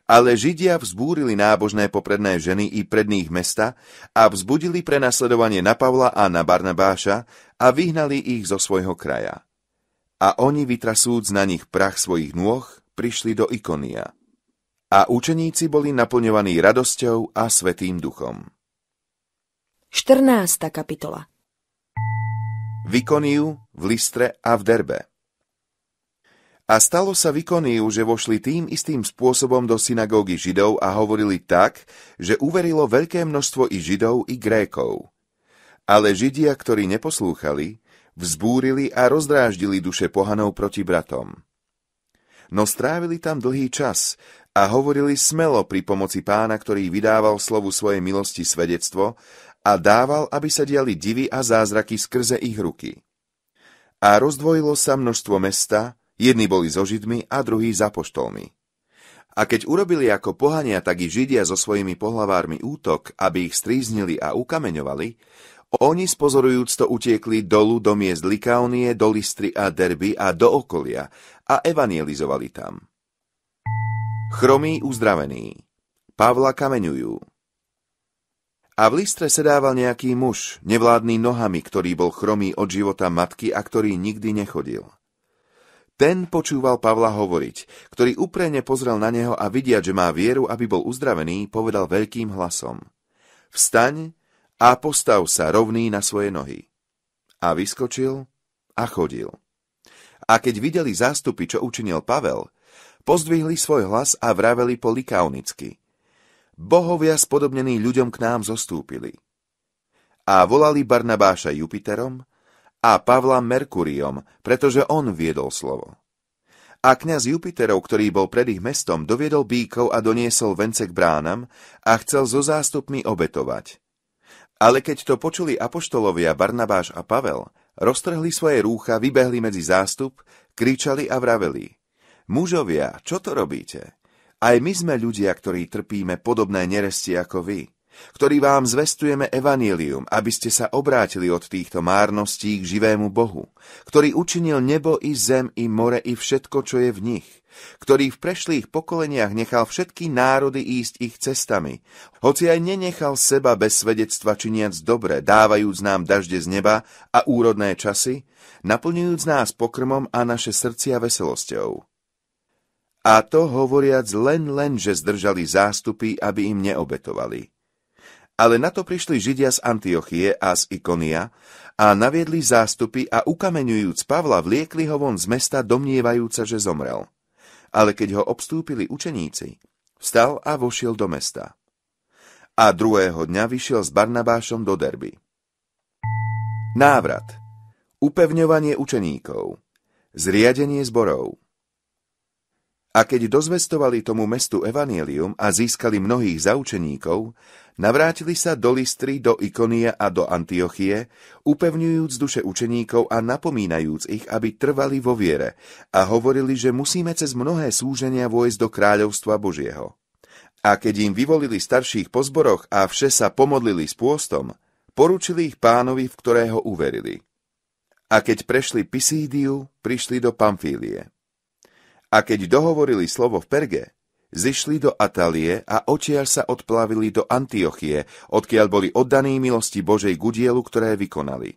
Ale Židia vzbúrili nábožné popredné ženy i predných mesta a vzbudili prenasledovanie na Pavla a na Barnabáša a vyhnali ich zo svojho kraja. A oni vytrasúc na nich prach svojich nôh, prišli do Ikonia. A učeníci boli naplňovaní radosťou a svetým duchom. 14. kapitola v Ikoniu, v Listre a v Derbe. A stalo sa v Ikoniu, že vošli tým istým spôsobom do synagógy Židov a hovorili tak, že uverilo veľké množstvo i Židov, i Grékov. Ale Židia, ktorí neposlúchali, vzbúrili a rozdráždili duše pohanov proti bratom. No strávili tam dlhý čas a hovorili smelo pri pomoci pána, ktorý vydával slovu svojej milosti svedectvo a dával, aby sa diali divy a zázraky skrze ich ruky. A rozdvojilo sa množstvo mesta, Jedni boli so Židmi a druhí za poštolmi. A keď urobili ako pohania, tak i Židia so svojimi pohlavármi útok, aby ich stríznili a ukameňovali, oni spozorujúc to utiekli dolu do miest Likaonie, do Listry a Derby a do okolia a evangelizovali tam. Chromí uzdravení. Pavla kameňujú. A v listre sedával nejaký muž, nevládny nohami, ktorý bol chromý od života matky a ktorý nikdy nechodil. Ten počúval Pavla hovoriť, ktorý uprene pozrel na neho a vidiať, že má vieru, aby bol uzdravený, povedal veľkým hlasom. Vstaň a postav sa rovný na svoje nohy. A vyskočil a chodil. A keď videli zástupy, čo učinil Pavel, pozdvihli svoj hlas a vraveli po likaonicky. Bohovia spodobnení ľuďom k nám zostúpili. A volali Barnabáša Jupiterom, a Pavla Merkuriom, pretože on viedol slovo. A kniaz Jupiterov, ktorý bol pred ich mestom, doviedol bíkov a doniesol vence k bránam a chcel so zástupmi obetovať. Ale keď to počuli apoštolovia Barnabáš a Pavel, roztrhli svoje rúcha, vybehli medzi zástup, kričali a vraveli. Mužovia, čo to robíte? Aj my sme ľudia, ktorí trpíme podobné neresti ako vy ktorý vám zvestujeme evanílium, aby ste sa obrátili od týchto márností k živému Bohu, ktorý učinil nebo i zem i more i všetko, čo je v nich, ktorý v prešlých pokoleniach nechal všetky národy ísť ich cestami, hoci aj nenechal seba bez svedectva činiac dobre, dávajúc nám dažde z neba a úrodné časy, naplňujúc nás pokrmom a naše srdcia veselosťou. A to hovoriac len len, že zdržali zástupy, aby im neobetovali. Ale na to prišli Židia z Antiochie a z Ikonia a naviedli zástupy a ukameňujúc Pavla vliekli ho von z mesta domnievajúca, že zomrel. Ale keď ho obstúpili učeníci, vstal a vošiel do mesta. A druhého dňa vyšiel s Barnabášom do derby. Návrat Upevňovanie učeníkov Zriadenie zborov a keď dozvestovali tomu mestu evanielium a získali mnohých zaučeníkov, navrátili sa do Listry, do ikonia a do Antiochie, upevňujúc duše učeníkov a napomínajúc ich, aby trvali vo viere a hovorili, že musíme cez mnohé súženia vojsť do kráľovstva Božieho. A keď im vyvolili starších po zboroch a vše sa pomodlili s pôstom, poručili ich pánovi, v ktorého uverili. A keď prešli Pisídiu, prišli do Pamfílie. A keď dohovorili slovo v Perge, zišli do Atalie a odtiaľ sa odplavili do Antiochie, odkiaľ boli oddaní milosti Božej gudielu, ktoré vykonali.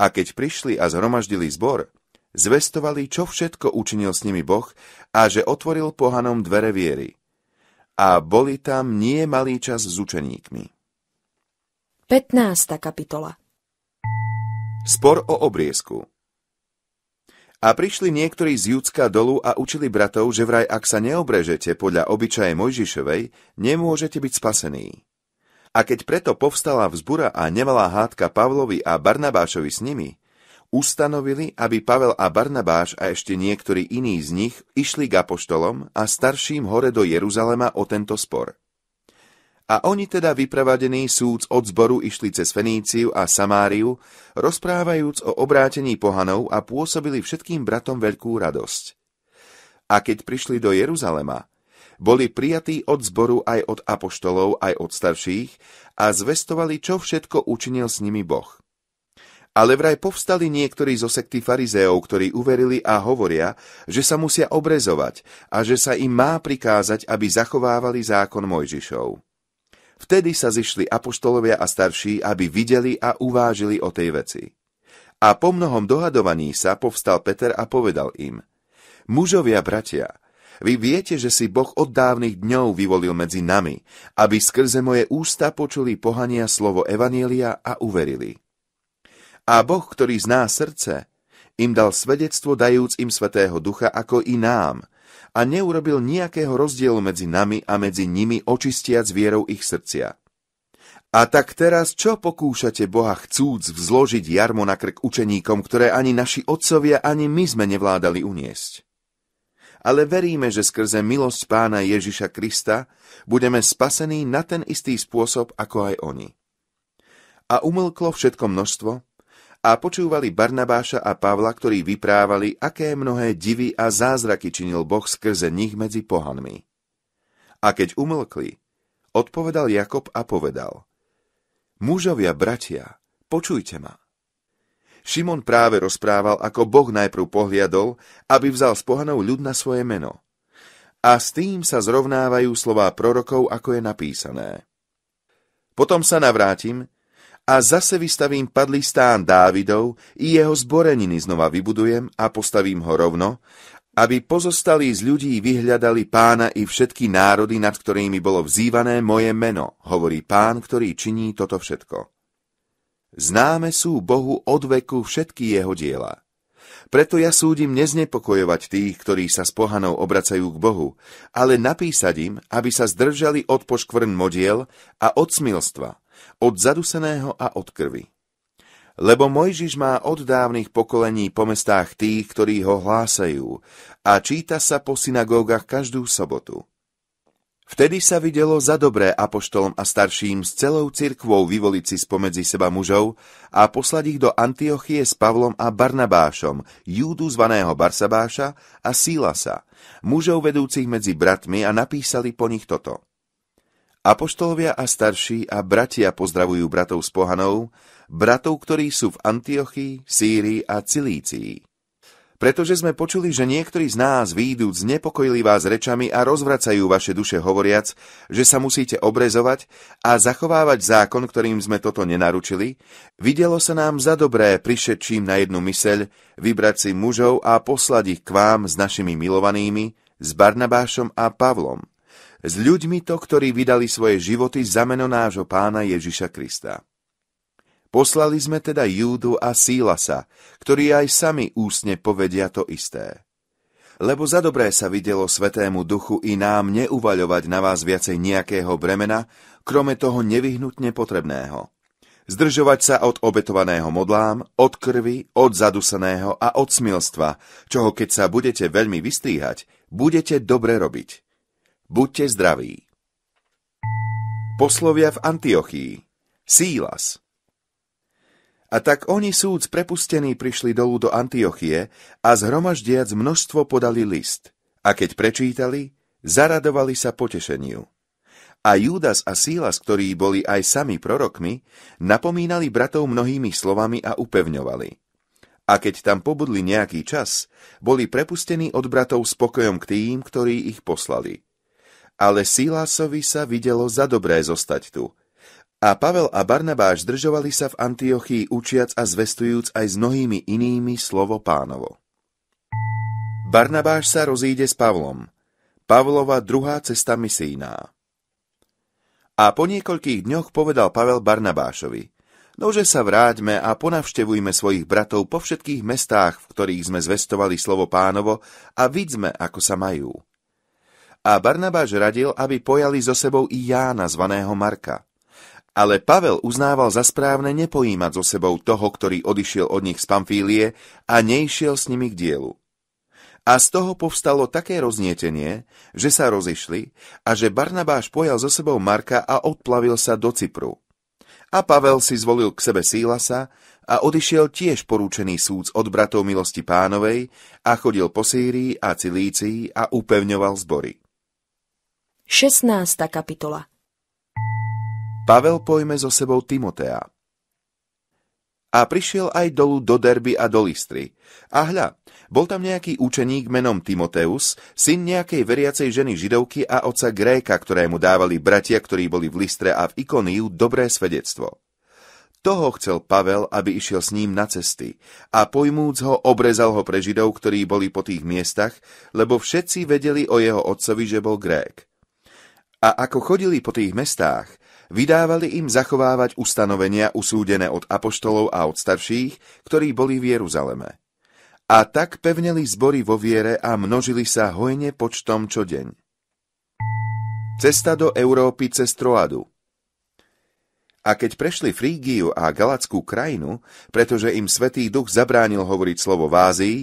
A keď prišli a zhromaždili zbor, zvestovali, čo všetko učinil s nimi Boh a že otvoril pohanom dvere viery. A boli tam nie malý čas s učeníkmi. 15. kapitola Spor o obriezku a prišli niektorí z Judska dolu a učili bratov, že vraj ak sa neobrežete podľa obyčaje Mojžišovej, nemôžete byť spasení. A keď preto povstala vzbura a nemalá hádka Pavlovi a Barnabášovi s nimi, ustanovili, aby Pavel a Barnabáš a ešte niektorí iní z nich išli k apoštolom a starším hore do Jeruzalema o tento spor. A oni teda vypravadení súc od zboru išli cez Feníciu a Samáriu, rozprávajúc o obrátení pohanov a pôsobili všetkým bratom veľkú radosť. A keď prišli do Jeruzalema, boli prijatí od zboru aj od apoštolov, aj od starších a zvestovali, čo všetko učinil s nimi Boh. Ale vraj povstali niektorí zo sekty farizeov, ktorí uverili a hovoria, že sa musia obrezovať a že sa im má prikázať, aby zachovávali zákon Mojžišov. Vtedy sa zišli apoštolovia a starší, aby videli a uvážili o tej veci. A po mnohom dohadovaní sa povstal Peter a povedal im, Mužovia, bratia, vy viete, že si Boh od dávnych dňov vyvolil medzi nami, aby skrze moje ústa počuli pohania slovo Evanielia a uverili. A Boh, ktorý zná srdce, im dal svedectvo, dajúc im Svetého Ducha ako i nám – a neurobil nejakého rozdielu medzi nami a medzi nimi, očistiac vierou ich srdcia. A tak teraz čo pokúšate Boha chcúc vzložiť jarmo na krk učeníkom, ktoré ani naši otcovia, ani my sme nevládali uniesť? Ale veríme, že skrze milosť pána Ježiša Krista budeme spasení na ten istý spôsob ako aj oni. A umlklo všetko množstvo, a počúvali Barnabáša a Pavla, ktorí vyprávali, aké mnohé divy a zázraky činil Boh skrze nich medzi pohanmi. A keď umlkli, odpovedal Jakob a povedal, Mužovia, bratia, počujte ma. Šimon práve rozprával, ako Boh najprv pohliadol, aby vzal z pohanov ľud na svoje meno. A s tým sa zrovnávajú slová prorokov, ako je napísané. Potom sa navrátim, a zase vystavím padlý stán Dávidov i jeho zboreniny znova vybudujem a postavím ho rovno, aby pozostalí z ľudí vyhľadali pána i všetky národy, nad ktorými bolo vzývané moje meno, hovorí pán, ktorý činí toto všetko. Známe sú Bohu od veku všetky jeho diela. Preto ja súdim neznepokojovať tých, ktorí sa s pohanou obracajú k Bohu, ale napísať im, aby sa zdržali od poškvrn modiel a od smilstva, od zaduseného a od krvi. Lebo Mojžiš má od dávnych pokolení po mestách tých, ktorí ho hlásajú, a číta sa po synagógach každú sobotu. Vtedy sa videlo za dobré apoštolom a starším s celou cirkvou vyvoliť si spomedzi seba mužov a poslať ich do Antiochie s Pavlom a Barnabášom, Júdu zvaného Barsabáša a Sílasa, mužov vedúcich medzi bratmi a napísali po nich toto. Apoštolovia a starší a bratia pozdravujú bratov z pohanov, bratov, ktorí sú v Antiochii, Sýrii a Cilícii. Pretože sme počuli, že niektorí z nás výjdú znepokojili vás rečami a rozvracajú vaše duše hovoriac, že sa musíte obrezovať a zachovávať zákon, ktorým sme toto nenaručili, videlo sa nám za dobré prišetčím na jednu myseľ, vybrať si mužov a poslať ich k vám s našimi milovanými, s Barnabášom a Pavlom s ľuďmi to, ktorí vydali svoje životy za meno nášho pána Ježiša Krista. Poslali sme teda Júdu a Sílasa, ktorí aj sami ústne povedia to isté. Lebo za dobré sa videlo Svetému Duchu i nám neuvaľovať na vás viacej nejakého bremena, krome toho nevyhnutne potrebného. Zdržovať sa od obetovaného modlám, od krvi, od zadusaného a od smilstva, čoho keď sa budete veľmi vystríhať, budete dobre robiť. Buďte zdraví. Poslovia v Antiochii. Sílas. A tak oni súc prepustení prišli dolu do Antiochie a zhromaždiac množstvo podali list. A keď prečítali, zaradovali sa potešeniu. A Judas a Sílas, ktorí boli aj sami prorokmi, napomínali bratov mnohými slovami a upevňovali. A keď tam pobudli nejaký čas, boli prepustení od bratov spokojom k tým, ktorí ich poslali – ale Silasovi sa videlo za dobré zostať tu. A Pavel a Barnabáš zdržovali sa v Antiochii učiac a zvestujúc aj s mnohými inými slovo pánovo. Barnabáš sa rozíde s Pavlom. Pavlova druhá cesta misijná. A po niekoľkých dňoch povedal Pavel Barnabášovi, nože sa vráťme a ponavštevujme svojich bratov po všetkých mestách, v ktorých sme zvestovali slovo pánovo a vidíme, ako sa majú a Barnabáš radil, aby pojali so sebou i Jána, zvaného Marka. Ale Pavel uznával za správne nepojímať so sebou toho, ktorý odišiel od nich z Pamfílie a neišiel s nimi k dielu. A z toho povstalo také roznietenie, že sa rozišli a že Barnabáš pojal so sebou Marka a odplavil sa do Cypru. A Pavel si zvolil k sebe Sílasa a odišiel tiež porúčený súc od bratov milosti pánovej a chodil po Sýrii a Cilícii a upevňoval zbory. 16. kapitola Pavel pojme so sebou Timotea. A prišiel aj dolu do Derby a do Listry. A hľa, bol tam nejaký učeník menom Timoteus, syn nejakej veriacej ženy židovky a oca Gréka, ktorému dávali bratia, ktorí boli v Listre a v Ikoniu, dobré svedectvo. Toho chcel Pavel, aby išiel s ním na cesty a pojmúc ho, obrezal ho pre židov, ktorí boli po tých miestach, lebo všetci vedeli o jeho otcovi, že bol Grék. A ako chodili po tých mestách, vydávali im zachovávať ustanovenia usúdené od apoštolov a od starších, ktorí boli v Jeruzaleme. A tak pevneli zbory vo viere a množili sa hojne počtom čo deň. Cesta do Európy cez Troadu A keď prešli Frígiu a Galackú krajinu, pretože im Svetý duch zabránil hovoriť slovo v Ázii,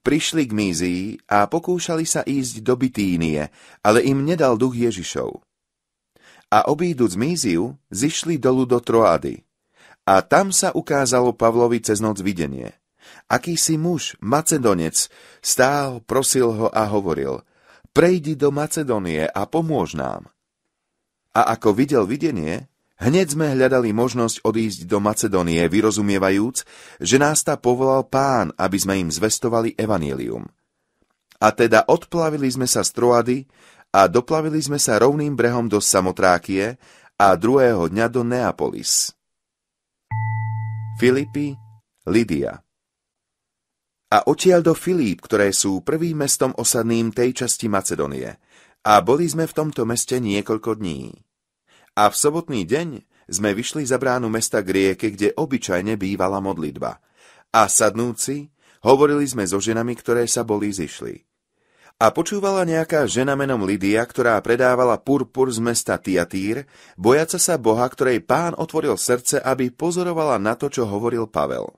Prišli k Mízii a pokúšali sa ísť do Bitínie, ale im nedal duch Ježišov. A obíduc Míziu, zišli dolu do Troady. A tam sa ukázalo Pavlovi cez noc videnie. Akýsi muž, Macedonec, stál, prosil ho a hovoril, prejdi do Macedonie a pomôž nám. A ako videl videnie, Hneď sme hľadali možnosť odísť do Macedónie, vyrozumievajúc, že nás tá povolal pán, aby sme im zvestovali evanílium. A teda odplavili sme sa z Troady a doplavili sme sa rovným brehom do Samotrákie a druhého dňa do Neapolis. Filipy, Lidia A odtiaľ do Filíp, ktoré sú prvým mestom osadným tej časti Macedonie, a boli sme v tomto meste niekoľko dní. A v sobotný deň sme vyšli za bránu mesta k rieke, kde obyčajne bývala modlitba. A sadnúci, hovorili sme so ženami, ktoré sa boli zišli. A počúvala nejaká žena menom Lydia, ktorá predávala purpur z mesta Tiatír, bojaca sa Boha, ktorej pán otvoril srdce, aby pozorovala na to, čo hovoril Pavel.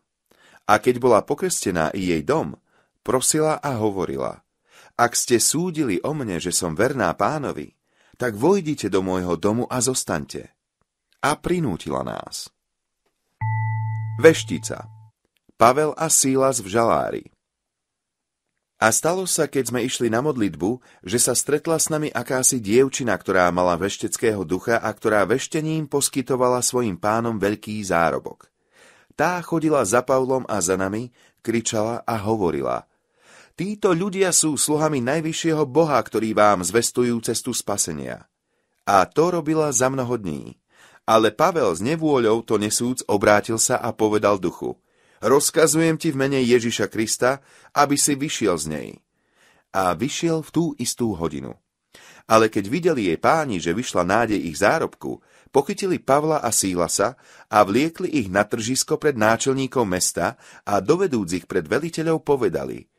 A keď bola pokrstená i jej dom, prosila a hovorila. Ak ste súdili o mne, že som verná pánovi, tak vojdite do môjho domu a zostaňte. A prinútila nás. Veštica Pavel a Sílas v žalári a stalo sa, keď sme išli na modlitbu, že sa stretla s nami akási dievčina, ktorá mala vešteckého ducha a ktorá veštením poskytovala svojim pánom veľký zárobok. Tá chodila za Pavlom a za nami, kričala a hovorila – Títo ľudia sú sluhami najvyššieho Boha, ktorý vám zvestujú cestu spasenia. A to robila za mnoho dní. Ale Pavel s nevôľou to nesúc obrátil sa a povedal duchu, rozkazujem ti v mene Ježiša Krista, aby si vyšiel z nej. A vyšiel v tú istú hodinu. Ale keď videli jej páni, že vyšla nádej ich zárobku, pochytili Pavla a Sílasa a vliekli ich na tržisko pred náčelníkom mesta a dovedúc ich pred veliteľov povedali –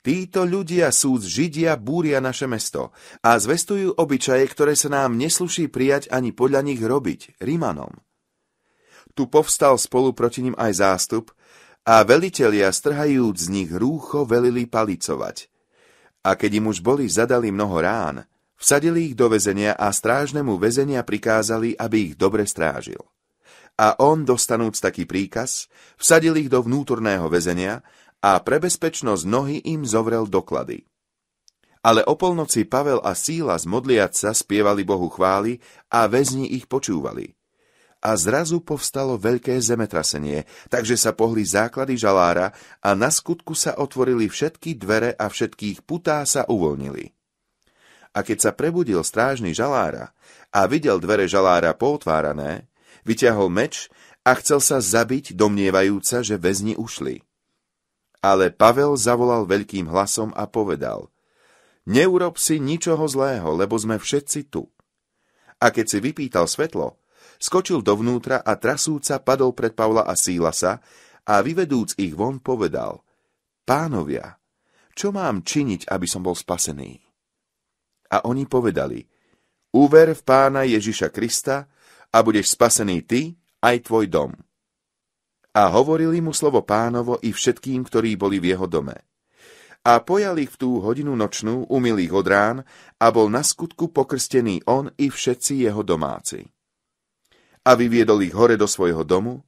Títo ľudia sú z Židia búria naše mesto a zvestujú obyčaje, ktoré sa nám nesluší prijať ani podľa nich robiť, Rímanom. Tu povstal spolu proti ním aj zástup a velitelia strhajúc z nich rúcho velili palicovať. A keď im už boli zadali mnoho rán, vsadili ich do väzenia a strážnemu väzenia prikázali, aby ich dobre strážil. A on, dostanúc taký príkaz, vsadil ich do vnútorného väzenia, a pre bezpečnosť nohy im zovrel doklady. Ale o polnoci Pavel a Síla z modliaca spievali Bohu chvály a väzni ich počúvali. A zrazu povstalo veľké zemetrasenie, takže sa pohli základy žalára a na skutku sa otvorili všetky dvere a všetkých putá sa uvoľnili. A keď sa prebudil strážny žalára a videl dvere žalára pootvárané, vyťahol meč a chcel sa zabiť, domnievajúca, že väzni ušli. Ale Pavel zavolal veľkým hlasom a povedal Neurob si ničoho zlého, lebo sme všetci tu. A keď si vypýtal svetlo, skočil dovnútra a trasúca padol pred Pavla a Sílasa a vyvedúc ich von povedal Pánovia, čo mám činiť, aby som bol spasený? A oni povedali Uver v pána Ježiša Krista a budeš spasený ty aj tvoj dom. A hovorili mu slovo pánovo i všetkým, ktorí boli v jeho dome. A pojal ich v tú hodinu nočnú, umil ich od rán a bol na skutku pokrstený on i všetci jeho domáci. A vyviedol ich hore do svojho domu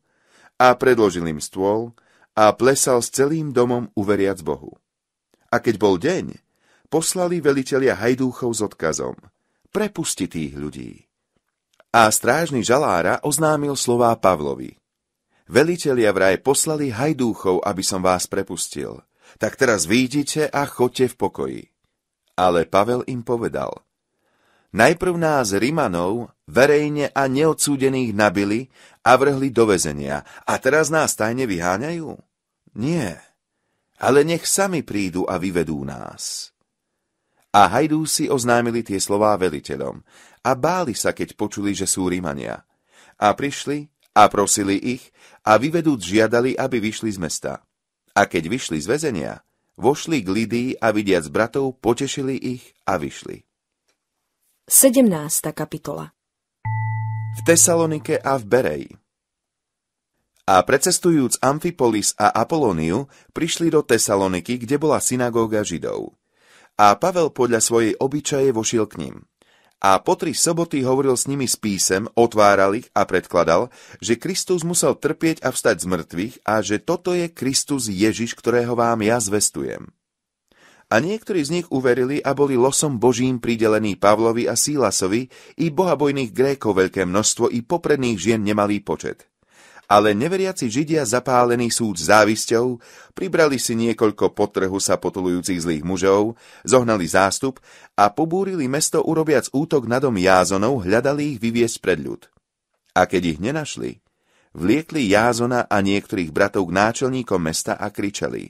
a predložil im stôl a plesal s celým domom uveriac Bohu. A keď bol deň, poslali velitelia hajdúchov s odkazom prepusti tých ľudí. A strážny žalára oznámil slová Pavlovi – Velitelia vraj poslali hajdúchov, aby som vás prepustil. Tak teraz výjdite a chodte v pokoji. Ale Pavel im povedal. Najprv nás Rimanov verejne a neodsúdených nabili a vrhli do vezenia a teraz nás tajne vyháňajú? Nie, ale nech sami prídu a vyvedú nás. A si oznámili tie slová veliteľom a báli sa, keď počuli, že sú Rímania. A prišli a prosili ich, a vyvedúc žiadali, aby vyšli z mesta. A keď vyšli z väzenia, vošli k Lidii a vidiac bratov, potešili ich a vyšli. 17. kapitola V Tesalonike a v Bereji A precestujúc Amfipolis a Apolóniu, prišli do Tesaloniky, kde bola synagóga Židov. A Pavel podľa svojej obyčaje vošiel k ním a po tri soboty hovoril s nimi s písem, otváral ich a predkladal, že Kristus musel trpieť a vstať z mŕtvych a že toto je Kristus Ježiš, ktorého vám ja zvestujem. A niektorí z nich uverili a boli losom Božím pridelení Pavlovi a Sílasovi, i bohabojných Grékov veľké množstvo, i popredných žien nemalý počet ale neveriaci Židia zapálení súd závisťou, pribrali si niekoľko potrhu sa potulujúcich zlých mužov, zohnali zástup a pobúrili mesto urobiac útok na dom Jázonov, hľadali ich vyviesť pred ľud. A keď ich nenašli, vliekli Jázona a niektorých bratov k náčelníkom mesta a kričali.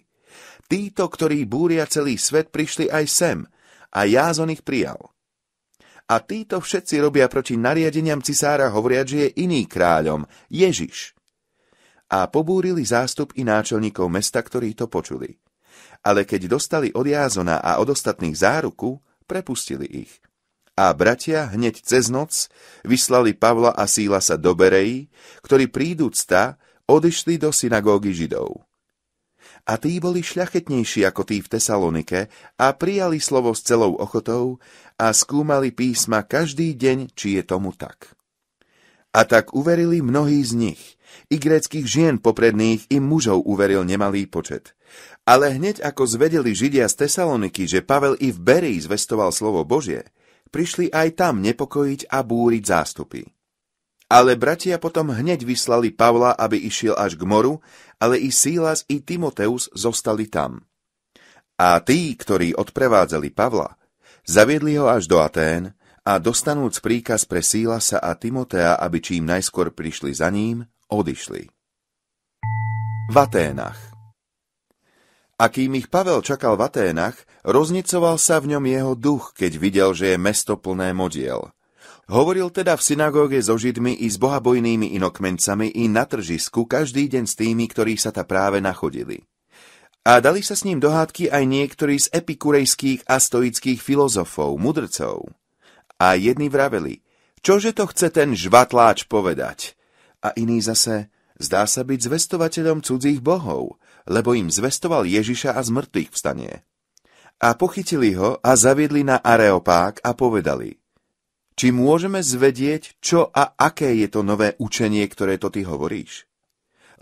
Títo, ktorí búria celý svet, prišli aj sem a Jázon ich prijal. A títo všetci robia proti nariadeniam cisára hovoriať, že je iný kráľom, Ježiš a pobúrili zástup i náčelníkov mesta, ktorí to počuli. Ale keď dostali od Jázona a od ostatných záruku, prepustili ich. A bratia hneď cez noc vyslali Pavla a Síla sa do Bereji, ktorí prídu cta, odišli do synagógy Židov. A tí boli šľachetnejší ako tí v Tesalonike a prijali slovo s celou ochotou a skúmali písma každý deň, či je tomu tak. A tak uverili mnohí z nich, i gréckých žien popredných i mužov uveril nemalý počet. Ale hneď ako zvedeli Židia z Tesaloniky, že Pavel i v Berii zvestoval slovo Božie, prišli aj tam nepokojiť a búriť zástupy. Ale bratia potom hneď vyslali Pavla, aby išiel až k moru, ale i Sílas i Timoteus zostali tam. A tí, ktorí odprevádzali Pavla, zaviedli ho až do Atén a dostanúc príkaz pre Sílasa a Timotea, aby čím najskôr prišli za ním, odišli. V Aténach A kým ich Pavel čakal v Aténach, roznicoval sa v ňom jeho duch, keď videl, že je mesto plné modiel. Hovoril teda v synagóge so Židmi i s bohabojnými inokmencami i na tržisku každý deň s tými, ktorí sa ta práve nachodili. A dali sa s ním dohádky aj niektorí z epikurejských a stoických filozofov, mudrcov. A jedni vraveli, čože to chce ten žvatláč povedať? a iný zase zdá sa byť zvestovateľom cudzích bohov, lebo im zvestoval Ježiša a zmrtvých vstanie. A pochytili ho a zaviedli na Areopák a povedali, či môžeme zvedieť, čo a aké je to nové učenie, ktoré to ty hovoríš?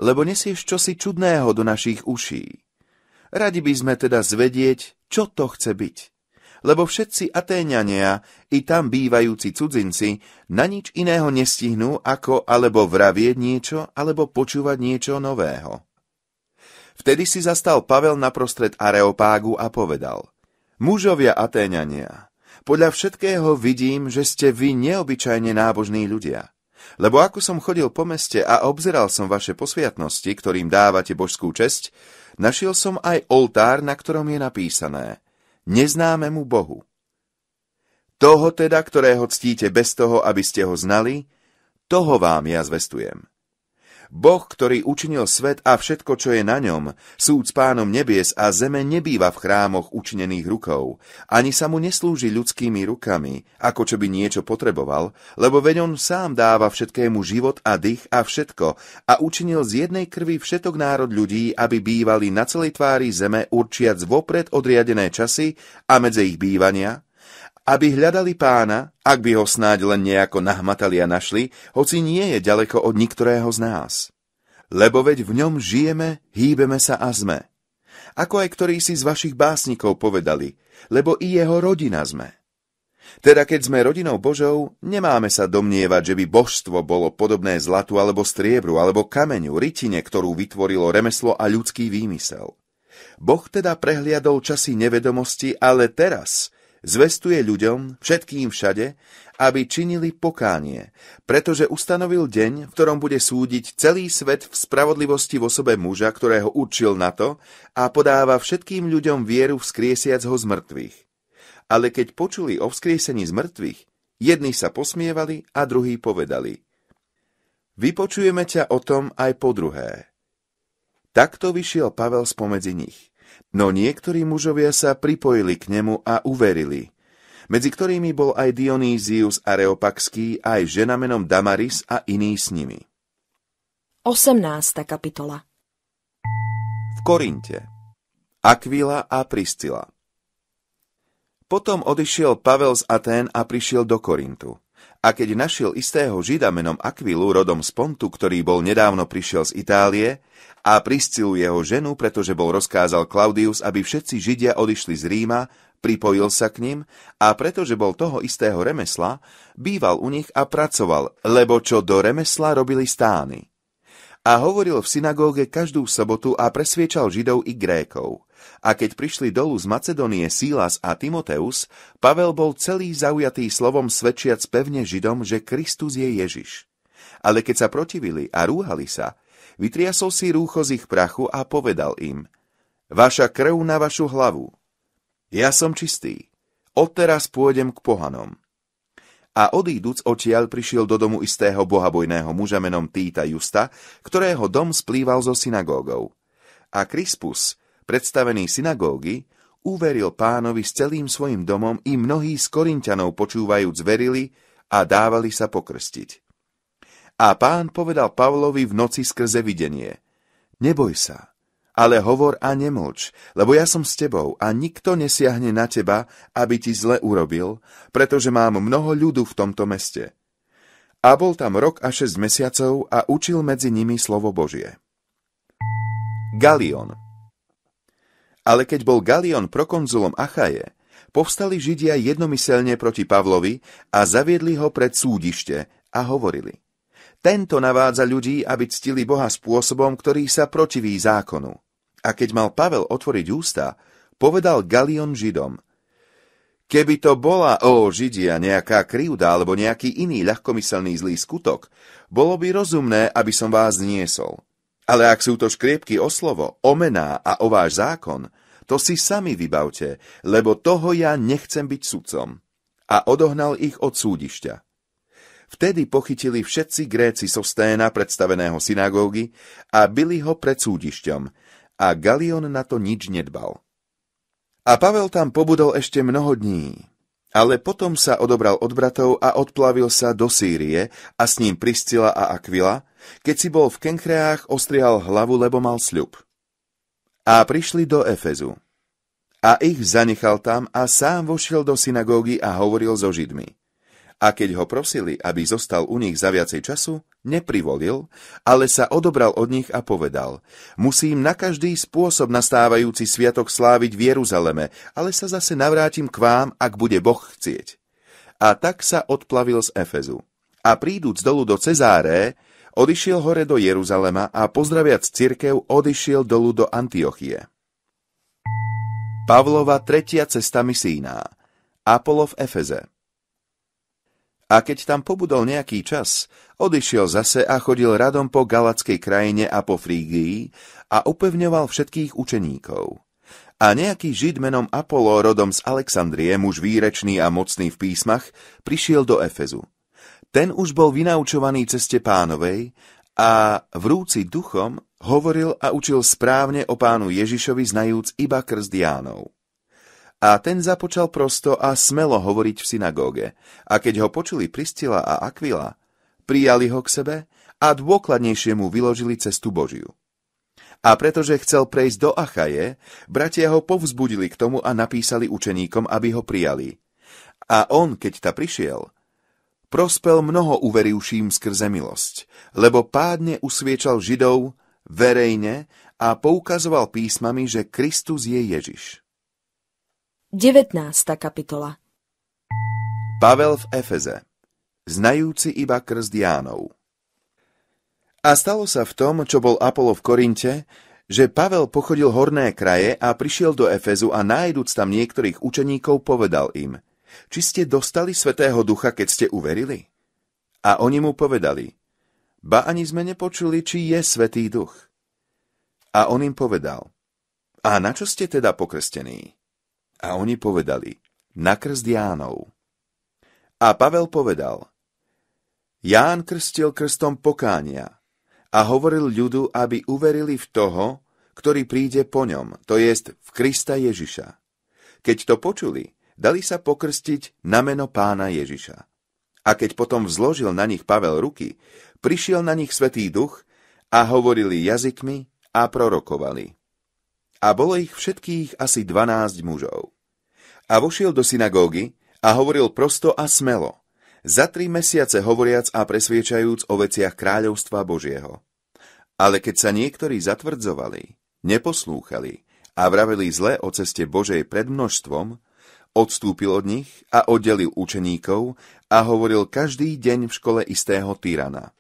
Lebo nesieš čosi čudného do našich uší. Radi by sme teda zvedieť, čo to chce byť lebo všetci Atéňania i tam bývajúci cudzinci na nič iného nestihnú, ako alebo vravieť niečo, alebo počúvať niečo nového. Vtedy si zastal Pavel naprostred Areopágu a povedal Mužovia Atéňania, podľa všetkého vidím, že ste vy neobyčajne nábožní ľudia. Lebo ako som chodil po meste a obzeral som vaše posviatnosti, ktorým dávate božskú česť, našiel som aj oltár, na ktorom je napísané – neznámemu Bohu. Toho teda, ktorého ctíte bez toho, aby ste ho znali, toho vám ja zvestujem. Boh, ktorý učinil svet a všetko, čo je na ňom, súd s pánom nebies a zeme nebýva v chrámoch učinených rukou, ani sa mu neslúži ľudskými rukami, ako čo by niečo potreboval, lebo veď on sám dáva všetkému život a dých a všetko a učinil z jednej krvi všetok národ ľudí, aby bývali na celej tvári zeme určiac vopred odriadené časy a medze ich bývania, aby hľadali pána, ak by ho snáď len nejako nahmatali a našli, hoci nie je ďaleko od niektorého z nás. Lebo veď v ňom žijeme, hýbeme sa a sme. Ako aj ktorí si z vašich básnikov povedali, lebo i jeho rodina sme. Teda keď sme rodinou Božou, nemáme sa domnievať, že by božstvo bolo podobné zlatu alebo striebru alebo kameňu, rytine, ktorú vytvorilo remeslo a ľudský výmysel. Boh teda prehliadol časy nevedomosti, ale teraz – Zvestuje ľuďom, všetkým všade, aby činili pokánie, pretože ustanovil deň, v ktorom bude súdiť celý svet v spravodlivosti v osobe muža, ktorého určil na to a podáva všetkým ľuďom vieru vzkriesiac ho z mŕtvych. Ale keď počuli o vzkriesení z mŕtvych, jedni sa posmievali a druhí povedali. Vypočujeme ťa o tom aj po druhé. Takto vyšiel Pavel spomedzi nich. No niektorí mužovia sa pripojili k nemu a uverili, medzi ktorými bol aj Dionýzius Areopakský, aj žena menom Damaris a iní s nimi. 18. kapitola V Korinte Akvila a Priscila Potom odišiel Pavel z Atén a prišiel do Korintu. A keď našiel istého žida menom Akvilu, rodom z Pontu, ktorý bol nedávno prišiel z Itálie, a priscilu jeho ženu, pretože bol rozkázal Klaudius, aby všetci židia odišli z Ríma, pripojil sa k ním a pretože bol toho istého remesla, býval u nich a pracoval, lebo čo do remesla robili stány. A hovoril v synagóge každú sobotu a presviečal židov i grékov – a keď prišli dolu z Macedónie Sílas a Timoteus, Pavel bol celý zaujatý slovom svedčiac pevne Židom, že Kristus je Ježiš. Ale keď sa protivili a rúhali sa, vytriasol si rúcho z ich prachu a povedal im, Vaša krv na vašu hlavu. Ja som čistý, odteraz pôjdem k pohanom. A odíduc odtiaľ prišiel do domu istého bohabojného muža menom Týta Justa, ktorého dom splýval so synagógou. A Krispus, predstavený synagógy, uveril pánovi s celým svojim domom i mnohí z Korintianov počúvajúc verili a dávali sa pokrstiť. A pán povedal Pavlovi v noci skrze videnie, neboj sa, ale hovor a nemlč, lebo ja som s tebou a nikto nesiahne na teba, aby ti zle urobil, pretože mám mnoho ľudu v tomto meste. A bol tam rok a šesť mesiacov a učil medzi nimi slovo Božie. Galion ale keď bol Galion prokonzulom Achaje, povstali Židia jednomyselne proti Pavlovi a zaviedli ho pred súdište a hovorili. Tento navádza ľudí, aby ctili Boha spôsobom, ktorý sa protiví zákonu. A keď mal Pavel otvoriť ústa, povedal Galion Židom. Keby to bola, ó Židia, nejaká krivda alebo nejaký iný ľahkomyselný zlý skutok, bolo by rozumné, aby som vás niesol. Ale ak sú to škriepky o slovo, o mená a o váš zákon, to si sami vybavte, lebo toho ja nechcem byť sudcom. A odohnal ich od súdišťa. Vtedy pochytili všetci Gréci Sosténa, predstaveného synagógy, a byli ho pred súdišťom, a Galion na to nič nedbal. A Pavel tam pobudol ešte mnoho dní, ale potom sa odobral od bratov a odplavil sa do Sýrie a s ním Priscila a akvila, keď si bol v Kenkreách, ostrihal hlavu, lebo mal sľub a prišli do Efezu. A ich zanechal tam a sám vošiel do synagógy a hovoril so Židmi. A keď ho prosili, aby zostal u nich za viacej času, neprivolil, ale sa odobral od nich a povedal, musím na každý spôsob nastávajúci sviatok sláviť v Jeruzaleme, ale sa zase navrátim k vám, ak bude Boh chcieť. A tak sa odplavil z Efezu. A príduc dolu do Cezáré, odišiel hore do Jeruzalema a pozdraviac cirkev odišiel dolu do Antiochie. Pavlova tretia cesta misijná Apolo v Efeze A keď tam pobudol nejaký čas, odišiel zase a chodil radom po galackej krajine a po Frígii a upevňoval všetkých učeníkov. A nejaký žid menom Apolo, rodom z Alexandrie, muž výrečný a mocný v písmach, prišiel do Efezu. Ten už bol vynaučovaný ceste pánovej a vrúci duchom hovoril a učil správne o pánu Ježišovi, znajúc iba krst Jánov. A ten započal prosto a smelo hovoriť v synagóge. A keď ho počuli Pristila a akvila, prijali ho k sebe a dôkladnejšie mu vyložili cestu Božiu. A pretože chcel prejsť do Achaje, bratia ho povzbudili k tomu a napísali učeníkom, aby ho prijali. A on, keď ta prišiel, prospel mnoho uverivším skrze milosť, lebo pádne usviečal Židov verejne a poukazoval písmami, že Kristus je Ježiš. 19. kapitola Pavel v Efeze, znajúci iba krst Jánov. A stalo sa v tom, čo bol Apolo v Korinte, že Pavel pochodil horné kraje a prišiel do Efezu a nájduc tam niektorých učeníkov povedal im – či ste dostali Svetého Ducha, keď ste uverili? A oni mu povedali, ba ani sme nepočuli, či je Svetý Duch. A on im povedal, a na čo ste teda pokrstení? A oni povedali, na krst Jánov. A Pavel povedal, Ján krstil krstom pokánia a hovoril ľudu, aby uverili v toho, ktorý príde po ňom, to jest v Krista Ježiša. Keď to počuli, dali sa pokrstiť na meno pána Ježiša. A keď potom vzložil na nich Pavel ruky, prišiel na nich Svetý Duch a hovorili jazykmi a prorokovali. A bolo ich všetkých asi dvanásť mužov. A vošiel do synagógy a hovoril prosto a smelo, za tri mesiace hovoriac a presviečajúc o veciach kráľovstva Božieho. Ale keď sa niektorí zatvrdzovali, neposlúchali a vraveli zle o ceste Božej pred množstvom, odstúpil od nich a oddelil učeníkov a hovoril každý deň v škole istého tyrana.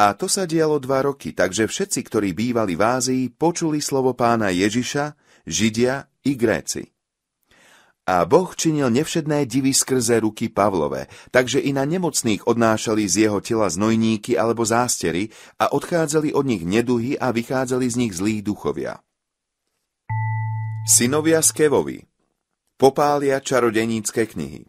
A to sa dialo dva roky, takže všetci, ktorí bývali v Ázii, počuli slovo pána Ježiša, Židia i Gréci. A Boh činil nevšedné divy skrze ruky Pavlové, takže i na nemocných odnášali z jeho tela znojníky alebo zástery a odchádzali od nich neduhy a vychádzali z nich zlí duchovia. Synovia Skevovi popália čarodenícke knihy.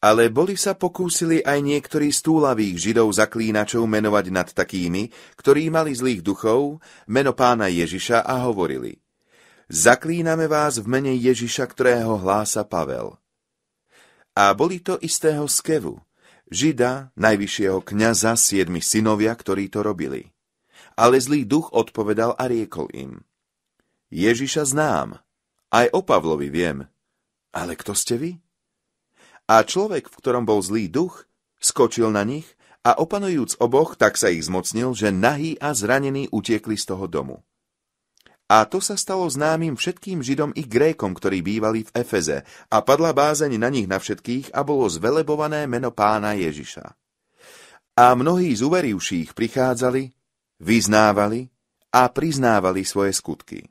Ale boli sa pokúsili aj niektorí z túlavých židov zaklínačov menovať nad takými, ktorí mali zlých duchov, meno pána Ježiša a hovorili Zaklíname vás v mene Ježiša, ktorého hlása Pavel. A boli to istého skevu, žida, najvyššieho kniaza, siedmi synovia, ktorí to robili. Ale zlý duch odpovedal a riekol im. Ježiša znám, aj o Pavlovi viem. Ale kto ste vy? A človek, v ktorom bol zlý duch, skočil na nich a opanujúc oboch, tak sa ich zmocnil, že nahý a zranený utiekli z toho domu. A to sa stalo známym všetkým Židom i Grékom, ktorí bývali v Efeze, a padla bázeň na nich na všetkých a bolo zvelebované meno pána Ježiša. A mnohí z uverivších prichádzali, vyznávali a priznávali svoje skutky.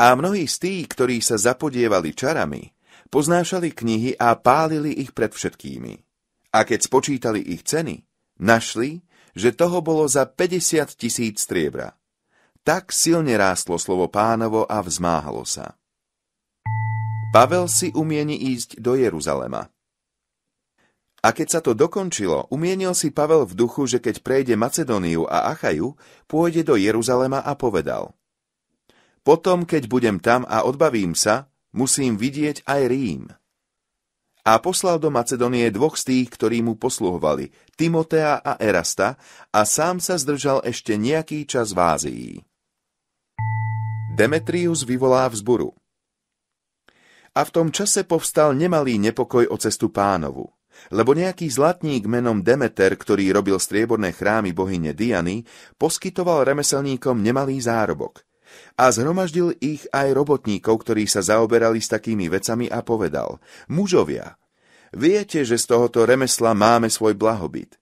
A mnohí z tých, ktorí sa zapodievali čarami, poznášali knihy a pálili ich pred všetkými. A keď spočítali ich ceny, našli, že toho bolo za 50 tisíc striebra. Tak silne rástlo slovo pánovo a vzmáhalo sa. Pavel si umieni ísť do Jeruzalema. A keď sa to dokončilo, umienil si Pavel v duchu, že keď prejde Macedóniu a Achaju, pôjde do Jeruzalema a povedal – potom, keď budem tam a odbavím sa, musím vidieť aj Rím. A poslal do Macedonie dvoch z tých, ktorí mu posluhovali, Timotea a Erasta, a sám sa zdržal ešte nejaký čas v Ázii. Demetrius vyvolá vzburu. A v tom čase povstal nemalý nepokoj o cestu pánovu, lebo nejaký zlatník menom Demeter, ktorý robil strieborné chrámy bohyne Diany, poskytoval remeselníkom nemalý zárobok – a zhromaždil ich aj robotníkov, ktorí sa zaoberali s takými vecami a povedal, mužovia, viete, že z tohoto remesla máme svoj blahobyt.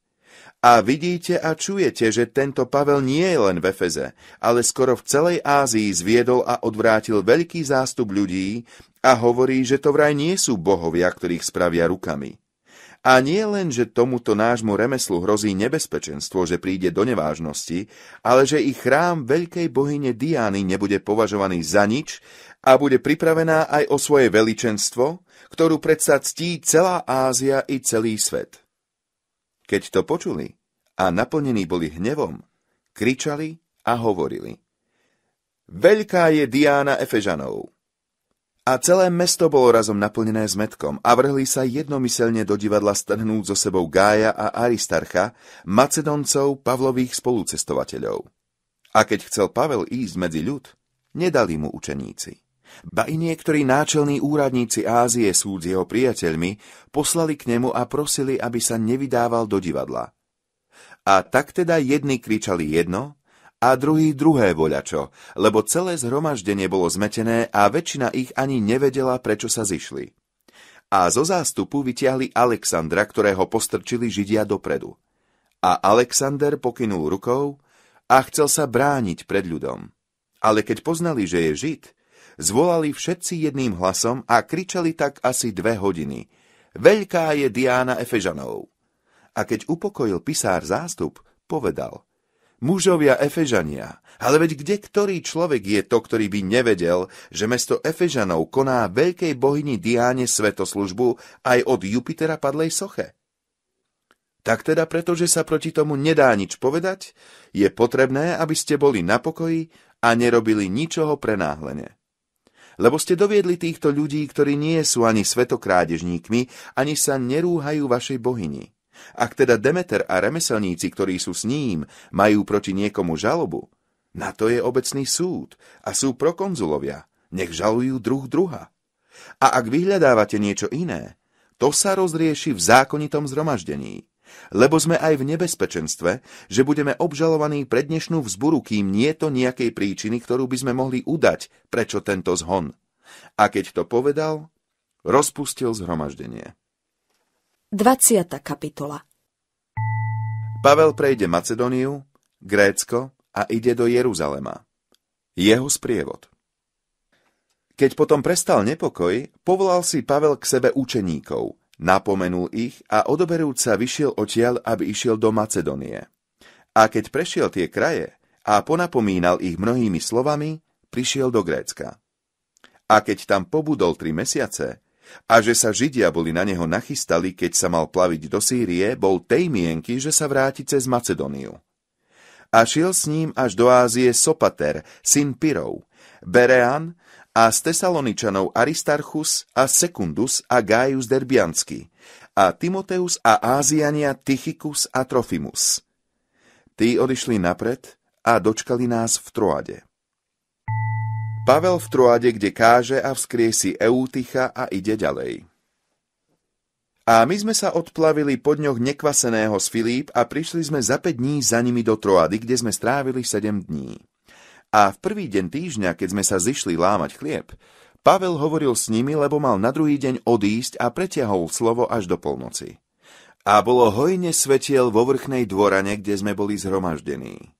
A vidíte a čujete, že tento Pavel nie je len v Efeze, ale skoro v celej Ázii zviedol a odvrátil veľký zástup ľudí a hovorí, že to vraj nie sú bohovia, ktorých spravia rukami. A nie len, že tomuto nášmu remeslu hrozí nebezpečenstvo, že príde do nevážnosti, ale že i chrám veľkej bohyne Diány nebude považovaný za nič a bude pripravená aj o svoje veličenstvo, ktorú predsa ctí celá Ázia i celý svet. Keď to počuli a naplnení boli hnevom, kričali a hovorili. Veľká je Diána Efežanov. A celé mesto bolo razom naplnené zmetkom a vrhli sa jednomyselne do divadla strhnúť so sebou Gája a Aristarcha, Macedoncov, Pavlových spolucestovateľov. A keď chcel Pavel ísť medzi ľud, nedali mu učeníci. Ba i niektorí náčelní úradníci Ázie súd s jeho priateľmi poslali k nemu a prosili, aby sa nevydával do divadla. A tak teda jedni kričali jedno a druhý druhé voľačo, lebo celé zhromaždenie bolo zmetené a väčšina ich ani nevedela, prečo sa zišli. A zo zástupu vytiahli Alexandra, ktorého postrčili Židia dopredu. A Alexander pokynul rukou a chcel sa brániť pred ľudom. Ale keď poznali, že je Žid, zvolali všetci jedným hlasom a kričali tak asi dve hodiny. Veľká je Diána Efežanov. A keď upokojil pisár zástup, povedal – mužovia Efežania. Ale veď kde ktorý človek je to, ktorý by nevedel, že mesto Efežanov koná veľkej bohyni Diáne svetoslužbu aj od Jupitera padlej soche? Tak teda pretože sa proti tomu nedá nič povedať, je potrebné, aby ste boli na pokoji a nerobili ničoho prenáhlene. Lebo ste doviedli týchto ľudí, ktorí nie sú ani svetokrádežníkmi, ani sa nerúhajú vašej bohyni. Ak teda Demeter a remeselníci, ktorí sú s ním, majú proti niekomu žalobu, na to je obecný súd a sú prokonzulovia, nech žalujú druh druha. A ak vyhľadávate niečo iné, to sa rozrieši v zákonitom zhromaždení. Lebo sme aj v nebezpečenstve, že budeme obžalovaní pre dnešnú vzburu, kým nie je to nejakej príčiny, ktorú by sme mohli udať, prečo tento zhon. A keď to povedal, rozpustil zhromaždenie. 20. kapitola Pavel prejde Macedóniu, Grécko a ide do Jeruzalema. Jeho sprievod Keď potom prestal nepokoj, povolal si Pavel k sebe učeníkov, napomenul ich a odoberúca sa vyšiel odtiaľ, aby išiel do Macedonie. A keď prešiel tie kraje a ponapomínal ich mnohými slovami, prišiel do Grécka. A keď tam pobudol tri mesiace, a že sa Židia boli na neho nachystali, keď sa mal plaviť do Sýrie, bol tej mienky, že sa vráti cez Macedóniu. A šiel s ním až do Ázie Sopater, syn Pirov, Berean a z Tesaloničanov Aristarchus a Sekundus a Gaius Derbiansky a Timoteus a Áziania Tychikus a Trofimus. Tí odišli napred a dočkali nás v Troade. Pavel v Troade, kde káže a vzkriesi Eúticha a ide ďalej. A my sme sa odplavili po dňoch nekvaseného z Filíp a prišli sme za 5 dní za nimi do Troady, kde sme strávili 7 dní. A v prvý deň týždňa, keď sme sa zišli lámať chlieb, Pavel hovoril s nimi, lebo mal na druhý deň odísť a pretiahol slovo až do polnoci. A bolo hojne svetiel vo vrchnej dvorane, kde sme boli zhromaždení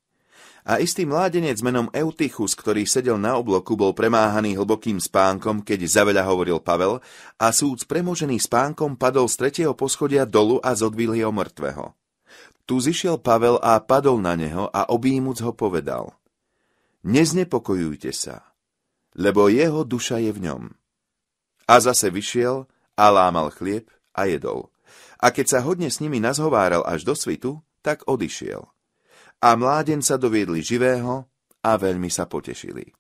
a istý mládenec menom Eutychus, ktorý sedel na obloku, bol premáhaný hlbokým spánkom, keď zaveľa hovoril Pavel, a súc premožený spánkom padol z tretieho poschodia dolu a zodvil ho mŕtvého. Tu zišiel Pavel a padol na neho a objímuc ho povedal. Neznepokojujte sa, lebo jeho duša je v ňom. A zase vyšiel a lámal chlieb a jedol. A keď sa hodne s nimi nazhováral až do svitu, tak odišiel. A mládenca doviedli živého a veľmi sa potešili.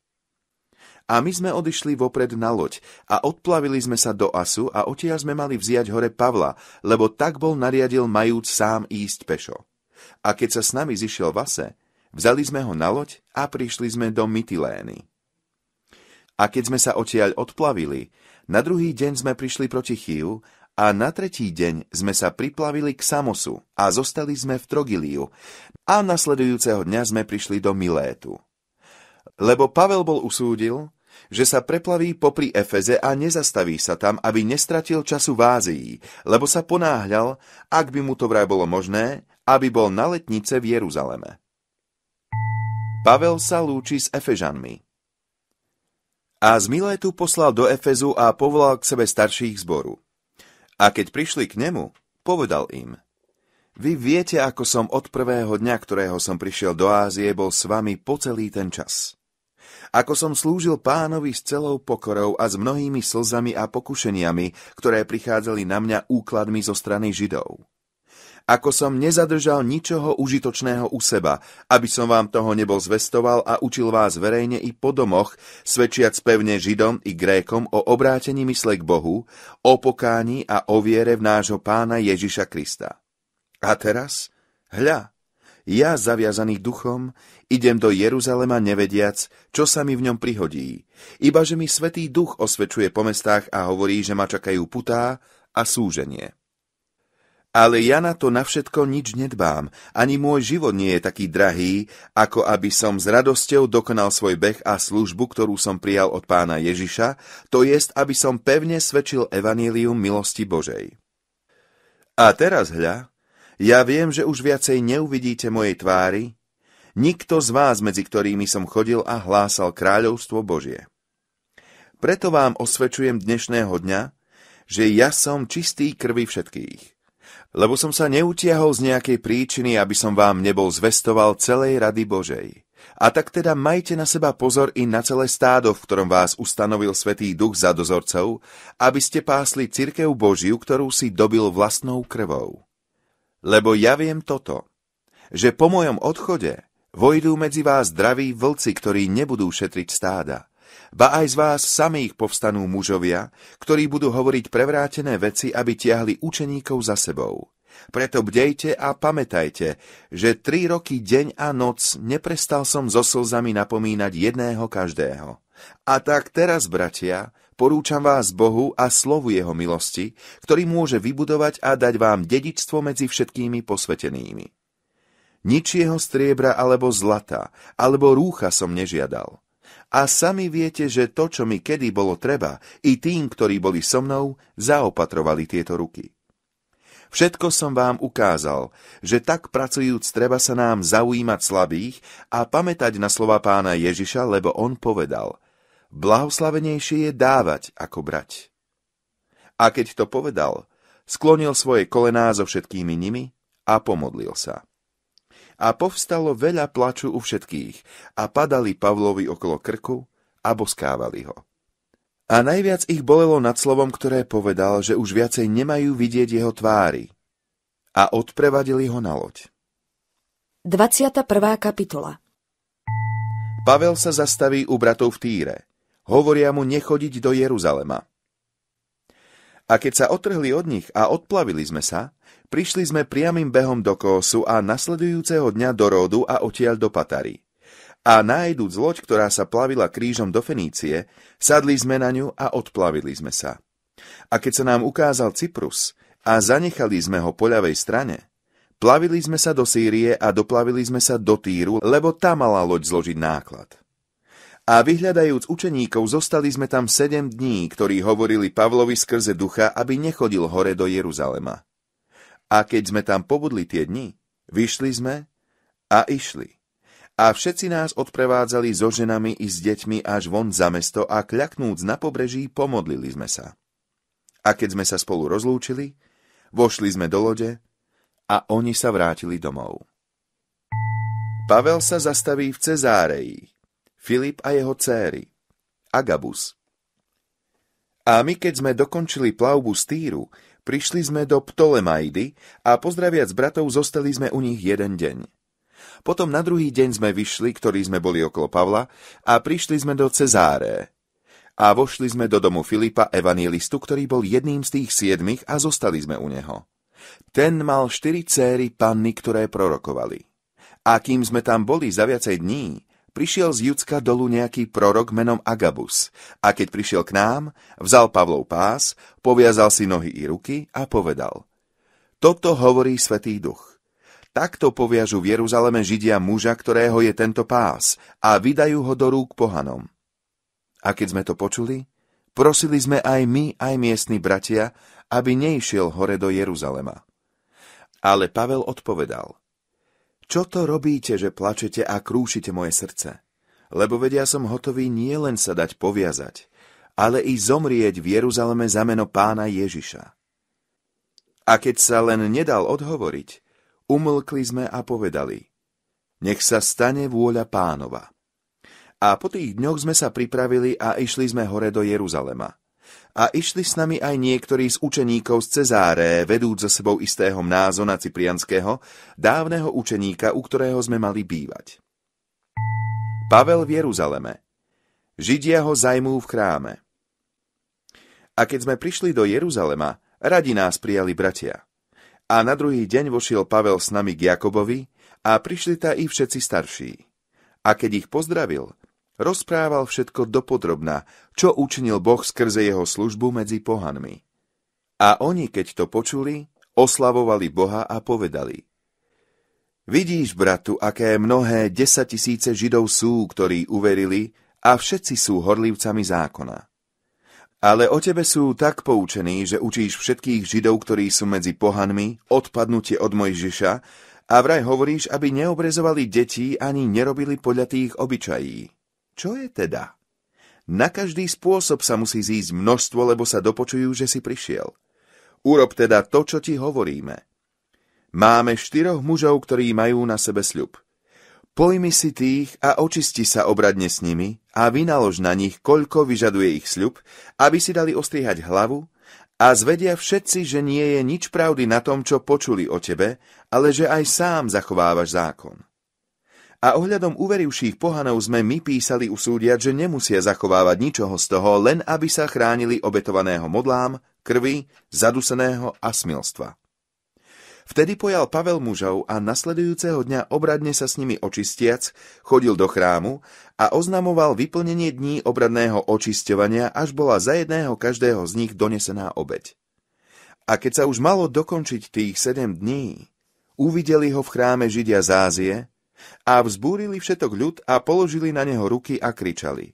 A my sme odišli vopred na loď a odplavili sme sa do Asu a odtiaľ sme mali vziať hore Pavla, lebo tak bol nariadil majúc sám ísť pešo. A keď sa s nami zišiel Vase, vzali sme ho na loď a prišli sme do Mytilény. A keď sme sa odtiaľ odplavili, na druhý deň sme prišli proti Chiu a na tretí deň sme sa priplavili k Samosu a zostali sme v Trogiliu a nasledujúceho dňa sme prišli do Milétu. Lebo Pavel bol usúdil, že sa preplaví popri Efeze a nezastaví sa tam, aby nestratil času v Ázii, lebo sa ponáhľal, ak by mu to vraj bolo možné, aby bol na letnice v Jeruzaleme. Pavel sa lúči s Efežanmi. A z Milétu poslal do Efezu a povolal k sebe starších zboru. A keď prišli k nemu, povedal im, vy viete, ako som od prvého dňa, ktorého som prišiel do Ázie, bol s vami po celý ten čas. Ako som slúžil pánovi s celou pokorou a s mnohými slzami a pokušeniami, ktoré prichádzali na mňa úkladmi zo strany Židov ako som nezadržal ničoho užitočného u seba, aby som vám toho nebol zvestoval a učil vás verejne i po domoch, svedčiac pevne Židom i Grékom o obrátení mysle k Bohu, o pokání a o viere v nášho pána Ježiša Krista. A teraz, hľa, ja zaviazaný duchom, idem do Jeruzalema nevediac, čo sa mi v ňom prihodí, iba že mi Svetý duch osvedčuje po mestách a hovorí, že ma čakajú putá a súženie. Ale ja na to na všetko nič nedbám, ani môj život nie je taký drahý, ako aby som s radosťou dokonal svoj beh a službu, ktorú som prijal od pána Ježiša, to jest, aby som pevne svedčil evanílium milosti Božej. A teraz hľa, ja viem, že už viacej neuvidíte mojej tvári, nikto z vás, medzi ktorými som chodil a hlásal kráľovstvo Božie. Preto vám osvedčujem dnešného dňa, že ja som čistý krvi všetkých lebo som sa neutiahol z nejakej príčiny, aby som vám nebol zvestoval celej rady Božej. A tak teda majte na seba pozor i na celé stádo, v ktorom vás ustanovil Svetý Duch za dozorcov, aby ste pásli cirkev Božiu, ktorú si dobil vlastnou krvou. Lebo ja viem toto, že po mojom odchode vojdú medzi vás zdraví vlci, ktorí nebudú šetriť stáda. Ba aj z vás samých povstanú mužovia, ktorí budú hovoriť prevrátené veci, aby tiahli učeníkov za sebou. Preto bdejte a pamätajte, že tri roky deň a noc neprestal som so slzami napomínať jedného každého. A tak teraz, bratia, porúčam vás Bohu a slovu Jeho milosti, ktorý môže vybudovať a dať vám dedičstvo medzi všetkými posvetenými. Ničieho striebra alebo zlata, alebo rúcha som nežiadal – a sami viete, že to, čo mi kedy bolo treba, i tým, ktorí boli so mnou, zaopatrovali tieto ruky. Všetko som vám ukázal, že tak pracujúc treba sa nám zaujímať slabých a pamätať na slova pána Ježiša, lebo on povedal, blahoslavenejšie je dávať ako brať. A keď to povedal, sklonil svoje kolená so všetkými nimi a pomodlil sa a povstalo veľa plaču u všetkých a padali Pavlovi okolo krku a boskávali ho. A najviac ich bolelo nad slovom, ktoré povedal, že už viacej nemajú vidieť jeho tvári. A odprevadili ho na loď. 21. kapitola Pavel sa zastaví u bratov v Týre. Hovoria mu nechodiť do Jeruzalema. A keď sa otrhli od nich a odplavili sme sa, Prišli sme priamým behom do Kósu a nasledujúceho dňa do Ródu a odtiaľ do Patary. A nájdúc loď, ktorá sa plavila krížom do Fenície, sadli sme na ňu a odplavili sme sa. A keď sa nám ukázal Cyprus a zanechali sme ho po ľavej strane, plavili sme sa do Sýrie a doplavili sme sa do Týru, lebo tam mala loď zložiť náklad. A vyhľadajúc učeníkov, zostali sme tam sedem dní, ktorí hovorili Pavlovi skrze ducha, aby nechodil hore do Jeruzalema. A keď sme tam pobudli tie dni, vyšli sme a išli. A všetci nás odprevádzali so ženami i s deťmi až von za mesto a kľaknúc na pobreží pomodlili sme sa. A keď sme sa spolu rozlúčili, vošli sme do lode a oni sa vrátili domov. Pavel sa zastaví v Cezáreji, Filip a jeho céry, Agabus. A my, keď sme dokončili plavbu z Týru, Prišli sme do Ptolemaidy a pozdraviac bratov zostali sme u nich jeden deň. Potom na druhý deň sme vyšli, ktorí sme boli okolo Pavla, a prišli sme do Cezáre. A vošli sme do domu Filipa, evanielistu, ktorý bol jedným z tých siedmich a zostali sme u neho. Ten mal štyri céry panny, ktoré prorokovali. A kým sme tam boli za viacej dní, prišiel z Judska dolu nejaký prorok menom Agabus a keď prišiel k nám, vzal Pavlov pás, poviazal si nohy i ruky a povedal Toto hovorí Svetý Duch. Takto poviažu v Jeruzaleme Židia muža, ktorého je tento pás a vydajú ho do rúk pohanom. A keď sme to počuli, prosili sme aj my, aj miestni bratia, aby neišiel hore do Jeruzalema. Ale Pavel odpovedal – čo to robíte, že plačete a krúšite moje srdce? Lebo vedia som hotový nie len sa dať poviazať, ale i zomrieť v Jeruzaleme za meno pána Ježiša. A keď sa len nedal odhovoriť, umlkli sme a povedali, nech sa stane vôľa pánova. A po tých dňoch sme sa pripravili a išli sme hore do Jeruzalema a išli s nami aj niektorí z učeníkov z Cezáre, vedúc za sebou istého mnázona Ciprianského, dávneho učeníka, u ktorého sme mali bývať. Pavel v Jeruzaleme. Židia ho zajmú v chráme. A keď sme prišli do Jeruzalema, radi nás prijali bratia. A na druhý deň vošiel Pavel s nami k Jakobovi a prišli tá i všetci starší. A keď ich pozdravil, Rozprával všetko dopodrobná, čo učinil Boh skrze jeho službu medzi pohanmi. A oni, keď to počuli, oslavovali Boha a povedali Vidíš, bratu, aké mnohé desaťtisíce Židov sú, ktorí uverili a všetci sú horlivcami zákona. Ale o tebe sú tak poučení, že učíš všetkých Židov, ktorí sú medzi pohanmi, odpadnutie od Mojžiša a vraj hovoríš, aby neobrezovali deti ani nerobili podľa tých obyčají. Čo je teda? Na každý spôsob sa musí zísť množstvo, lebo sa dopočujú, že si prišiel. Urob teda to, čo ti hovoríme. Máme štyroch mužov, ktorí majú na sebe sľub. Pojmi si tých a očisti sa obradne s nimi a vynalož na nich, koľko vyžaduje ich sľub, aby si dali ostrihať hlavu a zvedia všetci, že nie je nič pravdy na tom, čo počuli o tebe, ale že aj sám zachovávaš zákon. A ohľadom uverivších pohanov sme my písali usúdiať, že nemusia zachovávať ničoho z toho, len aby sa chránili obetovaného modlám, krvi, zaduseného a smilstva. Vtedy pojal Pavel mužov a nasledujúceho dňa obradne sa s nimi očistiac, chodil do chrámu a oznamoval vyplnenie dní obradného očisťovania, až bola za jedného každého z nich donesená obeď. A keď sa už malo dokončiť tých sedem dní, uvideli ho v chráme Židia z Ázie, a vzbúrili všetok ľud a položili na neho ruky a kričali.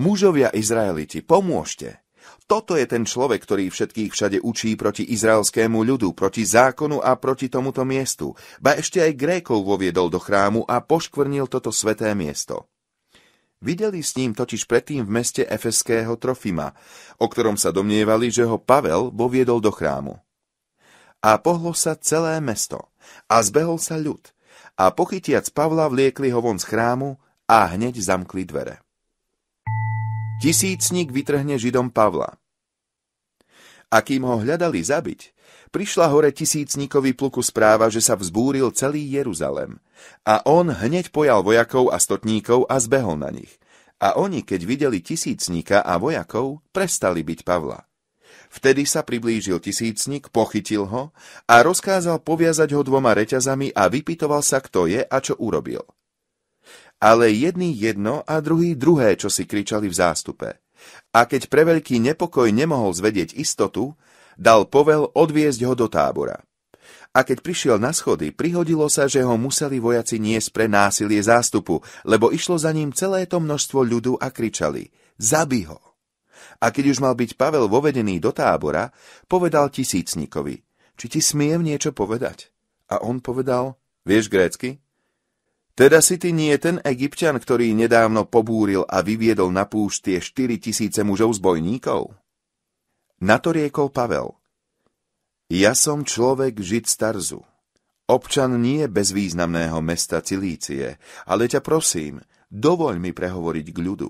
Mužovia Izraeliti, pomôžte! Toto je ten človek, ktorý všetkých všade učí proti izraelskému ľudu, proti zákonu a proti tomuto miestu. Ba ešte aj Grékov voviedol do chrámu a poškvrnil toto sveté miesto. Videli s ním totiž predtým v meste Efeského Trofima, o ktorom sa domnievali, že ho Pavel voviedol do chrámu. A pohlo sa celé mesto a zbehol sa ľud a pochytiac Pavla vliekli ho von z chrámu a hneď zamkli dvere. Tisícnik vytrhne Židom Pavla. A kým ho hľadali zabiť, prišla hore tisícníkovi pluku správa, že sa vzbúril celý Jeruzalem. A on hneď pojal vojakov a stotníkov a zbehol na nich. A oni, keď videli tisícníka a vojakov, prestali byť Pavla. Vtedy sa priblížil tisícnik, pochytil ho a rozkázal poviazať ho dvoma reťazami a vypytoval sa, kto je a čo urobil. Ale jedný jedno a druhý druhé, čo si kričali v zástupe. A keď preveľký nepokoj nemohol zvedieť istotu, dal povel odviezť ho do tábora. A keď prišiel na schody, prihodilo sa, že ho museli vojaci niesť pre násilie zástupu, lebo išlo za ním celé to množstvo ľudu a kričali Zabi ho! A keď už mal byť Pavel vovedený do tábora, povedal tisícnikovi, či ti smiem niečo povedať? A on povedal, vieš grécky? Teda si ty nie ten egyptian, ktorý nedávno pobúril a vyviedol na púšť tie 4 tisíce mužov zbojníkov? Na to riekol Pavel. Ja som človek žid starzu. Občan nie bezvýznamného mesta Cilície, ale ťa prosím, dovoľ mi prehovoriť k ľudu.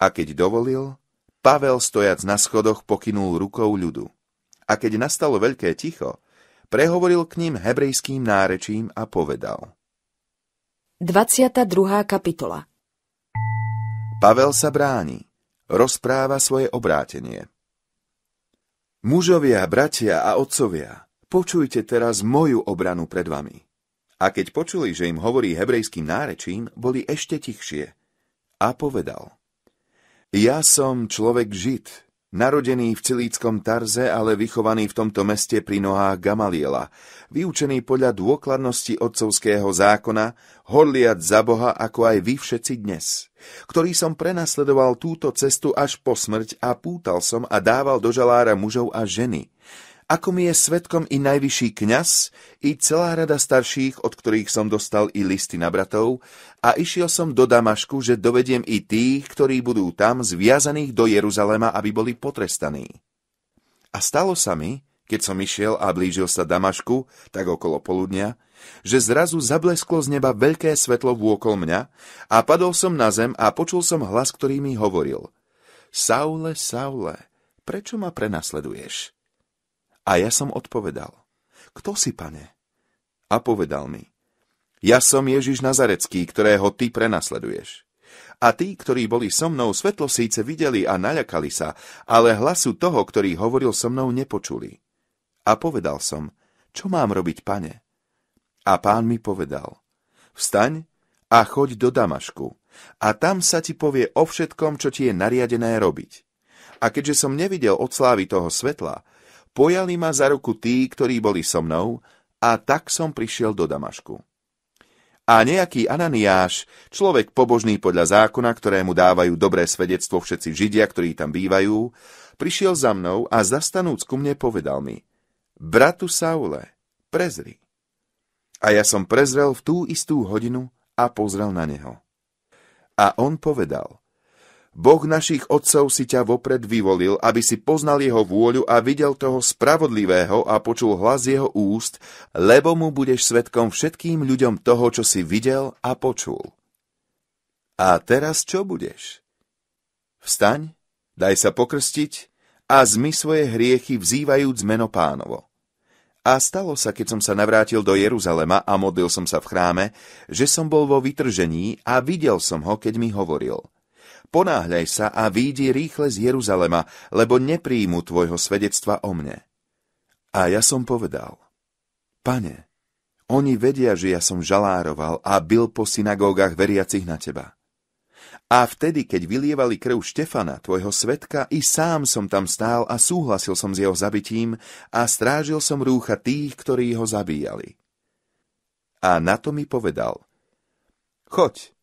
A keď dovolil, Pavel, stojac na schodoch, pokynul rukou ľudu. A keď nastalo veľké ticho, prehovoril k ním hebrejským nárečím a povedal. 22. kapitola Pavel sa bráni, rozpráva svoje obrátenie. Mužovia, bratia a otcovia, počujte teraz moju obranu pred vami. A keď počuli, že im hovorí hebrejským nárečím, boli ešte tichšie. A povedal – ja som človek Žid, narodený v Cilíckom Tarze, ale vychovaný v tomto meste pri nohách Gamaliela, vyučený podľa dôkladnosti otcovského zákona, horliac za Boha ako aj vy všetci dnes, ktorý som prenasledoval túto cestu až po smrť a pútal som a dával do žalára mužov a ženy, ako mi je svetkom i najvyšší kňaz, i celá rada starších, od ktorých som dostal i listy na bratov, a išiel som do Damašku, že dovediem i tých, ktorí budú tam zviazaných do Jeruzalema, aby boli potrestaní. A stalo sa mi, keď som išiel a blížil sa Damašku, tak okolo poludnia, že zrazu zablesklo z neba veľké svetlo vôkol mňa a padol som na zem a počul som hlas, ktorý mi hovoril. Saule, Saule, prečo ma prenasleduješ? A ja som odpovedal, kto si, pane? A povedal mi, ja som Ježiš Nazarecký, ktorého ty prenasleduješ. A tí, ktorí boli so mnou, svetlo síce videli a naľakali sa, ale hlasu toho, ktorý hovoril so mnou, nepočuli. A povedal som, čo mám robiť, pane? A pán mi povedal, vstaň a choď do Damašku, a tam sa ti povie o všetkom, čo ti je nariadené robiť. A keďže som nevidel od slávy toho svetla, Pojali ma za ruku tí, ktorí boli so mnou, a tak som prišiel do Damašku. A nejaký Ananiáš, človek pobožný podľa zákona, ktorému dávajú dobré svedectvo všetci Židia, ktorí tam bývajú, prišiel za mnou a zastanúc ku mne povedal mi, bratu Saule, prezri. A ja som prezrel v tú istú hodinu a pozrel na neho. A on povedal, Boh našich otcov si ťa vopred vyvolil, aby si poznal jeho vôľu a videl toho spravodlivého a počul hlas jeho úst, lebo mu budeš svetkom všetkým ľuďom toho, čo si videl a počul. A teraz čo budeš? Vstaň, daj sa pokrstiť a zmy svoje hriechy vzývajúc meno pánovo. A stalo sa, keď som sa navrátil do Jeruzalema a modlil som sa v chráme, že som bol vo vytržení a videl som ho, keď mi hovoril – Ponáhľaj sa a výjdi rýchle z Jeruzalema, lebo nepríjmu tvojho svedectva o mne. A ja som povedal, pane, oni vedia, že ja som žalároval a byl po synagógach veriacich na teba. A vtedy, keď vylievali krv Štefana, tvojho svetka, i sám som tam stál a súhlasil som s jeho zabitím a strážil som rúcha tých, ktorí ho zabíjali. A na to mi povedal, choď,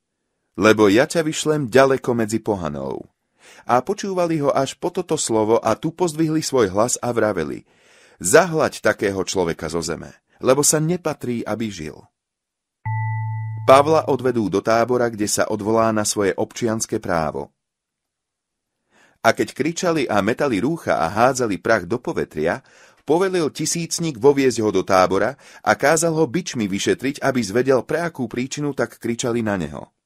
lebo ja ťa vyšlem ďaleko medzi pohanou. A počúvali ho až po toto slovo a tu pozdvihli svoj hlas a vraveli, zahľaď takého človeka zo zeme, lebo sa nepatrí, aby žil. Pavla odvedú do tábora, kde sa odvolá na svoje občianské právo. A keď kričali a metali rúcha a hádzali prach do povetria, povelil tisícnik voviezť ho do tábora a kázal ho bičmi vyšetriť, aby zvedel, pre akú príčinu tak kričali na neho.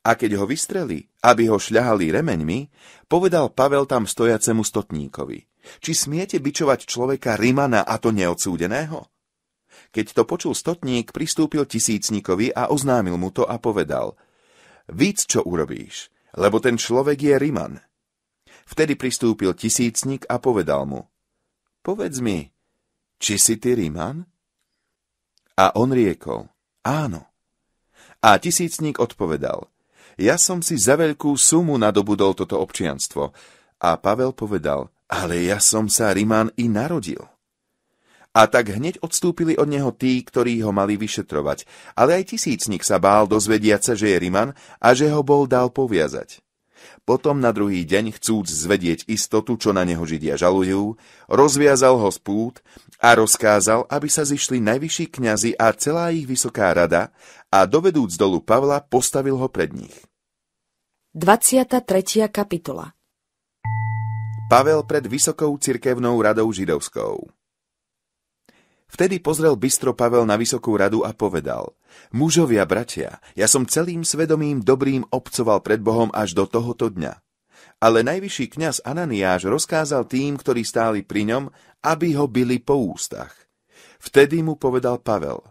A keď ho vystreli, aby ho šľahali remeňmi, povedal Pavel tam stojacemu stotníkovi, či smiete bičovať človeka Rimana a to neodsúdeného? Keď to počul stotník, pristúpil tisícnikovi a oznámil mu to a povedal, víc čo urobíš, lebo ten človek je Riman. Vtedy pristúpil tisícnik a povedal mu, povedz mi, či si ty Riman? A on riekol, áno. A tisícník odpovedal, ja som si za veľkú sumu nadobudol toto občianstvo. A Pavel povedal, ale ja som sa Rimán i narodil. A tak hneď odstúpili od neho tí, ktorí ho mali vyšetrovať, ale aj tisícnik sa bál dozvediať sa, že je Riman a že ho bol dal poviazať. Potom na druhý deň, chcúc zvedieť istotu, čo na neho Židia žalujú, rozviazal ho spút a rozkázal, aby sa zišli najvyšší kňazi a celá ich vysoká rada a dovedúc dolu Pavla postavil ho pred nich. 23. kapitola Pavel pred Vysokou cirkevnou radou židovskou Vtedy pozrel bystro Pavel na Vysokú radu a povedal Mužovia, bratia, ja som celým svedomím dobrým obcoval pred Bohom až do tohoto dňa. Ale najvyšší kňaz Ananiáš rozkázal tým, ktorí stáli pri ňom, aby ho bili po ústach. Vtedy mu povedal Pavel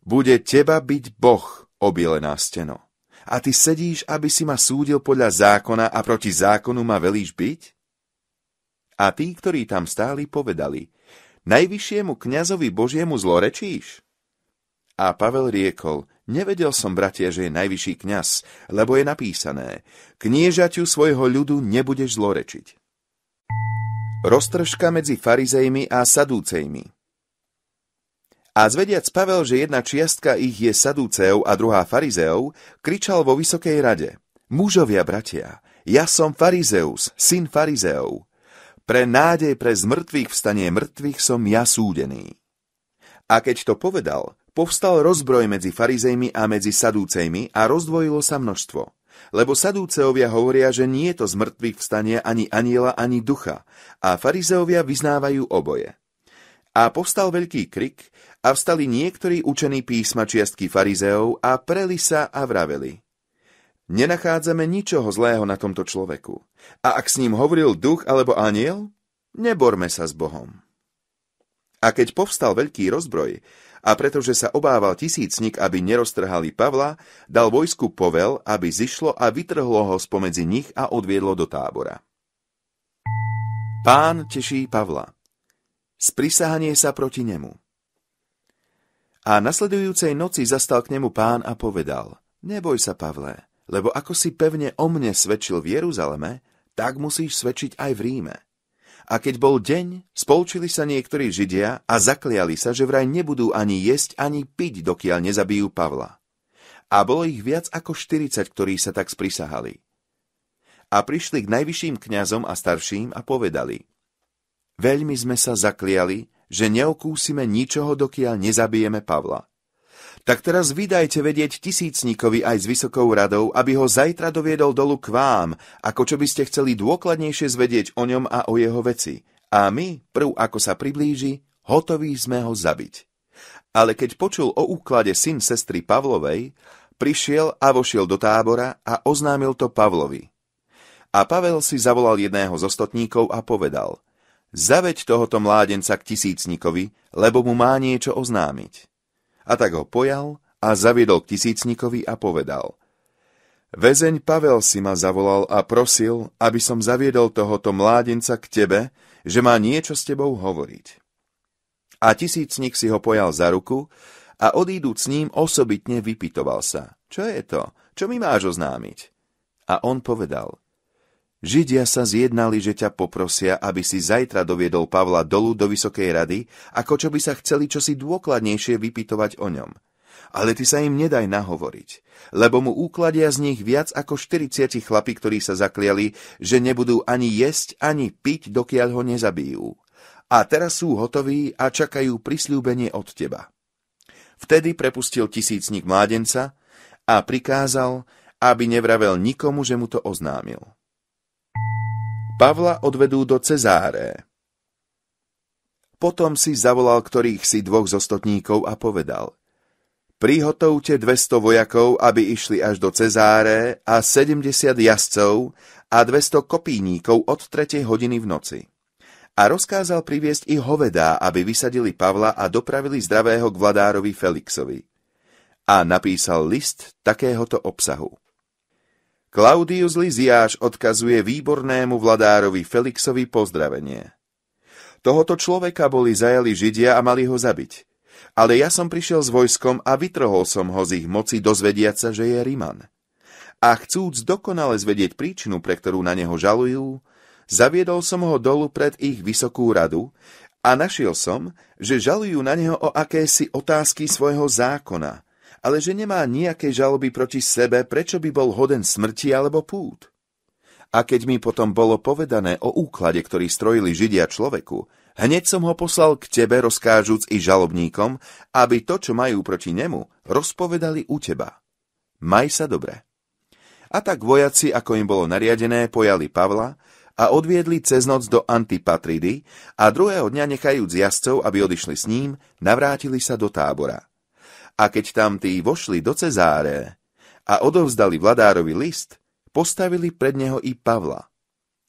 Bude teba byť Boh, obilená steno a ty sedíš, aby si ma súdil podľa zákona a proti zákonu ma velíš byť? A tí, ktorí tam stáli, povedali, najvyššiemu kňazovi Božiemu zlorečíš? A Pavel riekol, nevedel som, bratia, že je najvyšší kňaz, lebo je napísané, kniežaťu svojho ľudu nebudeš zlorečiť. Roztržka medzi farizejmi a sadúcejmi – a zvediac Pavel, že jedna čiastka ich je saduceov a druhá farizeov, kričal vo vysokej rade. Mužovia, bratia, ja som farizeus, syn farizeov. Pre nádej pre zmrtvých vstanie mŕtvych som ja súdený. A keď to povedal, povstal rozbroj medzi farizejmi a medzi sadúcejmi a rozdvojilo sa množstvo. Lebo sadúceovia hovoria, že nie je to zmrtvých vstanie ani aniela, ani ducha, a farizeovia vyznávajú oboje. A povstal veľký krik, a vstali niektorí učení písma čiastky farizeov a preli sa a vraveli. Nenachádzame ničoho zlého na tomto človeku. A ak s ním hovoril duch alebo aniel, neborme sa s Bohom. A keď povstal veľký rozbroj, a pretože sa obával tisícnik, aby neroztrhali Pavla, dal vojsku povel, aby zišlo a vytrhlo ho spomedzi nich a odviedlo do tábora. Pán teší Pavla. Sprisahanie sa proti nemu. A nasledujúcej noci zastal k nemu pán a povedal, neboj sa, Pavle, lebo ako si pevne o mne svedčil v Jeruzaleme, tak musíš svedčiť aj v Ríme. A keď bol deň, spolčili sa niektorí Židia a zakliali sa, že vraj nebudú ani jesť, ani piť, dokiaľ nezabijú Pavla. A bolo ich viac ako 40, ktorí sa tak sprisahali. A prišli k najvyšším kňazom a starším a povedali, veľmi sme sa zakliali, že neokúsime ničoho, dokiaľ nezabijeme Pavla. Tak teraz vydajte vedieť tisícníkovi aj s Vysokou radou, aby ho zajtra doviedol dolu k vám, ako čo by ste chceli dôkladnejšie zvedieť o ňom a o jeho veci. A my, prv ako sa priblíži, hotoví sme ho zabiť. Ale keď počul o úklade syn sestry Pavlovej, prišiel a vošiel do tábora a oznámil to Pavlovi. A Pavel si zavolal jedného zo stotníkov a povedal – Zaveď tohoto mládenca k tisícnikovi, lebo mu má niečo oznámiť. A tak ho pojal a zaviedol k tisícnikovi a povedal – Vezeň Pavel si ma zavolal a prosil, aby som zaviedol tohoto mládenca k tebe, že má niečo s tebou hovoriť. A tisícnik si ho pojal za ruku a odíduc s ním osobitne vypitoval sa. Čo je to? Čo mi máš oznámiť? A on povedal, Židia sa zjednali, že ťa poprosia, aby si zajtra doviedol Pavla dolu do Vysokej rady, ako čo by sa chceli čosi dôkladnejšie vypitovať o ňom. Ale ty sa im nedaj nahovoriť, lebo mu úkladia z nich viac ako 40 chlapí, ktorí sa zakliali, že nebudú ani jesť, ani piť, dokiaľ ho nezabijú. A teraz sú hotoví a čakajú prisľúbenie od teba. Vtedy prepustil tisícnik mládenca a prikázal, aby nevravel nikomu, že mu to oznámil. Pavla odvedú do Cezáre. Potom si zavolal ktorých si dvoch zostotníkov a povedal Prihotovte 200 vojakov, aby išli až do Cezáre a 70 jazdcov a 200 kopíníkov od 3. hodiny v noci. A rozkázal priviesť i hovedá, aby vysadili Pavla a dopravili zdravého k vladárovi Felixovi. A napísal list takéhoto obsahu. Klaudius Liziáš odkazuje výbornému vladárovi Felixovi pozdravenie. Tohoto človeka boli zajali Židia a mali ho zabiť. Ale ja som prišiel s vojskom a vytrhol som ho z ich moci dozvediať sa, že je Riman. A chcúc dokonale zvedieť príčinu, pre ktorú na neho žalujú, zaviedol som ho dolu pred ich vysokú radu a našiel som, že žalujú na neho o akési otázky svojho zákona – ale že nemá nejaké žaloby proti sebe, prečo by bol hoden smrti alebo pút. A keď mi potom bolo povedané o úklade, ktorý strojili Židia človeku, hneď som ho poslal k tebe, rozkážuc i žalobníkom, aby to, čo majú proti nemu, rozpovedali u teba. Maj sa dobre. A tak vojaci, ako im bolo nariadené, pojali Pavla a odviedli cez noc do Antipatridy a druhého dňa nechajúc jazdcov, aby odišli s ním, navrátili sa do tábora. A keď tam tí vošli do Cezáre a odovzdali vladárovi list, postavili pred neho i Pavla.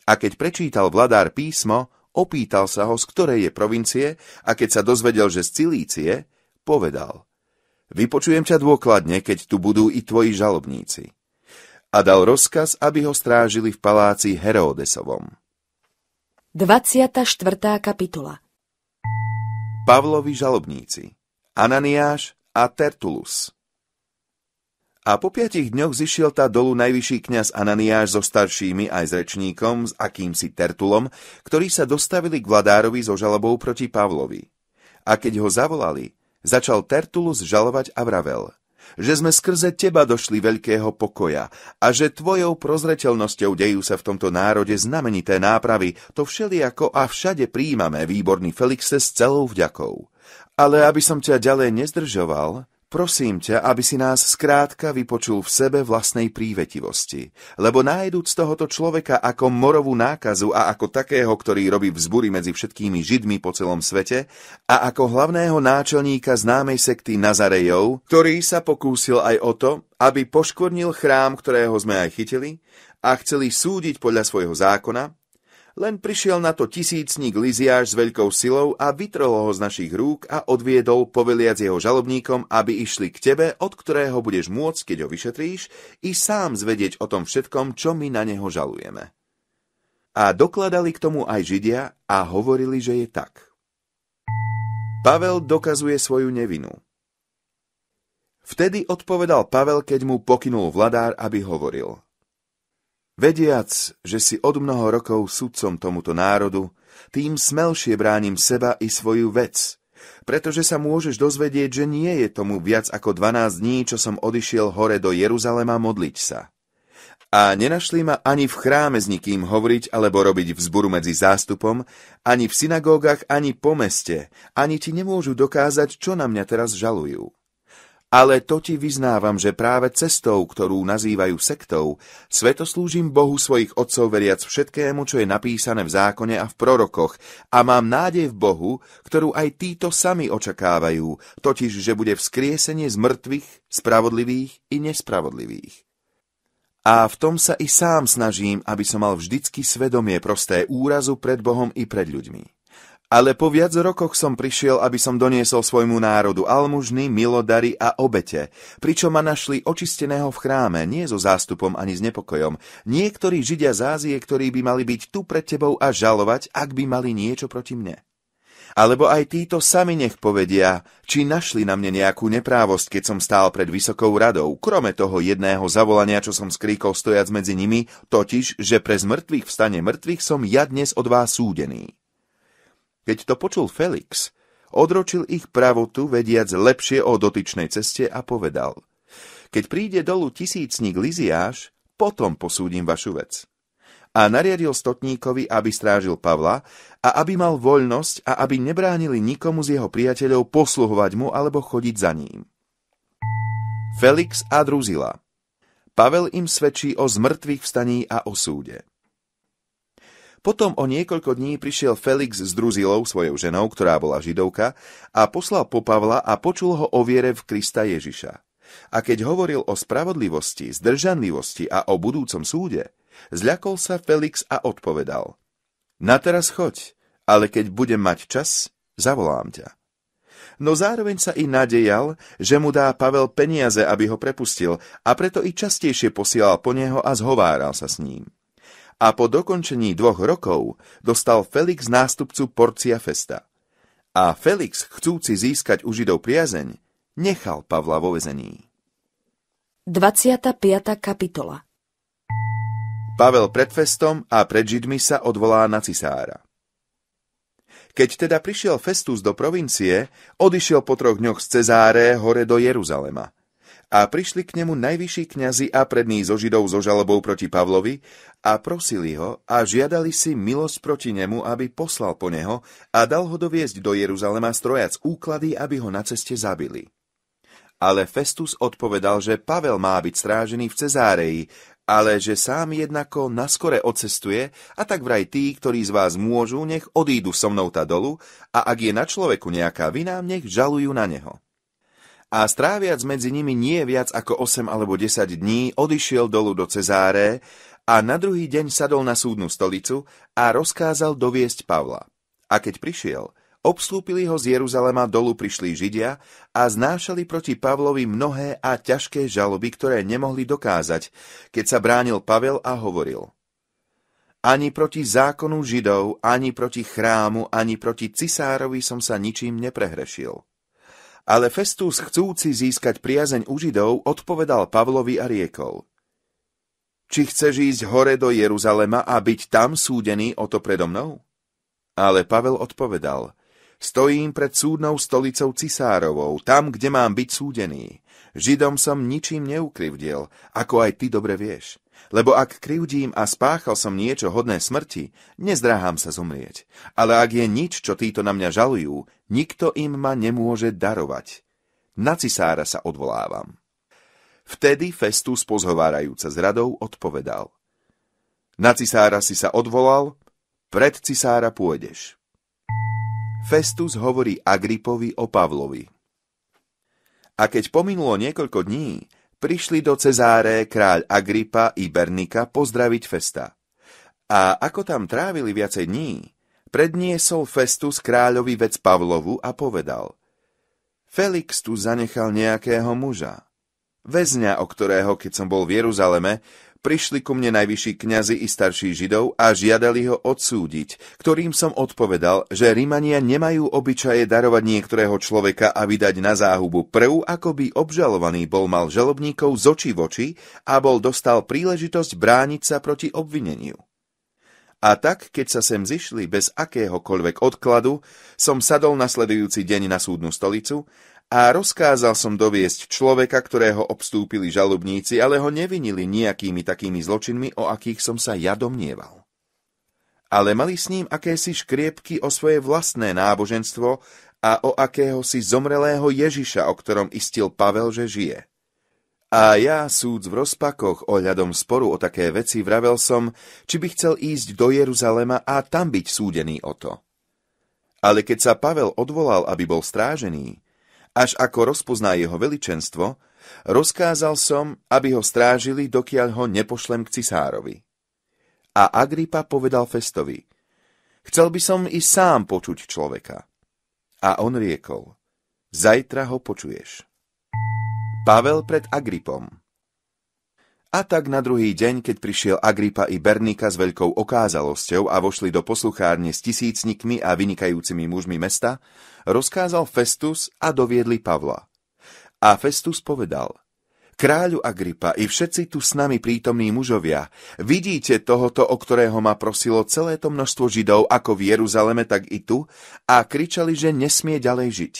A keď prečítal vladár písmo, opýtal sa ho, z ktorej je provincie, a keď sa dozvedel, že z Cilície, povedal, vypočujem ťa dôkladne, keď tu budú i tvoji žalobníci. A dal rozkaz, aby ho strážili v paláci Herodesovom. 24. kapitola Pavlovi žalobníci Ananiáš, a Tertulus. A po piatich dňoch zišiel tá dolu najvyšší kňaz Ananiáš so staršími aj s rečníkom, s akýmsi Tertulom, ktorí sa dostavili k vladárovi so žalobou proti Pavlovi. A keď ho zavolali, začal Tertulus žalovať a vravel, že sme skrze teba došli veľkého pokoja a že tvojou prozreteľnosťou dejú sa v tomto národe znamenité nápravy, to všelijako a všade príjmame, výborný Felixe, s celou vďakou ale aby som ťa ďalej nezdržoval, prosím ťa, aby si nás skrátka vypočul v sebe vlastnej prívetivosti, lebo z tohoto človeka ako morovú nákazu a ako takého, ktorý robí vzbury medzi všetkými židmi po celom svete, a ako hlavného náčelníka známej sekty Nazarejov, ktorý sa pokúsil aj o to, aby poškvrnil chrám, ktorého sme aj chytili, a chceli súdiť podľa svojho zákona, len prišiel na to tisícník Liziáš s veľkou silou a vytrhol ho z našich rúk a odviedol, poveliac jeho žalobníkom, aby išli k tebe, od ktorého budeš môcť, keď ho vyšetríš, i sám zvedieť o tom všetkom, čo my na neho žalujeme. A dokladali k tomu aj Židia a hovorili, že je tak. Pavel dokazuje svoju nevinu. Vtedy odpovedal Pavel, keď mu pokynul vladár, aby hovoril – Vediac, že si od mnoho rokov sudcom tomuto národu, tým smelšie bránim seba i svoju vec, pretože sa môžeš dozvedieť, že nie je tomu viac ako 12 dní, čo som odišiel hore do Jeruzalema modliť sa. A nenašli ma ani v chráme s nikým hovoriť alebo robiť vzburu medzi zástupom, ani v synagógach, ani po meste, ani ti nemôžu dokázať, čo na mňa teraz žalujú. Ale to ti vyznávam, že práve cestou, ktorú nazývajú sektou, svetoslúžim Bohu svojich otcov veriac všetkému, čo je napísané v zákone a v prorokoch a mám nádej v Bohu, ktorú aj títo sami očakávajú, totiž, že bude vzkriesenie z mŕtvych, spravodlivých i nespravodlivých. A v tom sa i sám snažím, aby som mal vždycky svedomie prosté úrazu pred Bohom i pred ľuďmi. Ale po viac rokoch som prišiel, aby som doniesol svojmu národu almužny, milodary a obete, pričom ma našli očisteného v chráme, nie so zástupom ani s nepokojom. Niektorí židia z Ázie, ktorí by mali byť tu pred tebou a žalovať, ak by mali niečo proti mne. Alebo aj títo sami nech povedia, či našli na mne nejakú neprávosť, keď som stál pred vysokou radou, krome toho jedného zavolania, čo som skríkol stojac medzi nimi, totiž, že pre zmrtvých vstane mŕtvych som ja dnes od vás súdený. Keď to počul Felix, odročil ich pravotu, vediac lepšie o dotyčnej ceste a povedal. Keď príde dolu tisícnik Liziáš, potom posúdim vašu vec. A nariadil stotníkovi, aby strážil Pavla a aby mal voľnosť a aby nebránili nikomu z jeho priateľov posluhovať mu alebo chodiť za ním. Felix a Druzila Pavel im svedčí o zmrtvých vstaní a o súde. Potom o niekoľko dní prišiel Felix s Druzilou, svojou ženou, ktorá bola židovka, a poslal po Pavla a počul ho o viere v Krista Ježiša. A keď hovoril o spravodlivosti, zdržanlivosti a o budúcom súde, zľakol sa Felix a odpovedal. Na teraz choď, ale keď budem mať čas, zavolám ťa. No zároveň sa i nadejal, že mu dá Pavel peniaze, aby ho prepustil, a preto i častejšie posielal po neho a zhováral sa s ním a po dokončení dvoch rokov dostal Felix nástupcu Porcia Festa. A Felix, chcúci získať u Židov priazeň, nechal Pavla vo vezení. 25. kapitola Pavel pred Festom a pred Židmi sa odvolá na cisára. Keď teda prišiel Festus do provincie, odišiel po troch dňoch z Cezáre hore do Jeruzalema – a prišli k nemu najvyšší kňazi a prední zo Židov so žalobou proti Pavlovi a prosili ho a žiadali si milosť proti nemu, aby poslal po neho a dal ho doviesť do Jeruzalema strojac úklady, aby ho na ceste zabili. Ale Festus odpovedal, že Pavel má byť strážený v Cezáreji, ale že sám jednako naskore odcestuje a tak vraj tí, ktorí z vás môžu, nech odídu so mnou ta dolu a ak je na človeku nejaká vina, nech žalujú na neho a stráviac medzi nimi nie viac ako 8 alebo 10 dní, odišiel dolu do Cezáre a na druhý deň sadol na súdnu stolicu a rozkázal doviesť Pavla. A keď prišiel, obslúpili ho z Jeruzalema dolu prišli Židia a znášali proti Pavlovi mnohé a ťažké žaloby, ktoré nemohli dokázať, keď sa bránil Pavel a hovoril. Ani proti zákonu Židov, ani proti chrámu, ani proti cisárovi som sa ničím neprehrešil. Ale Festus, chcúci získať priazeň u Židov, odpovedal Pavlovi a riekol. Či chceš ísť hore do Jeruzalema a byť tam súdený o to predo mnou? Ale Pavel odpovedal, stojím pred súdnou stolicou Cisárovou, tam, kde mám byť súdený. Židom som ničím neukrivdil, ako aj ty dobre vieš. Lebo ak krivdím a spáchal som niečo hodné smrti, nezdráham sa zomrieť. Ale ak je nič, čo títo na mňa žalujú, nikto im ma nemôže darovať. Na cisára sa odvolávam. Vtedy Festus pozhovárajúca s radou odpovedal. Na cisára si sa odvolal, pred cisára pôjdeš. Festus hovorí Agripovi o Pavlovi. A keď pominulo niekoľko dní, prišli do Cezáre kráľ Agripa i Bernika pozdraviť Festa. A ako tam trávili viacej dní, predniesol Festus kráľovi vec Pavlovu a povedal Felix tu zanechal nejakého muža. Väzňa, o ktorého, keď som bol v Jeruzaleme, prišli ku mne najvyšší kňazi i starší židov a žiadali ho odsúdiť, ktorým som odpovedal, že Rímania nemajú obyčaje darovať niektorého človeka a vydať na záhubu prv, ako by obžalovaný bol mal žalobníkov z očí v oči a bol dostal príležitosť brániť sa proti obvineniu. A tak, keď sa sem zišli bez akéhokoľvek odkladu, som sadol nasledujúci deň na súdnu stolicu a rozkázal som doviesť človeka, ktorého obstúpili žalobníci, ale ho nevinili nejakými takými zločinmi, o akých som sa ja domnieval. Ale mali s ním akési škriepky o svoje vlastné náboženstvo a o akéhosi zomrelého Ježiša, o ktorom istil Pavel, že žije. A ja, súd v rozpakoch ohľadom sporu o také veci, vravel som, či by chcel ísť do Jeruzalema a tam byť súdený o to. Ale keď sa Pavel odvolal, aby bol strážený, až ako rozpozná jeho veličenstvo, rozkázal som, aby ho strážili, dokiaľ ho nepošlem k cisárovi. A Agripa povedal Festovi, chcel by som i sám počuť človeka. A on riekol, zajtra ho počuješ. Pavel pred Agripom a tak na druhý deň, keď prišiel Agripa i Bernika s veľkou okázalosťou a vošli do posluchárne s tisícnikmi a vynikajúcimi mužmi mesta, rozkázal Festus a doviedli Pavla. A Festus povedal, Kráľu Agripa i všetci tu s nami prítomní mužovia, vidíte tohoto, o ktorého ma prosilo celé to množstvo Židov ako v Jeruzaleme, tak i tu, a kričali, že nesmie ďalej žiť.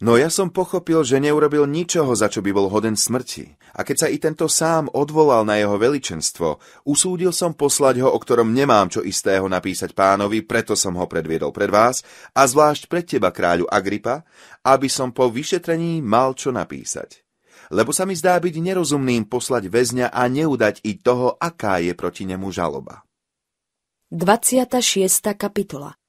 No ja som pochopil, že neurobil ničoho, za čo by bol hoden smrti. A keď sa i tento sám odvolal na jeho veličenstvo, usúdil som poslať ho, o ktorom nemám čo istého napísať pánovi, preto som ho predviedol pred vás, a zvlášť pred teba, kráľu Agripa, aby som po vyšetrení mal čo napísať. Lebo sa mi zdá byť nerozumným poslať väzňa a neudať i toho, aká je proti nemu žaloba. 26. kapitola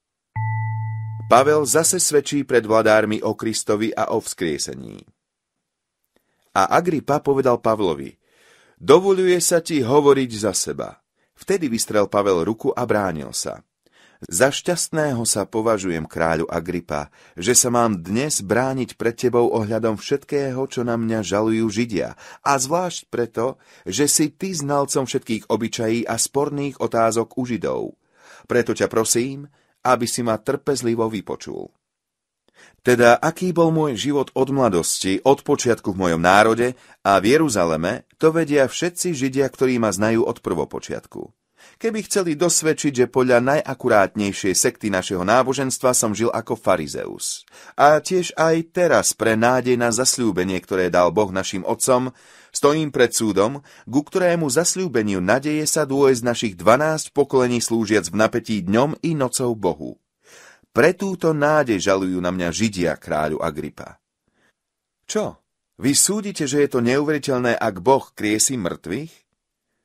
Pavel zase svedčí pred vladármi o Kristovi a o vzkriesení. A Agripa povedal Pavlovi, dovoluje sa ti hovoriť za seba. Vtedy vystrel Pavel ruku a bránil sa. Za šťastného sa považujem, kráľu Agripa, že sa mám dnes brániť pred tebou ohľadom všetkého, čo na mňa žalujú Židia, a zvlášť preto, že si ty znalcom všetkých obyčají a sporných otázok u Židov. Preto ťa prosím, aby si ma trpezlivo vypočul. Teda aký bol môj život od mladosti, od počiatku v mojom národe a v Jeruzaleme, to vedia všetci Židia, ktorí ma znajú od prvopočiatku. Keby chceli dosvedčiť, že podľa najakurátnejšej sekty našeho náboženstva som žil ako farizeus. A tiež aj teraz pre nádej na zasľúbenie, ktoré dal Boh našim otcom, Stojím pred súdom, ku ktorému zasľúbeniu nadeje sa dôjsť našich 12 pokolení slúžiac v napätí dňom i nocou Bohu. Pre túto nádej žalujú na mňa Židia kráľu Agripa. Čo? Vy súdite, že je to neuveriteľné, ak Boh kriesi mŕtvych?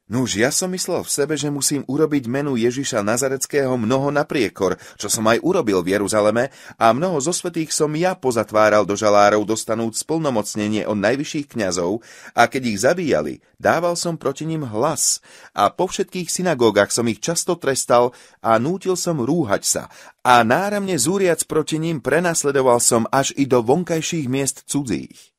Nuž, ja som myslel v sebe, že musím urobiť menu Ježiša Nazareckého mnoho napriekor, čo som aj urobil v Jeruzaleme, a mnoho zo svetých som ja pozatváral do žalárov, dostanúc splnomocnenie od najvyšších kňazov, a keď ich zabíjali, dával som proti nim hlas, a po všetkých synagógach som ich často trestal a nútil som rúhať sa, a náramne zúriac proti ním prenasledoval som až i do vonkajších miest cudzích.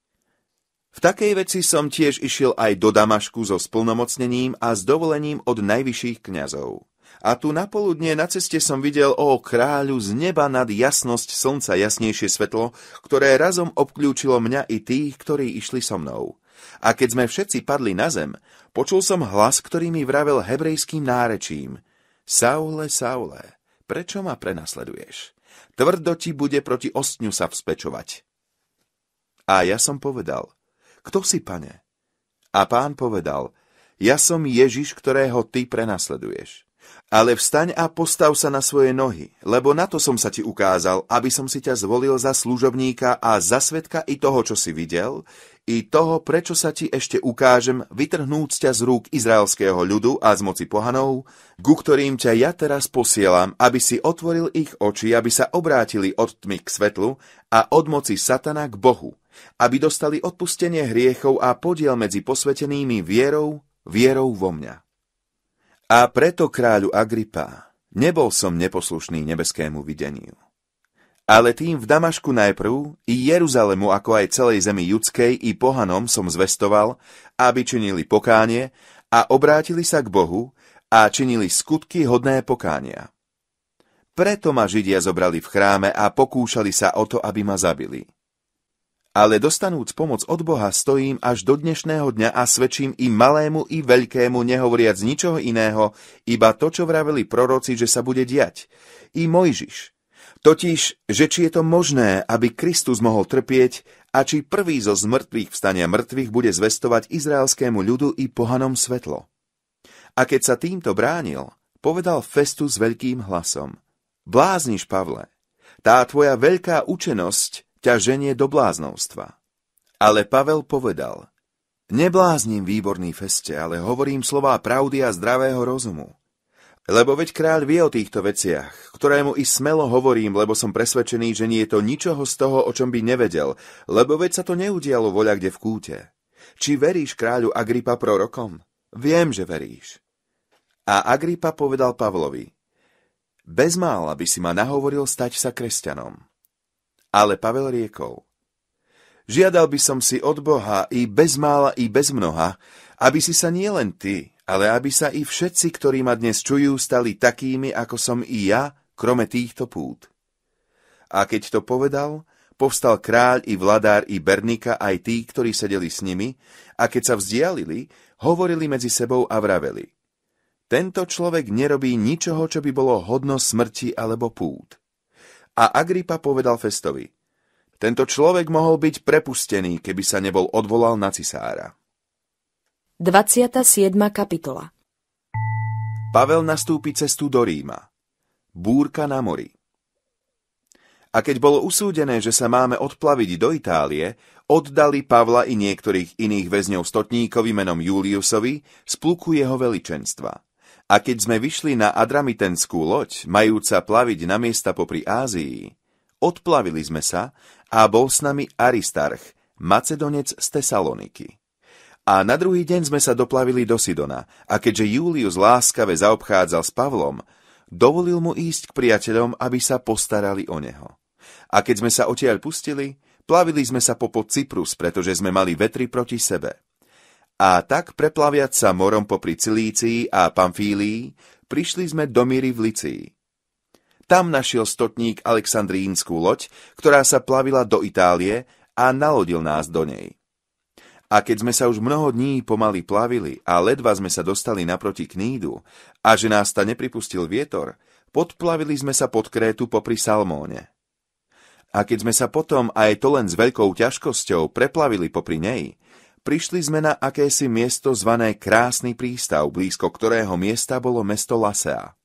V takej veci som tiež išiel aj do Damašku so splnomocnením a s dovolením od najvyšších kňazov. A tu napoludne na ceste som videl, o kráľu, z neba nad jasnosť slnca jasnejšie svetlo, ktoré razom obklúčilo mňa i tých, ktorí išli so mnou. A keď sme všetci padli na zem, počul som hlas, ktorý mi vravel hebrejským nárečím. Saule, Saule, prečo ma prenasleduješ? Tvrdo ti bude proti ostňu sa vzpečovať. A ja som povedal, kto si, pane? A pán povedal, ja som Ježiš, ktorého ty prenasleduješ. Ale vstaň a postav sa na svoje nohy, lebo na to som sa ti ukázal, aby som si ťa zvolil za služobníka a za svetka i toho, čo si videl, i toho, prečo sa ti ešte ukážem, vytrhnúť ťa z rúk izraelského ľudu a z moci pohanov, ku ktorým ťa ja teraz posielam, aby si otvoril ich oči, aby sa obrátili od tmy k svetlu a od moci satana k Bohu, aby dostali odpustenie hriechov a podiel medzi posvetenými vierou, vierou vo mňa. A preto, kráľu Agripa, nebol som neposlušný nebeskému videniu. Ale tým v Damašku najprv i Jeruzalemu, ako aj celej zemi judskej i pohanom som zvestoval, aby činili pokánie a obrátili sa k Bohu a činili skutky hodné pokánia. Preto ma Židia zobrali v chráme a pokúšali sa o to, aby ma zabili ale dostanúc pomoc od Boha stojím až do dnešného dňa a svedčím i malému i veľkému, nehovoriac ničoho iného, iba to, čo vraveli proroci, že sa bude diať. I Mojžiš. Totiž, že či je to možné, aby Kristus mohol trpieť a či prvý zo zmrtvých vstania mŕtvych bude zvestovať izraelskému ľudu i pohanom svetlo. A keď sa týmto bránil, povedal Festu s veľkým hlasom. Blázniš, Pavle, tá tvoja veľká učenosť ťa ženie do bláznovstva. Ale Pavel povedal, nebláznim výborný feste, ale hovorím slová pravdy a zdravého rozumu. Lebo veď kráľ vie o týchto veciach, ktorému i smelo hovorím, lebo som presvedčený, že nie je to ničoho z toho, o čom by nevedel, lebo veď sa to neudialo voľa kde v kúte. Či veríš kráľu Agripa prorokom? Viem, že veríš. A Agripa povedal Pavlovi, bezmála by si ma nahovoril stať sa kresťanom. Ale Pavel riekol, žiadal by som si od Boha i bez mála i bez mnoha, aby si sa nielen ty, ale aby sa i všetci, ktorí ma dnes čujú, stali takými, ako som i ja, krome týchto pút. A keď to povedal, povstal kráľ i vladár i Bernika aj tí, ktorí sedeli s nimi, a keď sa vzdialili, hovorili medzi sebou a vraveli. Tento človek nerobí ničoho, čo by bolo hodno smrti alebo pút. A Agripa povedal Festovi, tento človek mohol byť prepustený, keby sa nebol odvolal na cisára. 27. kapitola Pavel nastúpi cestu do Ríma. Búrka na mori. A keď bolo usúdené, že sa máme odplaviť do Itálie, oddali Pavla i niektorých iných väzňov stotníkovi menom Juliusovi z pluku jeho veličenstva – a keď sme vyšli na Adramitenskú loď, majúca plaviť na miesta popri Ázii, odplavili sme sa a bol s nami Aristarch, Macedonec z Tesaloniky. A na druhý deň sme sa doplavili do Sidona a keďže Július láskave zaobchádzal s Pavlom, dovolil mu ísť k priateľom, aby sa postarali o neho. A keď sme sa odtiaľ pustili, plavili sme sa popod Cyprus, pretože sme mali vetri proti sebe. A tak preplaviať sa morom popri Cilícii a Pamfílii, prišli sme do Míry v Licii. Tam našiel stotník Aleksandrínskú loď, ktorá sa plavila do Itálie a nalodil nás do nej. A keď sme sa už mnoho dní pomaly plavili a ledva sme sa dostali naproti knídu a že nás ta nepripustil vietor, podplavili sme sa pod krétu popri Salmóne. A keď sme sa potom, aj to len s veľkou ťažkosťou, preplavili popri nej, Prišli sme na akési miesto zvané Krásny prístav, blízko ktorého miesta bolo mesto Lasea.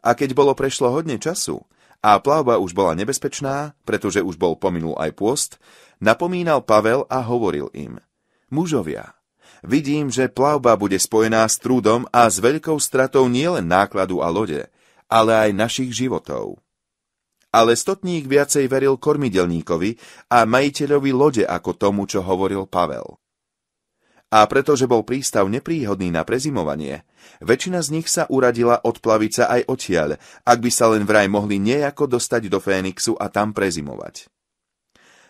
A keď bolo prešlo hodne času a plavba už bola nebezpečná, pretože už bol pominul aj pôst, napomínal Pavel a hovoril im. Mužovia, vidím, že plavba bude spojená s trúdom a s veľkou stratou nielen nákladu a lode, ale aj našich životov. Ale stotník viacej veril kormidelníkovi a majiteľovi lode ako tomu, čo hovoril Pavel. A pretože bol prístav nepríhodný na prezimovanie, väčšina z nich sa uradila odplaviť sa aj odtiaľ, ak by sa len vraj mohli nejako dostať do Fénixu a tam prezimovať.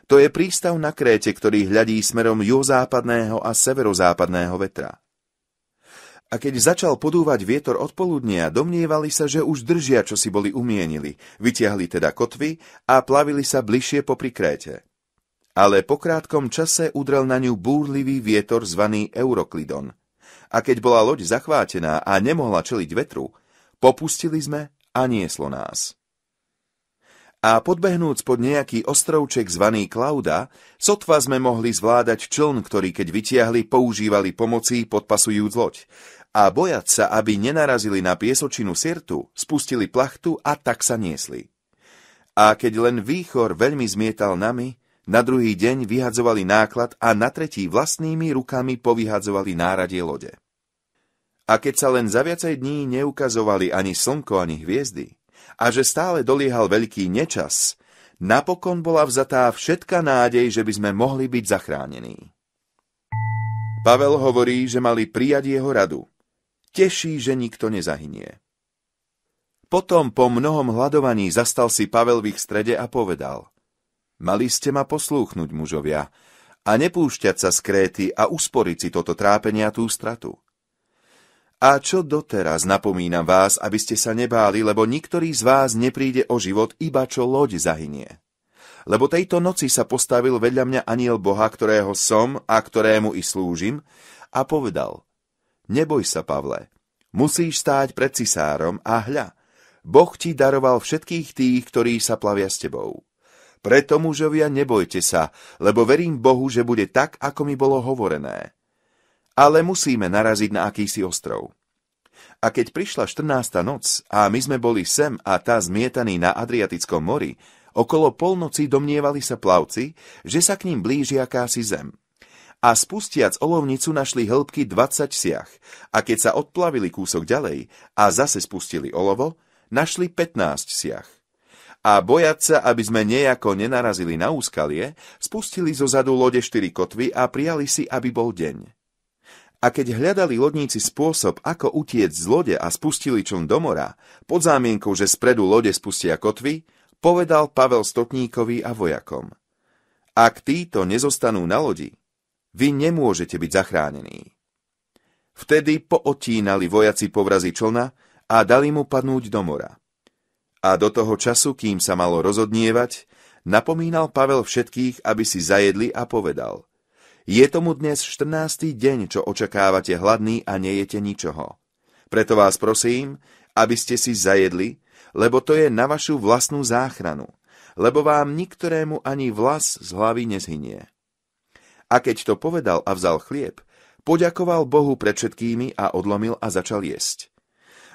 To je prístav na Kréte, ktorý hľadí smerom juhozápadného a severozápadného vetra. A keď začal podúvať vietor odpoludnia, domnievali sa, že už držia, čo si boli umienili, vytiahli teda kotvy a plavili sa bližšie popri Kréte. Ale po krátkom čase udrel na ňu búrlivý vietor zvaný Euroklidon. A keď bola loď zachvátená a nemohla čeliť vetru, popustili sme a nieslo nás. A podbehnúc pod nejaký ostrovček zvaný Klauda, sotva sme mohli zvládať čln, ktorý keď vytiahli, používali pomoci podpasujúc loď. A bojať sa, aby nenarazili na piesočinu sirtu, spustili plachtu a tak sa niesli. A keď len výchor veľmi zmietal nami, na druhý deň vyhadzovali náklad a na tretí vlastnými rukami povyhadzovali náradie lode. A keď sa len za viacej dní neukazovali ani slnko, ani hviezdy, a že stále doliehal veľký nečas, napokon bola vzatá všetka nádej, že by sme mohli byť zachránení. Pavel hovorí, že mali prijať jeho radu. Teší, že nikto nezahynie. Potom po mnohom hľadovaní zastal si Pavel v ich strede a povedal – Mali ste ma poslúchnuť, mužovia, a nepúšťať sa z kréty a usporiť si toto trápenia tú stratu. A čo doteraz napomínam vás, aby ste sa nebáli, lebo niktorý z vás nepríde o život, iba čo loď zahynie. Lebo tejto noci sa postavil vedľa mňa aniel Boha, ktorého som a ktorému i slúžim, a povedal, neboj sa, Pavle, musíš stáť pred cisárom a hľa, Boh ti daroval všetkých tých, ktorí sa plavia s tebou. Preto, mužovia, nebojte sa, lebo verím Bohu, že bude tak, ako mi bolo hovorené. Ale musíme naraziť na akýsi ostrov. A keď prišla 14. noc a my sme boli sem a tá zmietaní na Adriatickom mori, okolo polnoci domnievali sa plavci, že sa k ním blíži akási zem. A spustiac olovnicu našli hĺbky 20 siach a keď sa odplavili kúsok ďalej a zase spustili olovo, našli 15 siach a bojať sa, aby sme nejako nenarazili na úskalie, spustili zo zadu lode štyri kotvy a prijali si, aby bol deň. A keď hľadali lodníci spôsob, ako utiec z lode a spustili čln do mora, pod zámienkou, že spredu lode spustia kotvy, povedal Pavel Stotníkovi a vojakom. Ak títo nezostanú na lodi, vy nemôžete byť zachránení. Vtedy pootínali vojaci povrazy člna a dali mu padnúť do mora. A do toho času, kým sa malo rozodnievať, napomínal Pavel všetkých, aby si zajedli a povedal – je tomu dnes 14. deň, čo očakávate hladný a nejete ničoho. Preto vás prosím, aby ste si zajedli, lebo to je na vašu vlastnú záchranu, lebo vám niktorému ani vlas z hlavy nezhynie. A keď to povedal a vzal chlieb, poďakoval Bohu pred všetkými a odlomil a začal jesť.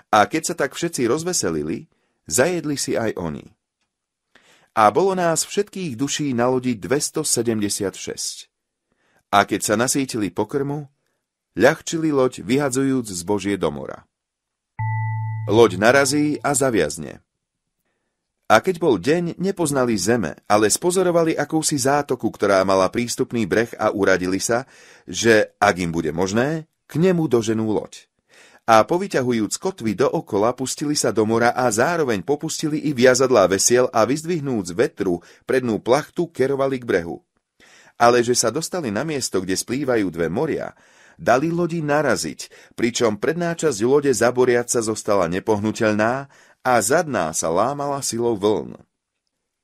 A keď sa tak všetci rozveselili, zajedli si aj oni. A bolo nás všetkých duší na lodi 276. A keď sa nasítili pokrmu, ľahčili loď vyhadzujúc z Božie domora. Loď narazí a zaviazne. A keď bol deň, nepoznali zeme, ale spozorovali akúsi zátoku, ktorá mala prístupný breh a uradili sa, že, ak im bude možné, k nemu doženú loď a povyťahujúc kotvy do okola pustili sa do mora a zároveň popustili i viazadlá vesiel a vyzdvihnúc vetru prednú plachtu kerovali k brehu. Ale že sa dostali na miesto, kde splývajú dve moria, dali lodi naraziť, pričom predná časť lode zaboriaca sa zostala nepohnuteľná a zadná sa lámala silou vln.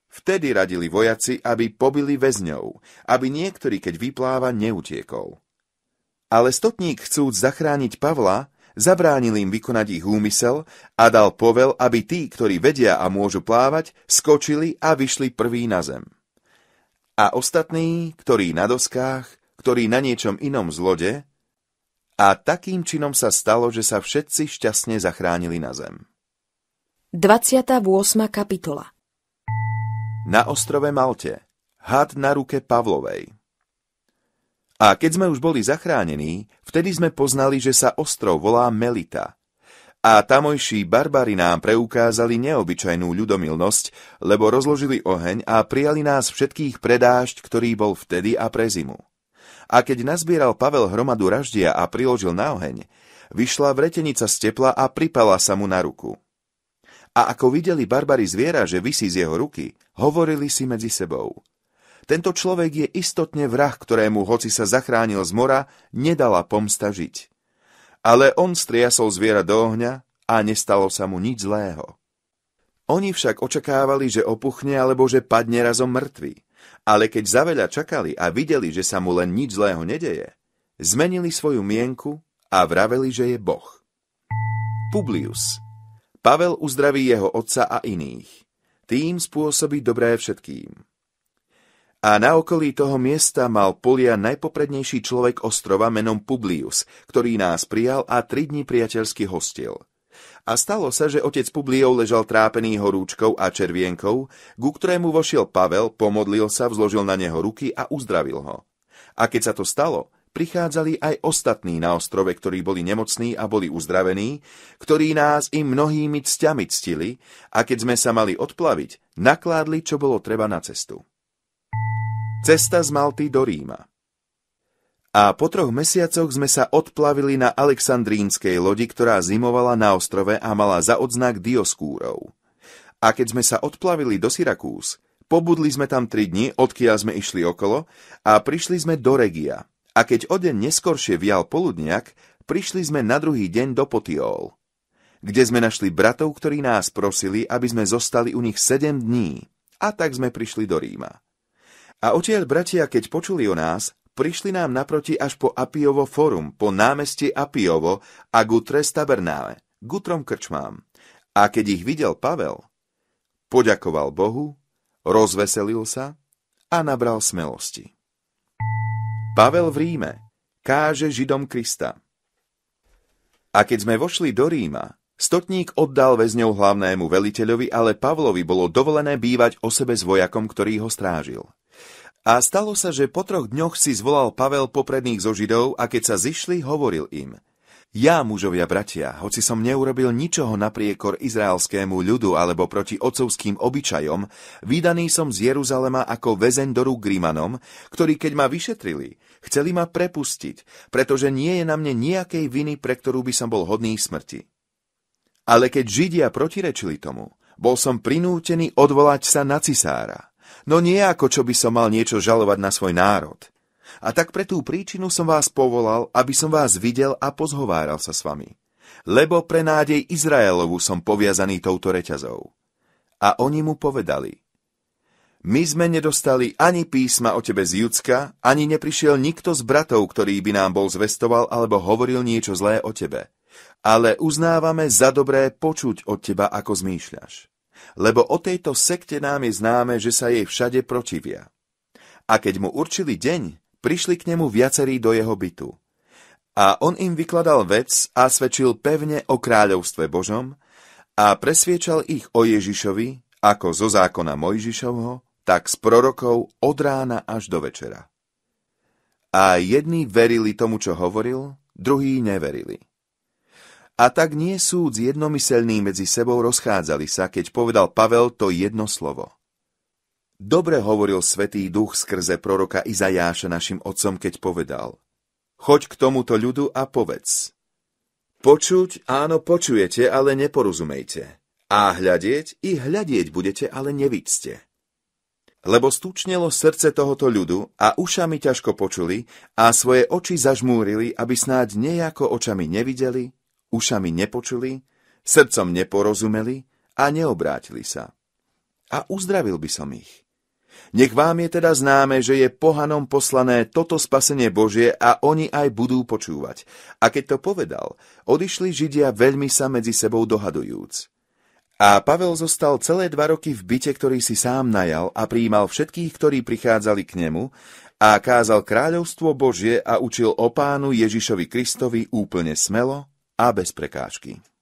Vtedy radili vojaci, aby pobili väzňov, aby niektorý, keď vypláva, neutiekol. Ale stotník chcúc zachrániť Pavla, zabránil im vykonať ich úmysel a dal povel, aby tí, ktorí vedia a môžu plávať, skočili a vyšli prví na zem. A ostatní, ktorí na doskách, ktorí na niečom inom zlode, a takým činom sa stalo, že sa všetci šťastne zachránili na zem. 28. kapitola Na ostrove Malte Had na ruke Pavlovej a keď sme už boli zachránení, vtedy sme poznali, že sa ostrov volá Melita. A tamojší barbari nám preukázali neobyčajnú ľudomilnosť, lebo rozložili oheň a prijali nás všetkých predášť, ktorý bol vtedy a pre zimu. A keď nazbieral Pavel hromadu raždia a priložil na oheň, vyšla vretenica z tepla a pripala sa mu na ruku. A ako videli barbari zviera, že vysí z jeho ruky, hovorili si medzi sebou – tento človek je istotne vrah, ktorému, hoci sa zachránil z mora, nedala pomsta žiť. Ale on striasol zviera do ohňa a nestalo sa mu nič zlého. Oni však očakávali, že opuchne alebo že padne razom mŕtvy. Ale keď za veľa čakali a videli, že sa mu len nič zlého nedeje, zmenili svoju mienku a vraveli, že je Boh. Publius Pavel uzdraví jeho otca a iných. Tým spôsobí dobré všetkým. A na okolí toho miesta mal polia najpoprednejší človek ostrova menom Publius, ktorý nás prijal a tri dni priateľsky hostil. A stalo sa, že otec Publiov ležal trápený horúčkou a červienkou, ku ktorému vošiel Pavel, pomodlil sa, vzložil na neho ruky a uzdravil ho. A keď sa to stalo, prichádzali aj ostatní na ostrove, ktorí boli nemocní a boli uzdravení, ktorí nás i mnohými cťami ctili a keď sme sa mali odplaviť, nakládli, čo bolo treba na cestu. Cesta z Malty do Ríma a po troch mesiacoch sme sa odplavili na alexandrínskej lodi, ktorá zimovala na ostrove a mala za odznak Dioskúrov. A keď sme sa odplavili do Syrakús, pobudli sme tam tri dni, odkiaľ sme išli okolo, a prišli sme do Regia. A keď o deň neskoršie vial poludniak, prišli sme na druhý deň do Potiol, kde sme našli bratov, ktorí nás prosili, aby sme zostali u nich sedem dní. A tak sme prišli do Ríma. A odtiaľ bratia, keď počuli o nás, prišli nám naproti až po Apiovo forum, po námestie Apiovo a Gutre Tabernále, Gutrom krčmám. A keď ich videl Pavel, poďakoval Bohu, rozveselil sa a nabral smelosti. Pavel v Ríme káže Židom Krista. A keď sme vošli do Ríma, stotník oddal väzňov hlavnému veliteľovi, ale Pavlovi bolo dovolené bývať o sebe s vojakom, ktorý ho strážil. A stalo sa, že po troch dňoch si zvolal Pavel popredných zo Židov a keď sa zišli, hovoril im. Ja, mužovia bratia, hoci som neurobil ničoho napriekor izraelskému ľudu alebo proti ocovským obyčajom, vydaný som z Jeruzalema ako väzeň do rúk Grímanom, ktorí keď ma vyšetrili, chceli ma prepustiť, pretože nie je na mne nejakej viny, pre ktorú by som bol hodný smrti. Ale keď Židia protirečili tomu, bol som prinútený odvolať sa na cisára. No nie ako čo by som mal niečo žalovať na svoj národ. A tak pre tú príčinu som vás povolal, aby som vás videl a pozhováral sa s vami. Lebo pre nádej Izraelovu som poviazaný touto reťazou. A oni mu povedali, my sme nedostali ani písma o tebe z Judska, ani neprišiel nikto z bratov, ktorý by nám bol zvestoval alebo hovoril niečo zlé o tebe. Ale uznávame za dobré počuť od teba, ako zmýšľaš lebo o tejto sekte nám je známe, že sa jej všade protivia. A keď mu určili deň, prišli k nemu viacerí do jeho bytu. A on im vykladal vec a svedčil pevne o kráľovstve Božom a presviečal ich o Ježišovi, ako zo zákona Mojžišovho, tak s prorokov od rána až do večera. A jedni verili tomu, čo hovoril, druhí neverili. A tak nie súd jednomyselný medzi sebou rozchádzali sa, keď povedal Pavel to jedno slovo. Dobre hovoril Svetý Duch skrze proroka Izajáša našim otcom, keď povedal Choď k tomuto ľudu a povedz. Počuť, áno, počujete, ale neporozumejte. A hľadieť, i hľadieť budete, ale nevidzte. Lebo stučnelo srdce tohoto ľudu a ušami ťažko počuli a svoje oči zažmúrili, aby snáď nejako očami nevideli, ušami nepočuli, srdcom neporozumeli a neobrátili sa. A uzdravil by som ich. Nech vám je teda známe, že je pohanom poslané toto spasenie Božie a oni aj budú počúvať. A keď to povedal, odišli Židia veľmi sa medzi sebou dohadujúc. A Pavel zostal celé dva roky v byte, ktorý si sám najal a prijímal všetkých, ktorí prichádzali k nemu a kázal kráľovstvo Božie a učil o pánu Ježišovi Kristovi úplne smelo a bez prekážky.